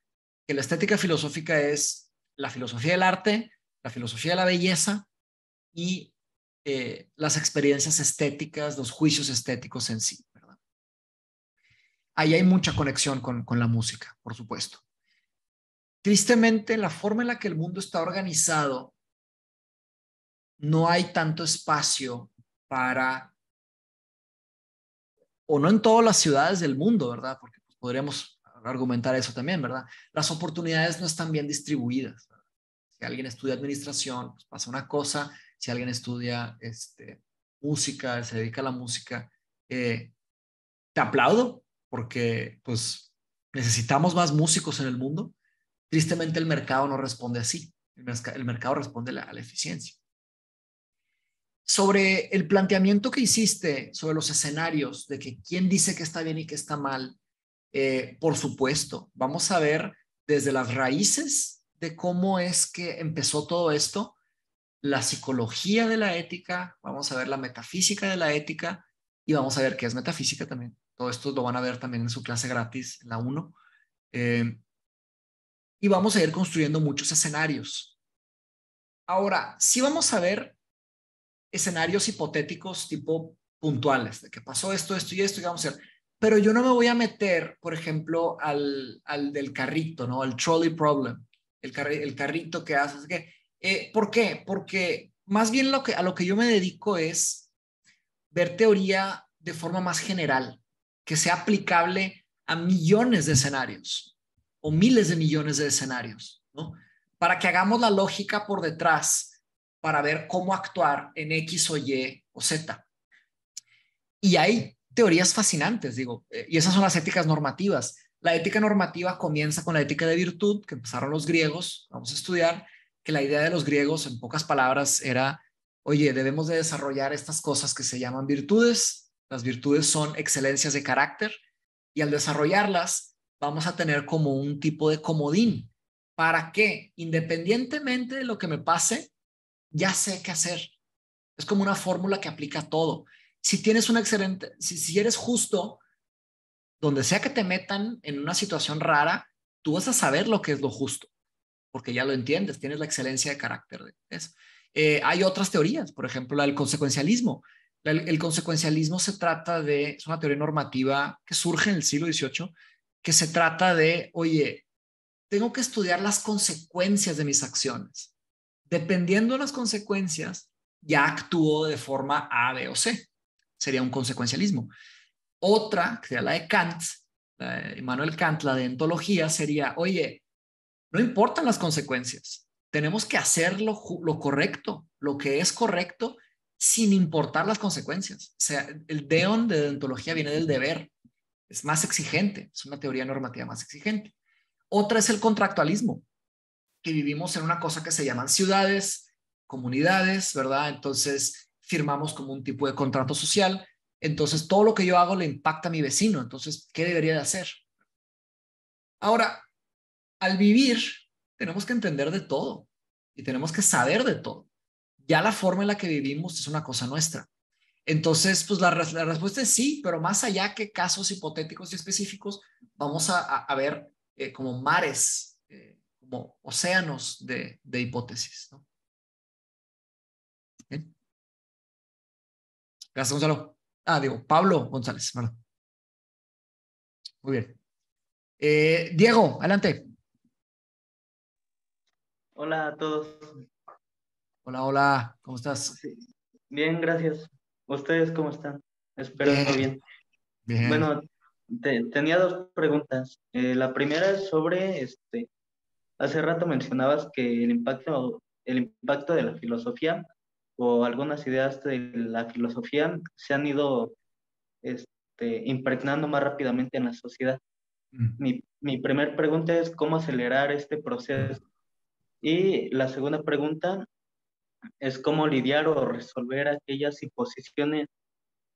que la estética filosófica es la filosofía del arte, la filosofía de la belleza y eh, las experiencias estéticas, los juicios estéticos en sí. ¿verdad? Ahí hay mucha conexión con, con la música, por supuesto. Tristemente, la forma en la que el mundo está organizado, no hay tanto espacio para, o no en todas las ciudades del mundo, ¿verdad? Porque pues, podríamos argumentar eso también, ¿verdad? Las oportunidades no están bien distribuidas. Si alguien estudia administración, pues, pasa una cosa. Si alguien estudia este, música, se dedica a la música, eh, te aplaudo porque pues necesitamos más músicos en el mundo. Tristemente el mercado no responde así. El, mercado responde a la eficiencia sobre el planteamiento que hiciste sobre los escenarios, de que quién dice que está bien y que está mal, eh, por supuesto, vamos a ver desde las raíces de cómo es que empezó todo esto, la psicología de la ética, vamos a ver la metafísica de la ética y vamos a ver qué es metafísica también. Todo esto lo van a ver también en su clase gratis, la 1. Eh, y vamos a ir construyendo muchos escenarios. Ahora, sí vamos a ver escenarios hipotéticos tipo puntuales, de que pasó esto, esto y esto, y vamos a hacer. Pero yo no me voy a meter, por ejemplo, al, al del carrito, ¿no? Al trolley problem, el, el carrito que haces. Que, eh, ¿Por qué? Porque más bien lo que, a lo que yo me dedico es ver teoría de forma más general, que sea aplicable a millones de escenarios o miles de millones de escenarios, ¿no? Para que hagamos la lógica por detrás para ver cómo actuar en X o Y o Z. Y hay teorías fascinantes, digo, eh, y esas son las éticas normativas. La ética normativa comienza con la ética de virtud, que empezaron los griegos, vamos a estudiar, que la idea de los griegos, en pocas palabras, era, oye, debemos de desarrollar estas cosas que se llaman virtudes. Las virtudes son excelencias de carácter y al desarrollarlas vamos a tener como un tipo de comodín para que, independientemente de lo que me pase, ya sé qué hacer. Es como una fórmula que aplica a todo. Si tienes una excelente, si, eres justo, donde sea que te metan en una situación rara, tú vas a saber lo que es lo justo, porque ya lo entiendes, tienes la excelencia de carácter eh, hay otras teorías, por ejemplo, la del consecuencialismo. el, consecuencialismo se trata de, es una teoría normativa que surge en el siglo XVIII, que se trata de, oye, tengo que estudiar las consecuencias de mis acciones. Dependiendo de las consecuencias, ya actuó de forma A, B o C. Sería un consecuencialismo. Otra, que sería la de Kant, la Immanuel Kant, la de sería, oye, no importan las consecuencias, tenemos que hacer lo, correcto, lo que es correcto, sin importar las consecuencias. O sea, el deon de deontología viene del deber, es más exigente, es una teoría normativa más exigente. Otra es el contractualismo, que vivimos en una cosa que se llaman ciudades, comunidades, ¿verdad? Entonces firmamos como un tipo de contrato social. Entonces todo lo que yo hago le impacta a mi vecino. Entonces, ¿qué debería de hacer? Ahora, al vivir, tenemos que entender de todo y tenemos que saber de todo. Ya la forma en la que vivimos es una cosa nuestra. Entonces, pues la, respuesta es sí, pero más allá que casos hipotéticos y específicos, vamos a, ver eh, como mares como océanos de, hipótesis. ¿no? Gracias, Gonzalo. Ah, digo, Pablo González, perdón. Muy bien. Eh, Diego, adelante. Hola a todos. Hola, hola, ¿cómo estás? Bien, gracias. ¿Ustedes cómo están? Espero bien. que bien. Bueno, tenía dos preguntas. Eh, la primera es sobre este, Hace rato mencionabas que el impacto, el impacto de la filosofía o algunas ideas de la filosofía se han ido este, impregnando más rápidamente en la sociedad. Mm. Mi, mi primera pregunta es cómo acelerar este proceso. Y la segunda pregunta es cómo lidiar o resolver aquellas imposiciones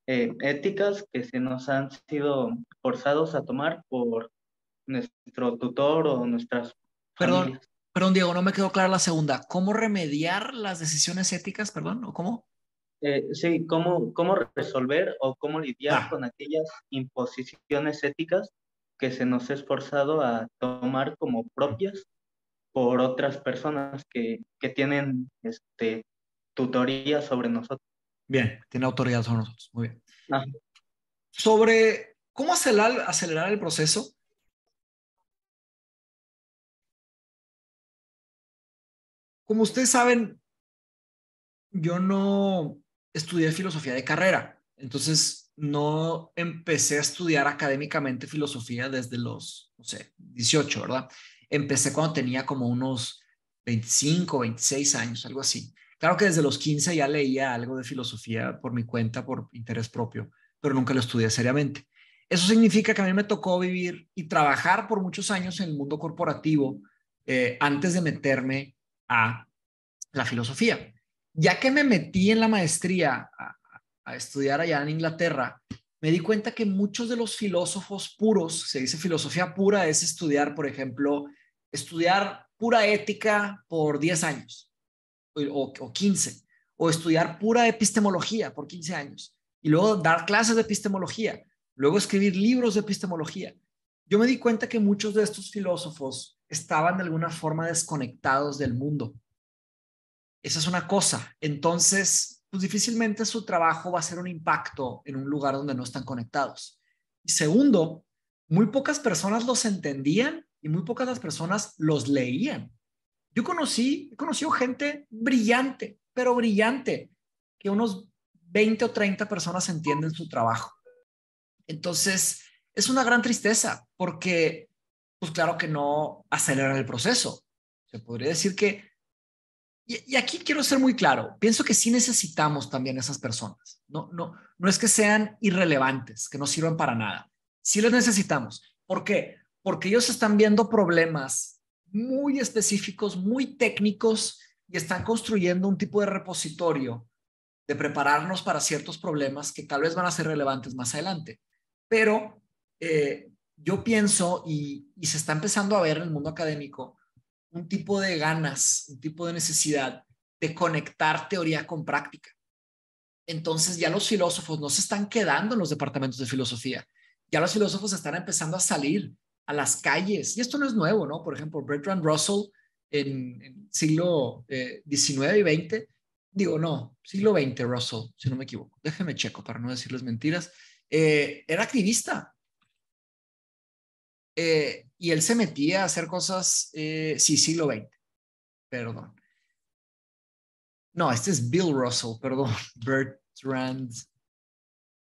eh, éticas que se nos han sido forzados a tomar por nuestro tutor o nuestras Perdón, perdón, Diego, no me quedó clara la segunda. ¿Cómo remediar las decisiones éticas, perdón, o cómo? Eh, sí, ¿cómo, cómo resolver o cómo lidiar ah. con aquellas imposiciones éticas que se nos ha esforzado a tomar como propias por otras personas que, tienen este, tutoría sobre nosotros. Bien, tiene autoridad sobre nosotros, muy bien. Ah. Sobre cómo acelerar el proceso, Como ustedes saben, yo no estudié filosofía de carrera, entonces no empecé a estudiar académicamente filosofía desde los, no sé, 18, ¿verdad? Empecé cuando tenía como unos 25, 26 años, algo así. Claro que desde los 15 ya leía algo de filosofía por mi cuenta, por interés propio, pero nunca lo estudié seriamente. Eso significa que a mí me tocó vivir y trabajar por muchos años en el mundo corporativo eh, antes de meterme a la filosofía. Ya que me metí en la maestría a, estudiar allá en Inglaterra, me di cuenta que muchos de los filósofos puros, se dice filosofía pura, es estudiar, por ejemplo, estudiar pura ética por 10 años o, o, 15, o estudiar pura epistemología por 15 años, y luego dar clases de epistemología, luego escribir libros de epistemología. Yo me di cuenta que muchos de estos filósofos estaban de alguna forma desconectados del mundo. Esa es una cosa. Entonces, pues difícilmente su trabajo va a ser un impacto en un lugar donde no están conectados. Y segundo, muy pocas personas los entendían y muy pocas las personas los leían. Yo conocí, he conocido gente brillante, pero brillante, que unos 20 o 30 personas entienden su trabajo. Entonces, es una gran tristeza porque pues claro que no aceleran el proceso. Se podría decir que, y, aquí quiero ser muy claro, pienso que sí necesitamos también a esas personas. No, no, no es que sean irrelevantes, que no sirvan para nada. Sí las necesitamos. ¿Por qué? Porque ellos están viendo problemas muy específicos, muy técnicos, y están construyendo un tipo de repositorio de prepararnos para ciertos problemas que tal vez van a ser relevantes más adelante. Pero eh, yo pienso, y, se está empezando a ver en el mundo académico, un tipo de ganas, un tipo de necesidad de conectar teoría con práctica. Entonces ya los filósofos no se están quedando en los departamentos de filosofía, ya los filósofos están empezando a salir a las calles. Y esto no es nuevo, ¿no? Por ejemplo, Bertrand Russell en, siglo XIX eh, y XX, digo, no, siglo XX, Russell, si no me equivoco, déjeme checo para no decirles mentiras, eh, era activista, eh, y él se metía a hacer cosas, eh, sí, siglo XX, perdón. No, este es Bill Russell, perdón, Bertrand,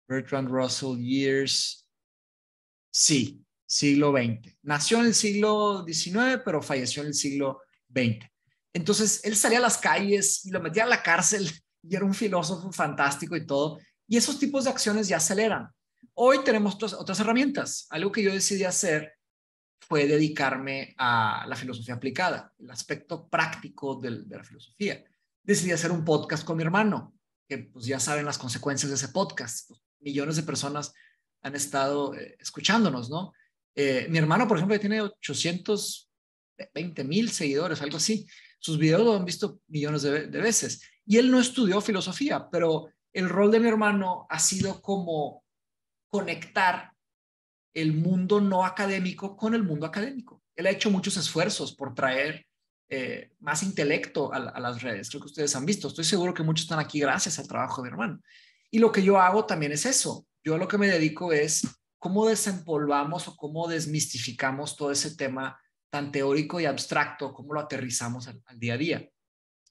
Bertrand Russell Years, sí, siglo XX. Nació en el siglo XIX, pero falleció en el siglo XX. Entonces, él salía a las calles y lo metía a la cárcel y era un filósofo fantástico y todo. Y esos tipos de acciones ya aceleran. Hoy tenemos otras herramientas. Algo que yo decidí hacer fue dedicarme a la filosofía aplicada, el aspecto práctico de, la filosofía. Decidí hacer un podcast con mi hermano, que pues ya saben las consecuencias de ese podcast. Pues, millones de personas han estado eh, escuchándonos, ¿no? Eh, mi hermano, por ejemplo, tiene 820 mil seguidores, algo así. Sus videos lo han visto millones de veces. Y él no estudió filosofía, pero el rol de mi hermano ha sido como conectar el mundo no académico con el mundo académico. Él ha hecho muchos esfuerzos por traer eh, más intelecto a, las redes. Creo que ustedes han visto. Estoy seguro que muchos están aquí gracias al trabajo de mi hermano. Y lo que yo hago también es eso. Yo lo que me dedico es cómo desempolvamos o cómo desmistificamos todo ese tema tan teórico y abstracto, cómo lo aterrizamos al día a día.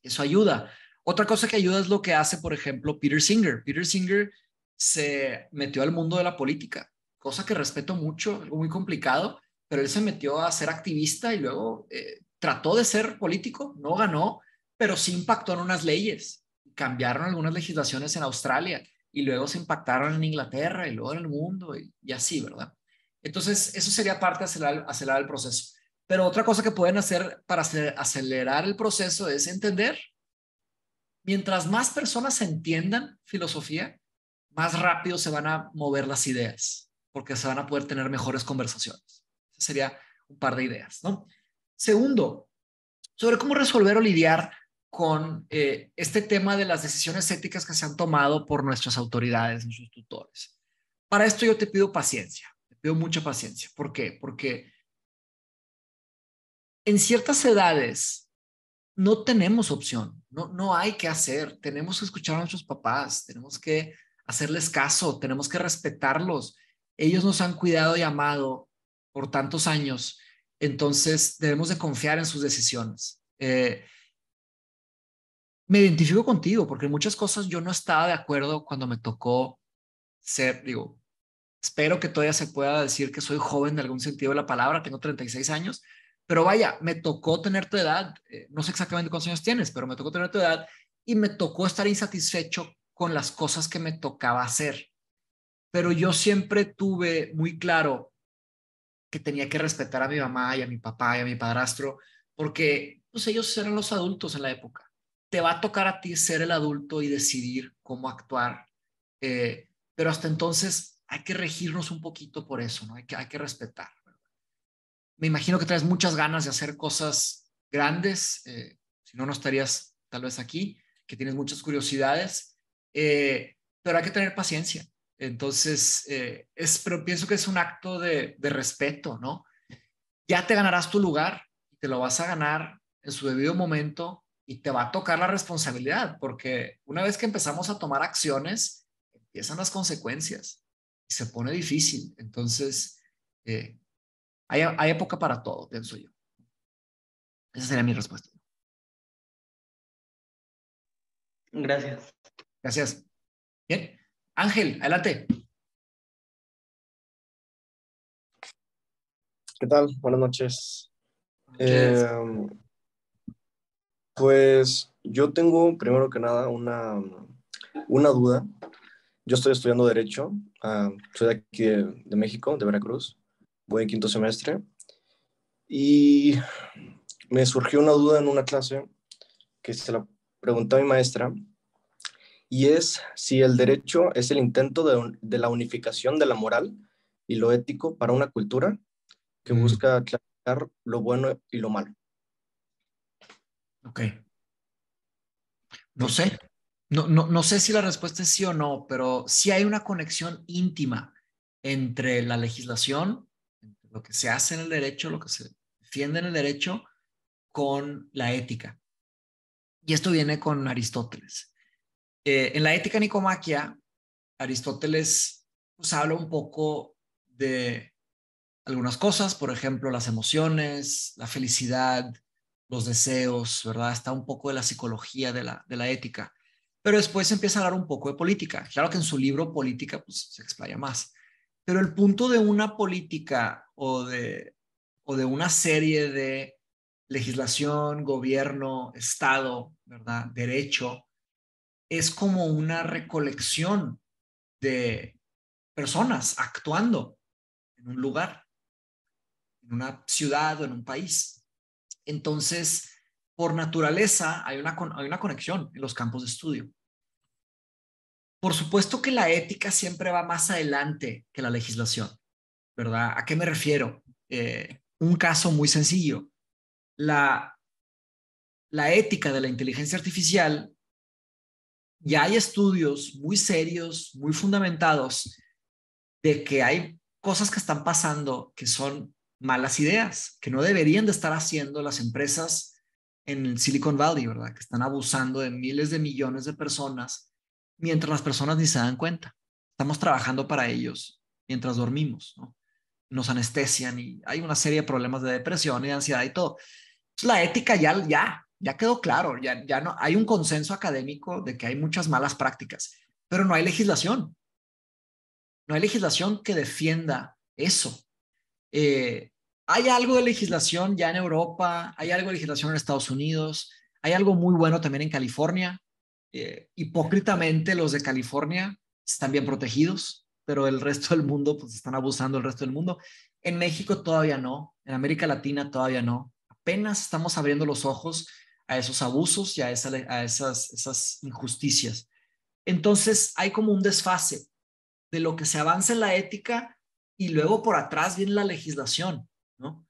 Eso ayuda. Otra cosa que ayuda es lo que hace, por ejemplo, Peter Singer. Peter Singer se metió al mundo de la política cosa que respeto mucho, algo muy complicado, pero él se metió a ser activista y luego eh, trató de ser político, no ganó, pero sí impactó en unas leyes. Cambiaron algunas legislaciones en Australia y luego se impactaron en Inglaterra y luego en el mundo y, así, ¿verdad? Entonces, eso sería parte de acelerar, el proceso. Pero otra cosa que pueden hacer para acelerar el proceso es entender. Mientras más personas entiendan filosofía, más rápido se van a mover las ideas porque se van a poder tener mejores conversaciones. Ese sería un par de ideas, ¿no? Segundo, sobre cómo resolver o lidiar con eh, este tema de las decisiones éticas que se han tomado por nuestras autoridades, nuestros tutores. Para esto yo te pido paciencia, te pido mucha paciencia. ¿Por qué? Porque en ciertas edades no tenemos opción, no, no hay que hacer, tenemos que escuchar a nuestros papás, tenemos que hacerles caso, tenemos que respetarlos ellos nos han cuidado y amado por tantos años, entonces debemos de confiar en sus decisiones. Eh, me identifico contigo porque muchas cosas yo no estaba de acuerdo cuando me tocó ser, digo, espero que todavía se pueda decir que soy joven de algún sentido de la palabra, tengo 36 años, pero vaya, me tocó tener tu edad, eh, no sé exactamente cuántos años tienes, pero me tocó tener tu edad y me tocó estar insatisfecho con las cosas que me tocaba hacer pero yo siempre tuve muy claro que tenía que respetar a mi mamá y a mi papá y a mi padrastro, porque pues, ellos eran los adultos en la época. Te va a tocar a ti ser el adulto y decidir cómo actuar, eh, pero hasta entonces hay que regirnos un poquito por eso, ¿no? Hay que, hay que respetar. Me imagino que traes muchas ganas de hacer cosas grandes, eh, si no, no estarías tal vez aquí, que tienes muchas curiosidades, eh, pero hay que tener paciencia entonces, eh, es, pero pienso que es un acto de, de respeto, ¿no? Ya te ganarás tu lugar, te lo vas a ganar en su debido momento y te va a tocar la responsabilidad, porque una vez que empezamos a tomar acciones, empiezan las consecuencias y se pone difícil. Entonces, eh, hay, hay época para todo, pienso yo. Esa sería mi respuesta. Gracias. Gracias. Bien. Ángel, adelante. ¿Qué tal? Buenas noches. Em, pues yo tengo, primero que nada, una, duda. Yo estoy estudiando Derecho, ah, soy de aquí de, México, de Veracruz, voy en quinto semestre y me surgió una duda en una clase que se la preguntó a mi maestra y es si el derecho es el intento de, la unificación de la moral y lo ético para una cultura que mm. busca aclarar lo bueno y lo malo. Ok. No sé, no, no, sé si la respuesta es sí o no, pero si hay una conexión íntima entre la legislación, lo que se hace en el derecho, lo que se defiende en el derecho, con la ética. Y esto viene con Aristóteles en la ética nicomaquia, Aristóteles pues, habla un poco de algunas cosas, por ejemplo, las emociones, la felicidad, los deseos, ¿verdad? Está un poco de la psicología de la, de la ética. Pero después empieza a hablar un poco de política. Claro que en su libro Política pues, se explaya más. Pero el punto de una política o de, o de una serie de legislación, gobierno, Estado, ¿verdad? Derecho, es como una recolección de personas actuando en un lugar, en una ciudad o en un país. Entonces, por naturaleza, hay una, hay una conexión en los campos de estudio. Por supuesto que la ética siempre va más adelante que la legislación, ¿verdad? ¿A qué me refiero? Eh, un caso muy sencillo. La, la ética de la inteligencia artificial ya hay estudios muy serios, muy fundamentados, de que hay cosas que están pasando que son malas ideas, que no deberían de estar haciendo las empresas en Silicon Valley, ¿verdad? Que están abusando de miles de millones de personas mientras las personas ni se dan cuenta. Estamos trabajando para ellos mientras dormimos, ¿no? Nos anestesian y hay una serie de problemas de depresión y ansiedad y todo. Entonces, pues la ética ya, ya, ya quedó claro, ya, ya no, hay un consenso académico de que hay muchas malas prácticas, pero no hay legislación. No hay legislación que defienda eso. Eh, hay algo de legislación ya en Europa, hay algo de legislación en Estados Unidos, hay algo muy bueno también en California. Eh, hipócritamente los de California están bien protegidos, pero el resto del mundo, pues están abusando el resto del mundo. En México todavía no, en América Latina todavía no. Apenas estamos abriendo los ojos a esos abusos y a, esas, injusticias. Entonces hay como un desfase de lo que se avanza en la ética y luego por atrás viene la legislación, ¿no?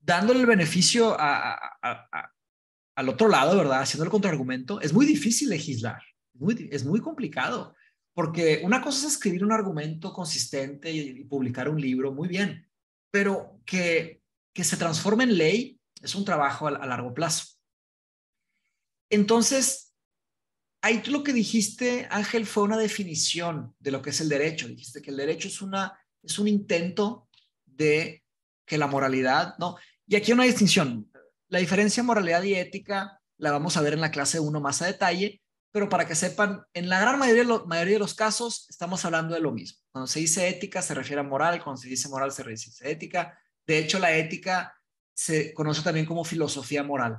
Dándole el beneficio al otro lado, ¿verdad? Haciendo el contraargumento, es muy difícil legislar, es muy complicado, porque una cosa es escribir un argumento consistente y, publicar un libro, muy bien, pero que, que se transforme en ley es un trabajo a, largo plazo. Entonces, ahí tú lo que dijiste, Ángel, fue una definición de lo que es el derecho. Dijiste que el derecho es, una, es un intento de que la moralidad, ¿no? Y aquí una distinción. La diferencia moralidad y ética la vamos a ver en la clase 1 más a detalle, pero para que sepan, en la gran mayoría, mayoría de los casos estamos hablando de lo mismo. Cuando se dice ética se refiere a moral, cuando se dice moral se refiere a ética. De hecho, la ética se conoce también como filosofía moral.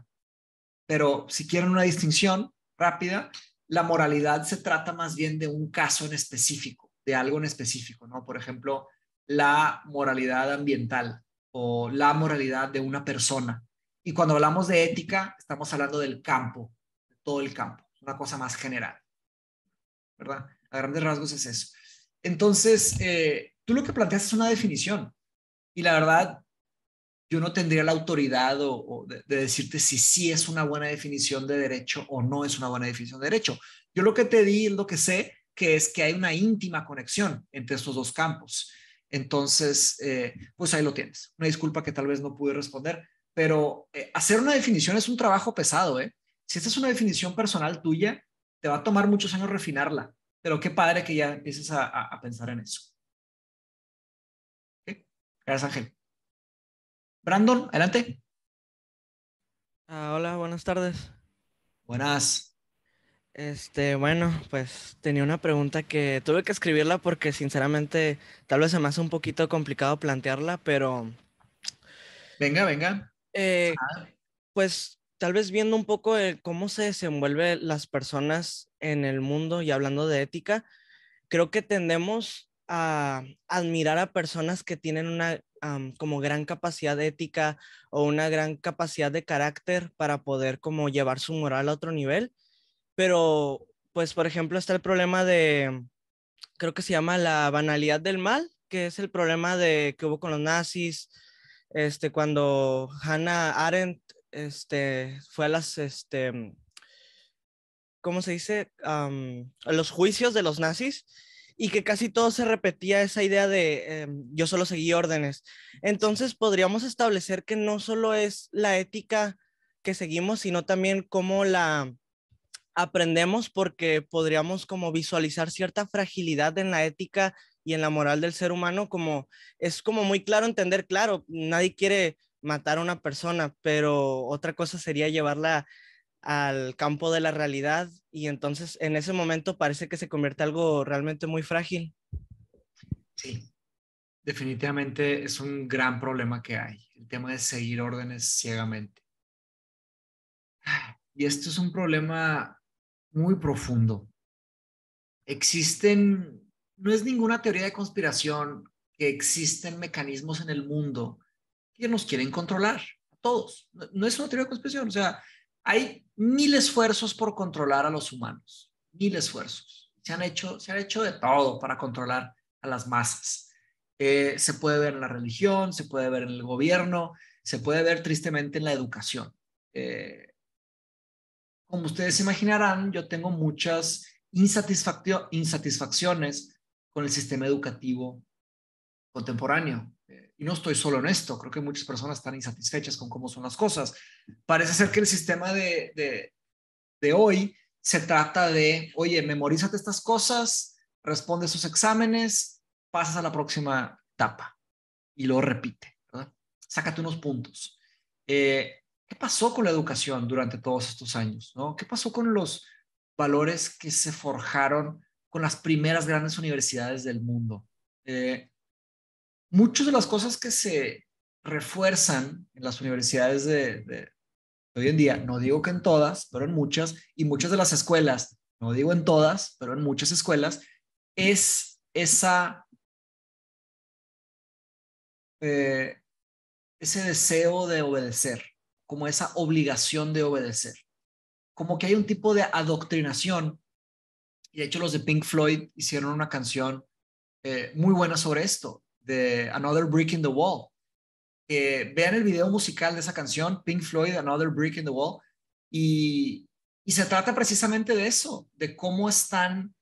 Pero si quieren una distinción rápida, la moralidad se trata más bien de un caso en específico, de algo en específico, ¿no? Por ejemplo, la moralidad ambiental o la moralidad de una persona. Y cuando hablamos de ética, estamos hablando del campo, de todo el campo, una cosa más general, ¿verdad? A grandes rasgos es eso. Entonces, eh, tú lo que planteas es una definición. Y la verdad, yo no tendría la autoridad de, decirte si sí es una buena definición de derecho o no es una buena definición de derecho. Yo lo que te di es lo que sé, que es que hay una íntima conexión entre estos dos campos. Entonces, eh, pues ahí lo tienes. Una disculpa que tal vez no pude responder, pero eh, hacer una definición es un trabajo pesado, ¿eh? Si esta es una definición personal tuya, te va a tomar muchos años refinarla, pero qué padre que ya empieces a, pensar en eso. Gracias, Ángel. Brandon, adelante. Ah, hola, buenas tardes. Buenas. Este, bueno, pues tenía una pregunta que tuve que escribirla porque sinceramente tal vez se me hace un poquito complicado plantearla, pero... Venga, venga. Eh, pues tal vez viendo un poco cómo se desenvuelven las personas en el mundo y hablando de ética, creo que tendemos a admirar a personas que tienen una como gran capacidad ética o una gran capacidad de carácter para poder como llevar su moral a otro nivel. Pero, pues, por ejemplo, está el problema de, creo que se llama la banalidad del mal, que es el problema de que hubo con los nazis, este, cuando Hannah Arendt este, fue a las, este, ¿cómo se dice? a los juicios de los nazis y que casi todo se repetía esa idea de em, yo solo seguí órdenes. Entonces podríamos establecer que no solo es la ética que seguimos, sino también cómo la aprendemos porque podríamos como visualizar cierta fragilidad en la ética y en la moral del ser humano, como es como muy claro entender, claro, nadie quiere matar a una persona, pero otra cosa sería llevarla al campo de la realidad y entonces en ese momento parece que se convierte algo realmente muy frágil. Sí, definitivamente es un gran problema que hay, el tema de seguir órdenes ciegamente. Ah, y esto es un problema muy profundo. Existen, no es ninguna teoría de conspiración, que existen mecanismos en el mundo que nos quieren controlar, a todos. No, no es una teoría de conspiración, o sea, hay mil esfuerzos por controlar a los humanos, mil esfuerzos. Se han hecho, se hecho de todo para controlar a las masas. Eh, se puede ver en la religión, se puede ver en el gobierno, se puede ver tristemente en la educación. Eh, como ustedes imaginarán, yo tengo muchas insatisfacciones con el sistema educativo contemporáneo. Y no estoy solo en esto, creo que muchas personas están insatisfechas con cómo son las cosas. Parece ser que el sistema de, de, hoy se trata de, oye, memorízate estas cosas, responde esos exámenes, pasas a la próxima etapa y lo repite, ¿verdad? Sácate unos puntos. Eh, ¿Qué pasó con la educación durante todos estos años? ¿no? ¿Qué pasó con los valores que se forjaron con las primeras grandes universidades del mundo? Eh, muchas de las cosas que se refuerzan en las universidades de, hoy en día, no digo que en todas, pero en muchas, y muchas de las escuelas, no digo en todas, pero en muchas escuelas, es esa, eh, ese deseo de obedecer, como esa obligación de obedecer, como que hay un tipo de adoctrinación, y de hecho los de Pink Floyd hicieron una canción eh, muy buena sobre esto, de Another Brick in the Wall. vean el video musical de esa canción, Pink Floyd, Another Brick in the Wall, y, se trata precisamente de eso, de cómo están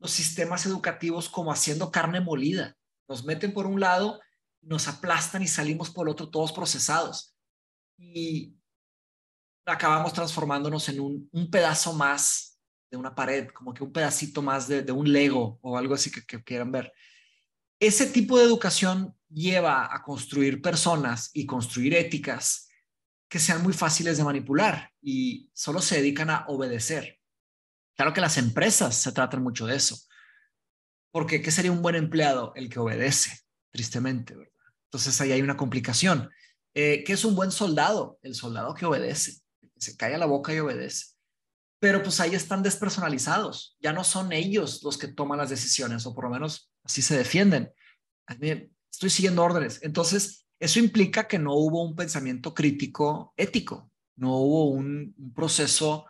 los sistemas educativos como haciendo carne molida. Nos meten por un lado, nos aplastan y salimos por otro todos procesados. Y acabamos transformándonos en un, pedazo más de una pared, como que un pedacito más de, un Lego o algo así que quieran ver. Ese tipo de educación lleva a construir personas y construir éticas que sean muy fáciles de manipular y solo se dedican a obedecer. Claro que las empresas se tratan mucho de eso, porque ¿qué sería un buen empleado? El que obedece, tristemente, ¿verdad? Entonces ahí hay una complicación. Eh, ¿Qué es un buen soldado? El soldado que obedece, se calla la boca y obedece pero pues ahí están despersonalizados, ya no son ellos los que toman las decisiones, o por lo menos así se defienden. Estoy siguiendo órdenes. Entonces, eso implica que no hubo un pensamiento crítico ético, no hubo un, proceso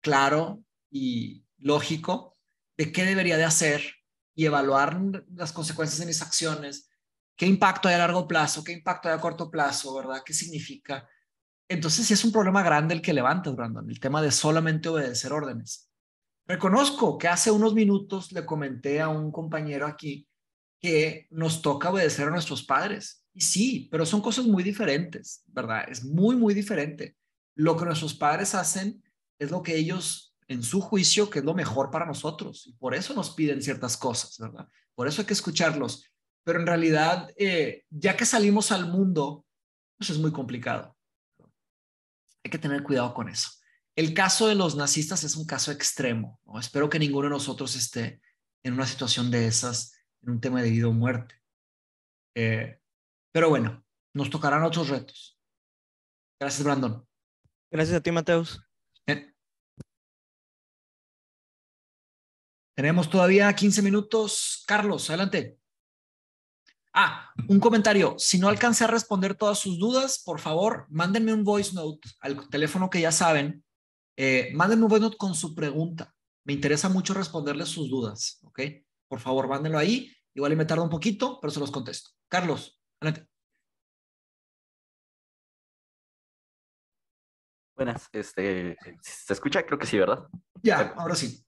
claro y lógico de qué debería de hacer y evaluar las consecuencias de mis acciones, qué impacto hay a largo plazo, qué impacto hay a corto plazo, ¿verdad? ¿Qué significa? Entonces, sí es un problema grande el que levantas, Brandon, el tema de solamente obedecer órdenes. Reconozco que hace unos minutos le comenté a un compañero aquí que nos toca obedecer a nuestros padres. Y sí, pero son cosas muy diferentes, ¿verdad? Es muy, muy diferente. Lo que nuestros padres hacen es lo que ellos, en su juicio, que es lo mejor para nosotros. Y por eso nos piden ciertas cosas, ¿verdad? Por eso hay que escucharlos. Pero en realidad, eh, ya que salimos al mundo, pues es muy complicado. Hay que tener cuidado con eso. El caso de los nazistas es un caso extremo. Espero que ninguno de nosotros esté en una situación de esas, en un tema de vida o muerte. Eh, pero bueno, nos tocarán otros retos. Gracias, Brandon. Gracias a ti, Mateus. Tenemos todavía 15 minutos. Carlos, adelante. Ah, un comentario. Si no alcancé a responder todas sus dudas, por favor, mándenme un voice note al teléfono que ya saben. Eh, mándenme un voice note con su pregunta. Me interesa mucho responderles sus dudas, ¿ok? Por favor, mándenlo ahí. Igual me tarda un poquito, pero se los contesto. Carlos, adelante. Buenas, este, ¿se escucha? Creo que sí, ¿verdad? Ya, ahora sí.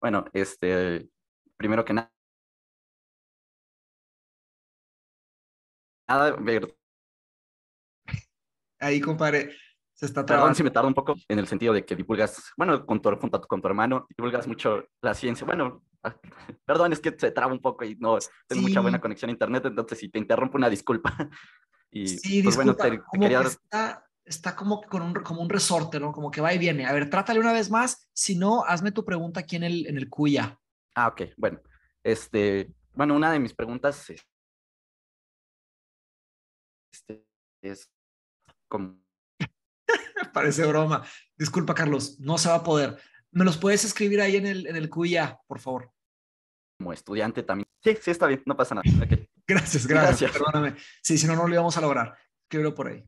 Bueno, este, primero que nada, nada Ahí, compadre, se está tardando. Perdón si me tardo un poco en el sentido de que divulgas, bueno, con tu, junto con tu hermano, divulgas mucho la ciencia. Bueno, ah, perdón, es que se traba un poco y no tengo mucha buena conexión a internet, entonces si te interrumpo, una disculpa. sí, pues disculpa, está, como, con un, como un resorte, ¿no? Como que va y viene. A ver, trátale una vez más. Si no, hazme tu pregunta aquí en el, en el Ah, ok, bueno. Este, bueno, una de mis preguntas es este, es como... Parece broma. Disculpa, Carlos, no se va a poder. ¿Me los puedes escribir ahí en el, en el QIA, por favor? Como estudiante también. Sí, sí, está bien, no pasa nada. gracias, gracias, perdóname. Sí, si no, no lo íbamos a lograr. Escríbelo por ahí.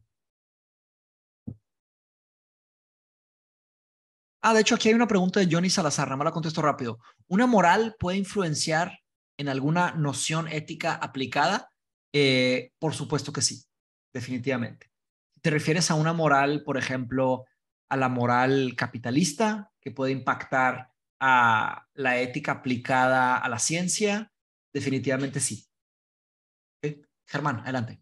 Ah, de hecho, aquí hay una pregunta de Johnny Salazar, me la contesto rápido. ¿Una moral puede influenciar en alguna noción ética aplicada? Eh, por supuesto que sí definitivamente. ¿Te refieres a una moral, por ejemplo, a la moral capitalista que puede impactar a la ética aplicada a la ciencia? Definitivamente sí. Germán, adelante.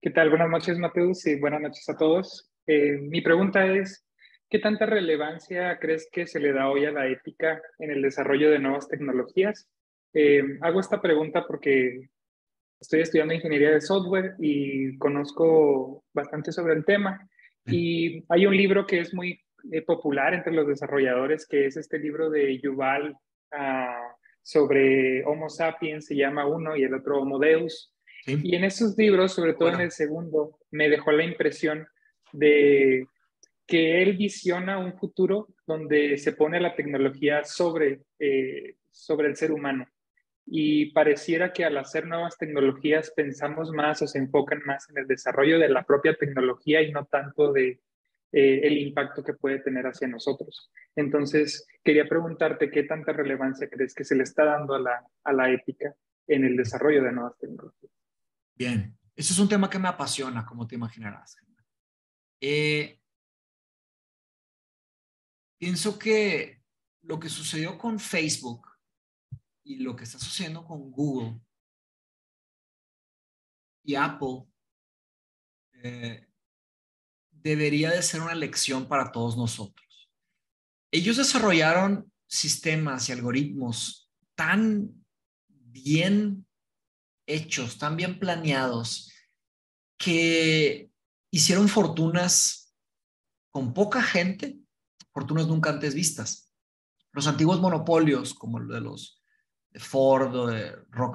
¿Qué tal? Buenas noches, Mateus, y buenas noches a todos. Eh, mi pregunta es, ¿qué tanta relevancia crees que se le da hoy a la ética en el desarrollo de nuevas tecnologías? Eh, hago esta pregunta porque Estoy estudiando ingeniería de software y conozco bastante sobre el tema. Y hay un libro que es muy eh, popular entre los desarrolladores, que es este libro de Yuval ah, sobre Homo sapiens, se llama uno, y el otro Homo Deus. Y en esos libros, sobre todo en el segundo, me dejó la impresión de que él visiona un futuro donde se pone la tecnología sobre, eh, sobre el ser humano y pareciera que al hacer nuevas tecnologías pensamos más o se enfocan más en el desarrollo de la propia tecnología y no tanto de eh, el impacto que puede tener hacia nosotros. Entonces, quería preguntarte qué tanta relevancia crees que se le está dando a la, a ética en el desarrollo de nuevas tecnologías. Bien, ese es un tema que me apasiona, como te imaginarás. Eh, pienso que lo que sucedió con Facebook y lo que está sucediendo con Google y Apple eh, debería de ser una lección para todos nosotros. Ellos desarrollaron sistemas y algoritmos tan bien hechos, tan bien planeados, que hicieron fortunas con poca gente, fortunas nunca antes vistas. Los antiguos monopolios, como el de los Ford,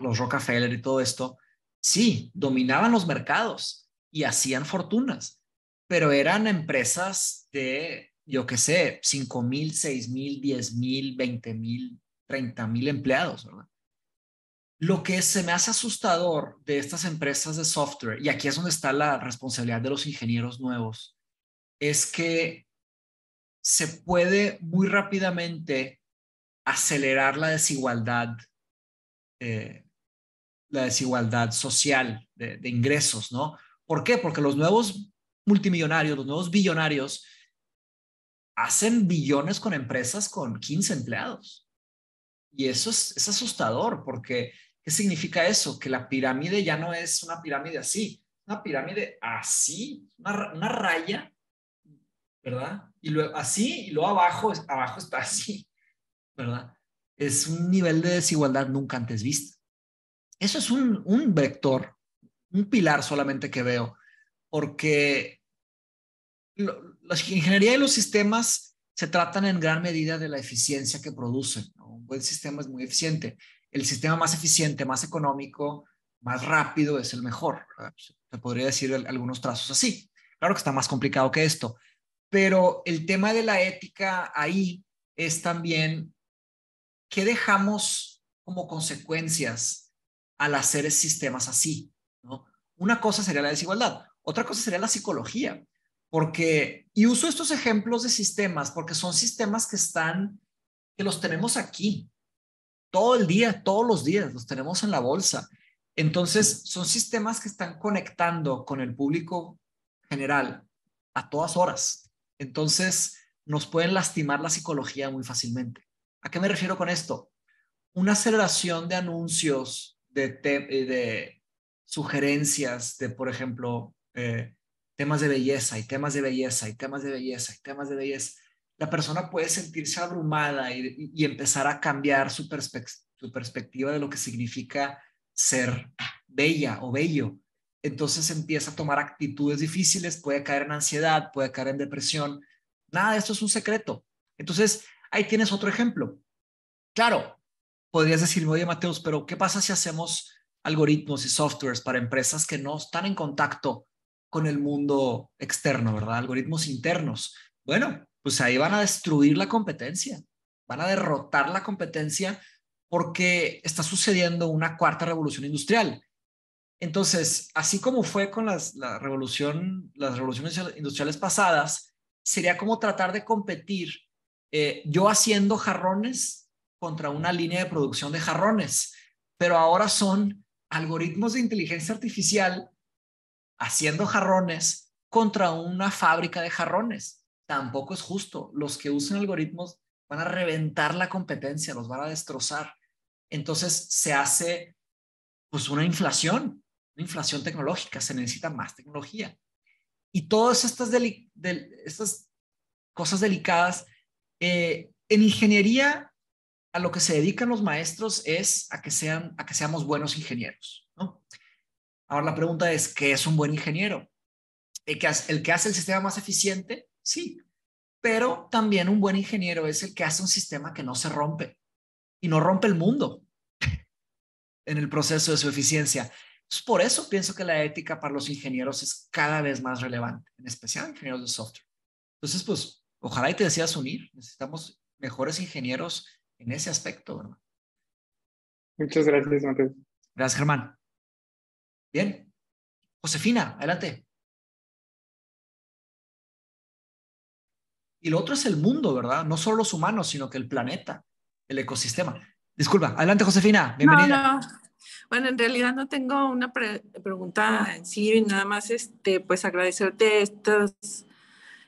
los Rockefeller y todo esto, sí, dominaban los mercados y hacían fortunas, pero eran empresas de, yo qué sé, 5 mil, 6 mil, 10 mil, 20 mil, 30 mil empleados, ¿verdad? Lo que se me hace asustador de estas empresas de software, y aquí es donde está la responsabilidad de los ingenieros nuevos, es que se puede muy rápidamente acelerar la desigualdad, eh, la desigualdad social de, ingresos, ¿no? ¿Por qué? Porque los nuevos multimillonarios, los nuevos billonarios, hacen billones con empresas con 15 empleados. Y eso es, asustador, porque ¿qué significa eso? Que la pirámide ya no es una pirámide así, una pirámide así, una, raya, ¿verdad? Y luego así, y luego abajo, abajo está así. ¿verdad? Es un nivel de desigualdad nunca antes visto. Eso es un, un vector, un pilar solamente que veo, porque la ingeniería y los sistemas se tratan en gran medida de la eficiencia que producen. Un buen sistema es muy eficiente. El sistema más eficiente, más económico, más rápido es el mejor. Se podría decir algunos trazos así. Claro que está más complicado que esto, pero el tema de la ética ahí es también ¿qué dejamos como consecuencias al hacer sistemas así? Una cosa sería la desigualdad, otra cosa sería la psicología, porque, y uso estos ejemplos de sistemas, porque son sistemas que están, que los tenemos aquí, todo el día, todos los días, los tenemos en la bolsa. Entonces, son sistemas que están conectando con el público general a todas horas. Entonces, nos pueden lastimar la psicología muy fácilmente. ¿A qué me refiero con esto? Una aceleración de anuncios, de, eh, sugerencias, de, por ejemplo, eh, temas de belleza y temas de belleza y temas de belleza y temas de belleza. La persona puede sentirse abrumada y, empezar a cambiar su, su perspectiva de lo que significa ser bella o bello. Entonces empieza a tomar actitudes difíciles, puede caer en ansiedad, puede caer en depresión. Nada de esto es un secreto. Entonces, Ahí tienes otro ejemplo. Claro, podrías decirme, oye Mateus, pero ¿qué pasa si hacemos algoritmos y softwares para empresas que no están en contacto con el mundo externo, ¿verdad? Algoritmos internos. Bueno, pues ahí van a destruir la competencia, van a derrotar la competencia porque está sucediendo una cuarta revolución industrial. Entonces, así como fue con revolución, las revoluciones industriales pasadas, sería como tratar de competir eh, yo haciendo jarrones contra una línea de producción de jarrones, pero ahora son algoritmos de inteligencia artificial haciendo jarrones contra una fábrica de jarrones. Tampoco es justo. Los que usan algoritmos van a reventar la competencia, los van a destrozar. Entonces se hace pues una inflación, una inflación tecnológica, se necesita más tecnología. Y todas estas cosas delicadas eh, en ingeniería, a lo que se dedican los maestros es a que, sean, a que seamos buenos ingenieros. Ahora la pregunta es, ¿qué es un buen ingeniero? El que, hace, el sistema más eficiente, sí, pero también un buen ingeniero es el que hace un sistema que no se rompe y no rompe el mundo en el proceso de su eficiencia. por eso pienso que la ética para los ingenieros es cada vez más relevante, en especial ingenieros de software. Entonces, pues Ojalá y te deseas unir. Necesitamos mejores ingenieros en ese aspecto, ¿verdad? Muchas gracias, Mateo. Gracias, Germán. Bien. Josefina, adelante. Y lo otro es el mundo, ¿verdad? No solo los humanos, sino que el planeta, el ecosistema. Disculpa, adelante, Josefina. Bienvenida. Bueno, en realidad no tengo una pregunta en sí, nada más este, pues agradecerte estos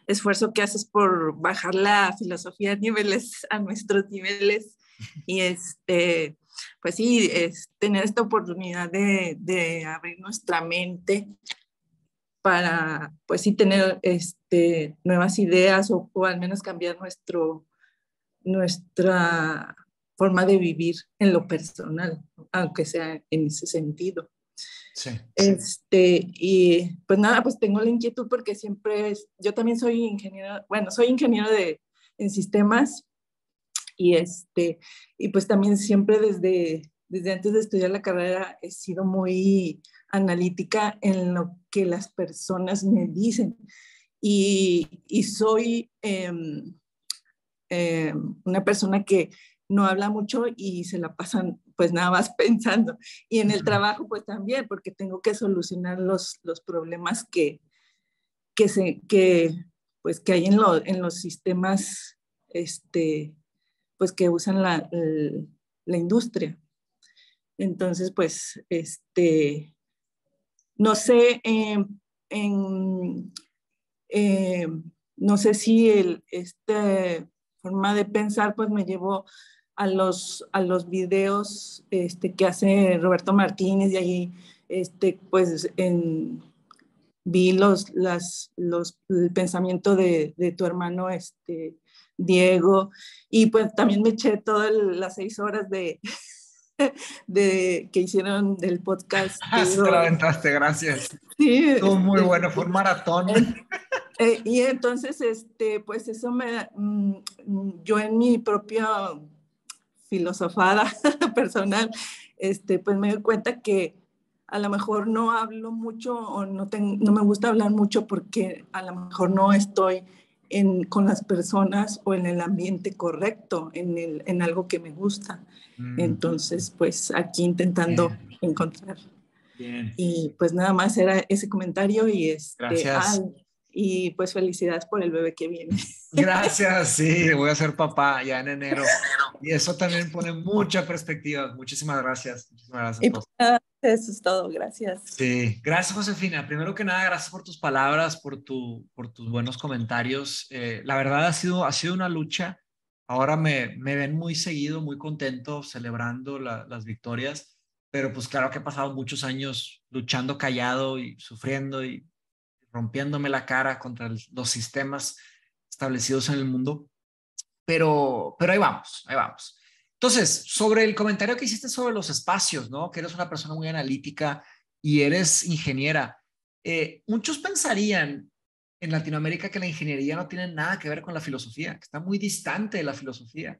esfuerzo que haces por bajar la filosofía a niveles, a nuestros niveles. Y este, pues sí, es tener esta oportunidad de, abrir nuestra mente para, pues sí, tener este, nuevas ideas o, o al menos cambiar nuestro, nuestra forma de vivir en lo personal, aunque sea en ese sentido. Sí, este, y pues nada, pues tengo la inquietud porque siempre, yo también soy ingeniero, bueno, soy ingeniero de, en sistemas y este, y pues también siempre desde, desde antes de estudiar la carrera he sido muy analítica en lo que las personas me dicen y, y soy em, em, una persona que no habla mucho y se la pasan pues nada más pensando. Y en el trabajo pues también, porque tengo que solucionar los, los problemas que, que, que, pues, que hay en, en los sistemas este, pues, que usan la, industria. Entonces, pues, este, no sé, eh, eh, no sé si el, esta forma de pensar pues me llevó a los, a los videos este, que hace Roberto Martínez y ahí este, pues en, vi los, las, los, el pensamiento de, de, tu hermano este, Diego y pues también me eché todas las seis horas de, de, que hicieron del podcast. lo aventaste, gracias. Sí. Estuvo este, muy bueno, fue un maratón. Eh, y entonces, este, pues eso me, mm, yo en mi propio filosofada personal, este, pues me doy cuenta que a lo mejor no hablo mucho o no, no me gusta hablar mucho porque a lo mejor no estoy en, con las personas o en el ambiente correcto, en, el, en algo que me gusta. Mm. Entonces, pues aquí intentando encontrar. Y pues nada más era ese comentario y este, Gracias y pues felicidades por el bebé que viene. Gracias, sí, voy a ser papá ya en enero. Y eso también pone mucha perspectiva. Muchísimas gracias. Muchísimas gracias. Pues, eso es todo, gracias. Sí, gracias Josefina. Primero que nada, gracias por tus palabras, por, tu, por tus buenos comentarios. Eh, la verdad ha sido, ha sido una lucha. Ahora me, me ven muy seguido, muy contento, celebrando las victorias, pero pues claro que he pasado muchos años luchando callado y sufriendo y rompiéndome la cara contra los sistemas establecidos en el mundo. Pero, pero ahí vamos, ahí vamos. Entonces, sobre el comentario que hiciste sobre los espacios, ¿no? Que eres una persona muy analítica y eres ingeniera. Eh, muchos pensarían en Latinoamérica que la ingeniería no tiene nada que ver con la filosofía, que está muy distante de la filosofía.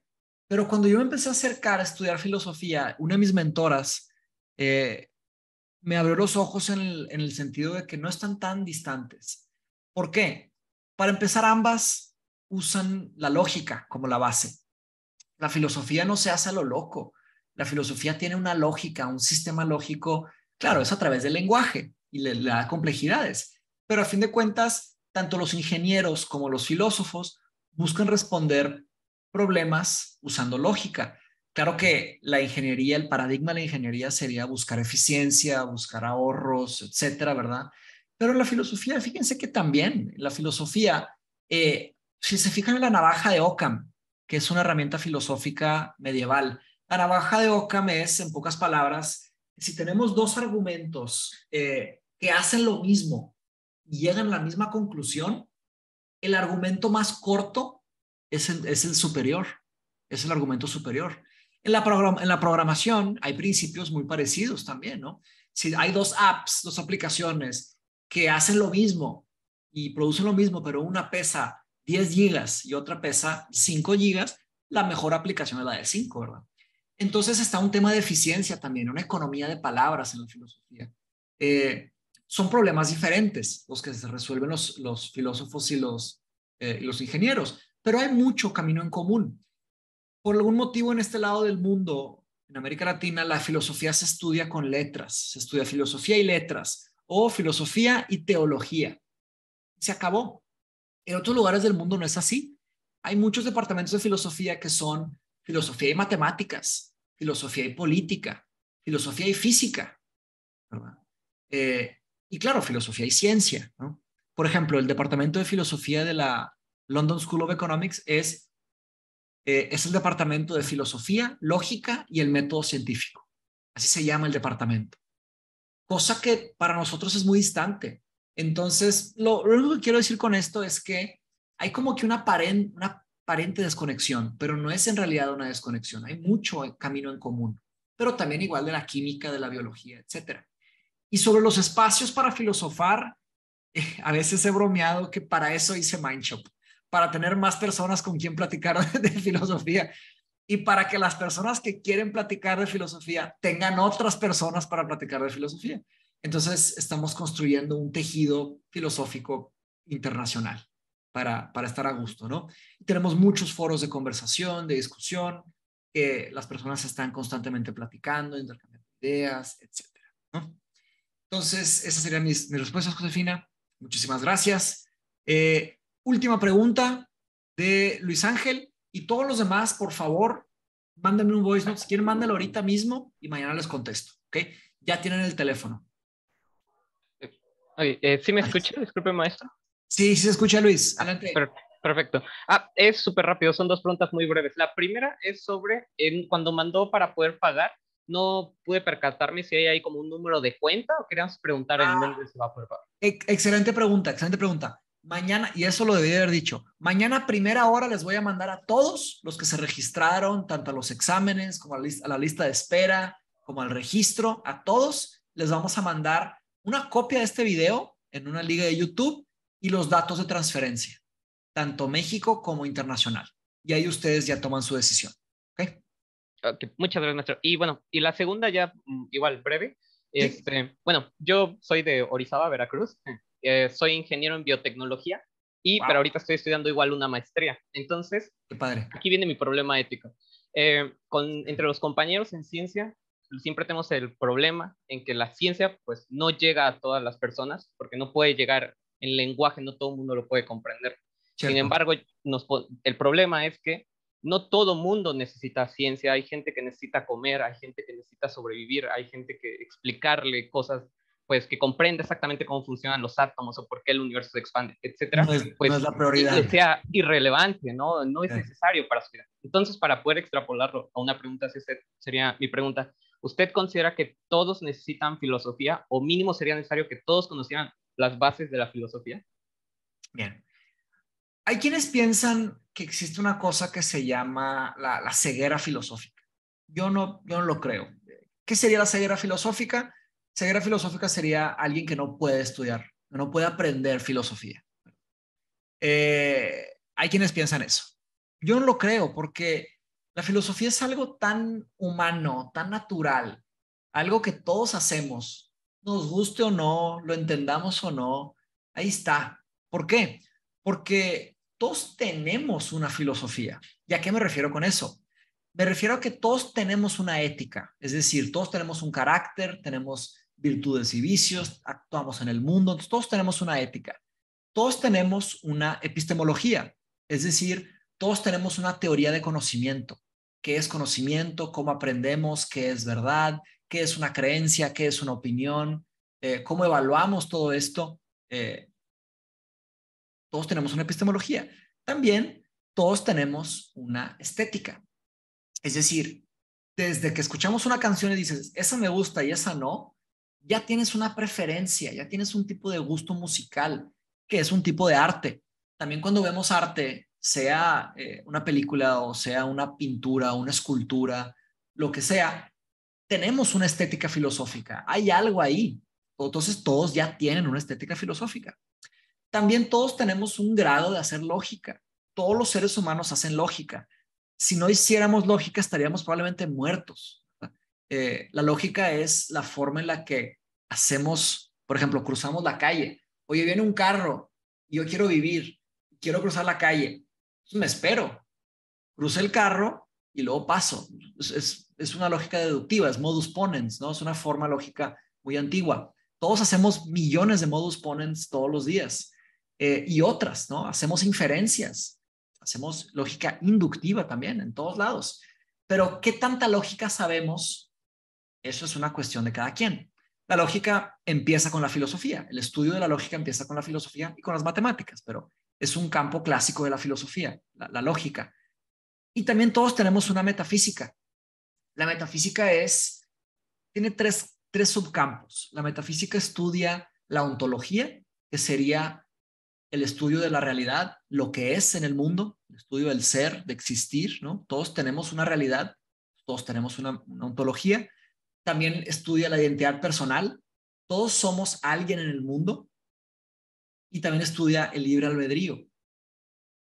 Pero cuando yo me empecé a acercar a estudiar filosofía, una de mis mentoras, eh, me abrió los ojos en el, sentido de que no están tan distantes. ¿Por qué? Para empezar, ambas usan la lógica como la base. La filosofía no se hace a lo loco. La filosofía tiene una lógica, un sistema lógico. Claro, es a través del lenguaje y le da complejidades. Pero a fin de cuentas, tanto los ingenieros como los filósofos buscan responder problemas usando lógica. Claro que la ingeniería, el paradigma de la ingeniería sería buscar eficiencia, buscar ahorros, etcétera, ¿verdad? Pero la filosofía, fíjense que también, la filosofía, eh, si se fijan en la navaja de Occam, que es una herramienta filosófica medieval, la navaja de Occam es, en pocas palabras, si tenemos dos argumentos eh, que hacen lo mismo y llegan a la misma conclusión, el argumento más corto es el superior, es el argumento superior. En la, programación hay principios muy parecidos también, ¿no? Si hay dos apps, dos aplicaciones que hacen lo mismo y producen lo mismo, pero una pesa 10 gigas y otra pesa 5 gigas, la mejor aplicación es la de 5, ¿verdad? Entonces está un tema de eficiencia también, una economía de palabras en la filosofía. Eh, son problemas diferentes los que se resuelven los, filósofos eh, y los ingenieros, pero hay mucho camino en común por algún motivo en este lado del mundo, en América Latina, la filosofía se estudia con letras, se estudia filosofía y letras, o filosofía y teología. Se acabó. En otros lugares del mundo no es así. Hay muchos departamentos de filosofía que son filosofía y matemáticas, filosofía y política, filosofía y física, eh, y claro, filosofía y ciencia. Por ejemplo, el departamento de filosofía de la London School of Economics es eh, es el Departamento de Filosofía, Lógica y el Método Científico. Así se llama el departamento. Cosa que para nosotros es muy distante. Entonces, lo, único que quiero decir con esto es que hay como que una, aparente, una aparente desconexión, pero no es en realidad una desconexión. Hay mucho camino en común, pero también igual de la química, de la biología, etcétera. Y sobre los espacios para filosofar, a veces he bromeado que para eso hice Mindshop para tener más personas con quien platicar de filosofía y para que las personas que quieren platicar de filosofía tengan otras personas para platicar de filosofía. Entonces, estamos construyendo un tejido filosófico internacional para, para estar a gusto, ¿no? Tenemos muchos foros de conversación, de discusión, que las personas están constantemente platicando, intercambiando ideas, etcétera, ¿no? Entonces, esas serían mis, respuestas, Josefina. Muchísimas gracias. Eh, última pregunta de Luis Ángel y todos los demás, por favor, mándenme un voice note. Si quieren, mándenlo ahorita mismo y mañana les contesto. ¿Ok? Ya tienen el teléfono. Eh, ¿Sí me escucha? Disculpe, maestro. Sí, sí se escucha, Luis. Adelante. perfecto. Ah, es súper rápido. Son dos preguntas muy breves. La primera es sobre cuando mandó para poder pagar. No pude percatarme si hay ahí como un número de cuenta o queríamos preguntar el en ah. de se va a Excelente pregunta, excelente pregunta mañana, y eso lo debí haber dicho, mañana primera hora les voy a mandar a todos los que se registraron, tanto a los exámenes como a la, lista, de espera, como al registro, a todos les vamos a mandar una copia de este video en una liga de YouTube y los datos de transferencia, tanto México como internacional. Y ahí ustedes ya toman su decisión. ¿okay? muchas gracias, maestro. Y bueno, y la segunda ya mm, igual breve. Este, bueno, yo soy de Orizaba, Veracruz. Eh, soy ingeniero en biotecnología, y, pero ahorita estoy estudiando igual una maestría. Entonces, aquí viene mi problema ético. Eh, con, entre los compañeros en ciencia, siempre tenemos el problema en que la ciencia pues no llega a todas las personas, porque no puede llegar en lenguaje, no todo el mundo lo puede comprender. Sin embargo, el problema es que no todo mundo necesita ciencia, hay gente que necesita comer, hay gente que necesita sobrevivir, hay gente que explicarle cosas pues que comprenda exactamente cómo funcionan los átomos o por qué el universo se expande, etcétera, no es, pues no la prioridad. sea irrelevante, ¿no? No es necesario para su vida. Entonces, para poder extrapolarlo a una pregunta, si sería mi pregunta, ¿usted considera que todos necesitan filosofía o mínimo sería necesario que todos conocieran las bases de la filosofía? Bien. Hay quienes piensan que existe una cosa que se llama la, ceguera filosófica. Yo no, yo no lo creo. ¿Qué sería la ceguera filosófica? ceguera filosófica sería alguien que no puede estudiar, no puede aprender filosofía. Eh, hay quienes piensan eso. Yo no lo creo porque la filosofía es algo tan humano, tan natural, algo que todos hacemos, nos guste o no, lo entendamos o no, ahí está. ¿Por qué? Porque todos tenemos una filosofía. ¿Y a qué me refiero con eso? Me refiero a que todos tenemos una ética, es decir, todos tenemos un carácter, tenemos virtudes y vicios, actuamos en el mundo, todos tenemos una ética, todos tenemos una epistemología, es decir, todos tenemos una teoría de conocimiento, qué es conocimiento, cómo aprendemos, qué es verdad, qué es una creencia, qué es una opinión, eh, cómo evaluamos todo esto. Eh, todos tenemos una epistemología. También todos tenemos una estética. Es decir, desde que escuchamos una canción y dices, esa me gusta y esa no, ya tienes una preferencia, ya tienes un tipo de gusto musical, que es un tipo de arte. También cuando vemos arte, sea eh, una película o sea una pintura, una escultura, lo que sea, tenemos una estética filosófica, hay algo ahí. Entonces todos ya tienen una estética filosófica. También todos tenemos un grado de hacer lógica. Todos los seres humanos hacen lógica. Si no hiciéramos lógica, estaríamos probablemente muertos. Eh, la lógica es la forma en la que hacemos, por ejemplo, cruzamos la calle. Oye, viene un carro y yo quiero vivir, quiero cruzar la calle. Pues me espero, crucé el carro y luego paso. Es, una lógica deductiva, es modus ponens, ¿no? Es una forma lógica muy antigua. Todos hacemos millones de modus ponens todos los días eh, y otras, ¿no? Hacemos inferencias, hacemos lógica inductiva también en todos lados. Pero, ¿qué tanta lógica sabemos eso es una cuestión de cada quien. La lógica empieza con la filosofía, el estudio de la lógica empieza con la filosofía y con las matemáticas, pero es un campo clásico de la filosofía, la, lógica. Y también todos tenemos una metafísica. La metafísica es, tiene tres, tres subcampos. La metafísica estudia la ontología, que sería el estudio de la realidad, lo que es en el mundo, el estudio del ser, de existir, ¿no? Todos tenemos una realidad, todos tenemos una ontología también estudia la identidad personal. Todos somos alguien en el mundo. Y también estudia el libre albedrío,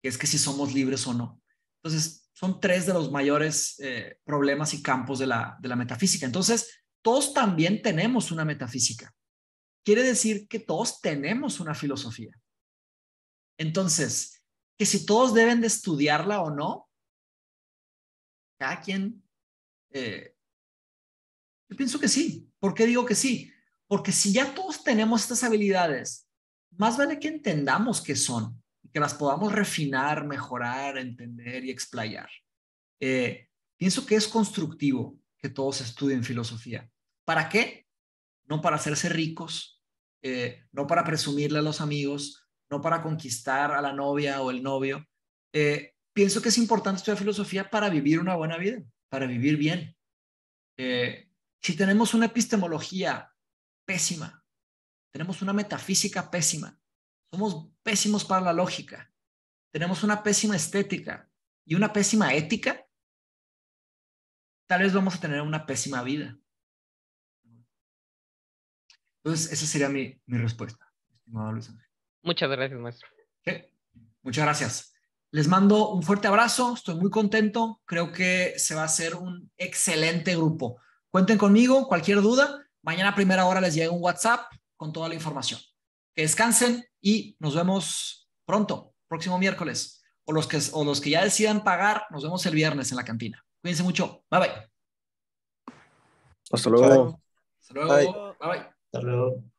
que es que si somos libres o no. Entonces, son tres de los mayores eh, problemas y campos de la, de la metafísica. Entonces, todos también tenemos una metafísica. Quiere decir que todos tenemos una filosofía. Entonces, que si todos deben de estudiarla o no, cada quien eh, yo pienso que sí. ¿Por qué digo que sí? Porque si ya todos tenemos estas habilidades, más vale que entendamos qué son y que las podamos refinar, mejorar, entender y explayar. Eh, pienso que es constructivo que todos estudien filosofía. ¿Para qué? No para hacerse ricos, eh, no para presumirle a los amigos, no para conquistar a la novia o el novio. Eh, pienso que es importante estudiar filosofía para vivir una buena vida, para vivir bien. Si tenemos una epistemología pésima, tenemos una metafísica pésima, somos pésimos para la lógica, tenemos una pésima estética y una pésima ética, tal vez vamos a tener una pésima vida. Entonces, esa sería mi, respuesta, estimado Luis Muchas gracias, maestro. muchas gracias. Les mando un fuerte abrazo, estoy muy contento, creo que se va a hacer un excelente grupo. Cuenten conmigo, cualquier duda. Mañana a primera hora les llega un WhatsApp con toda la información. Que descansen y nos vemos pronto, próximo miércoles. O los que, los que ya decidan pagar, nos vemos el viernes en la cantina. Cuídense mucho. Bye bye. Hasta luego. Hasta luego. bye. bye. Hasta luego.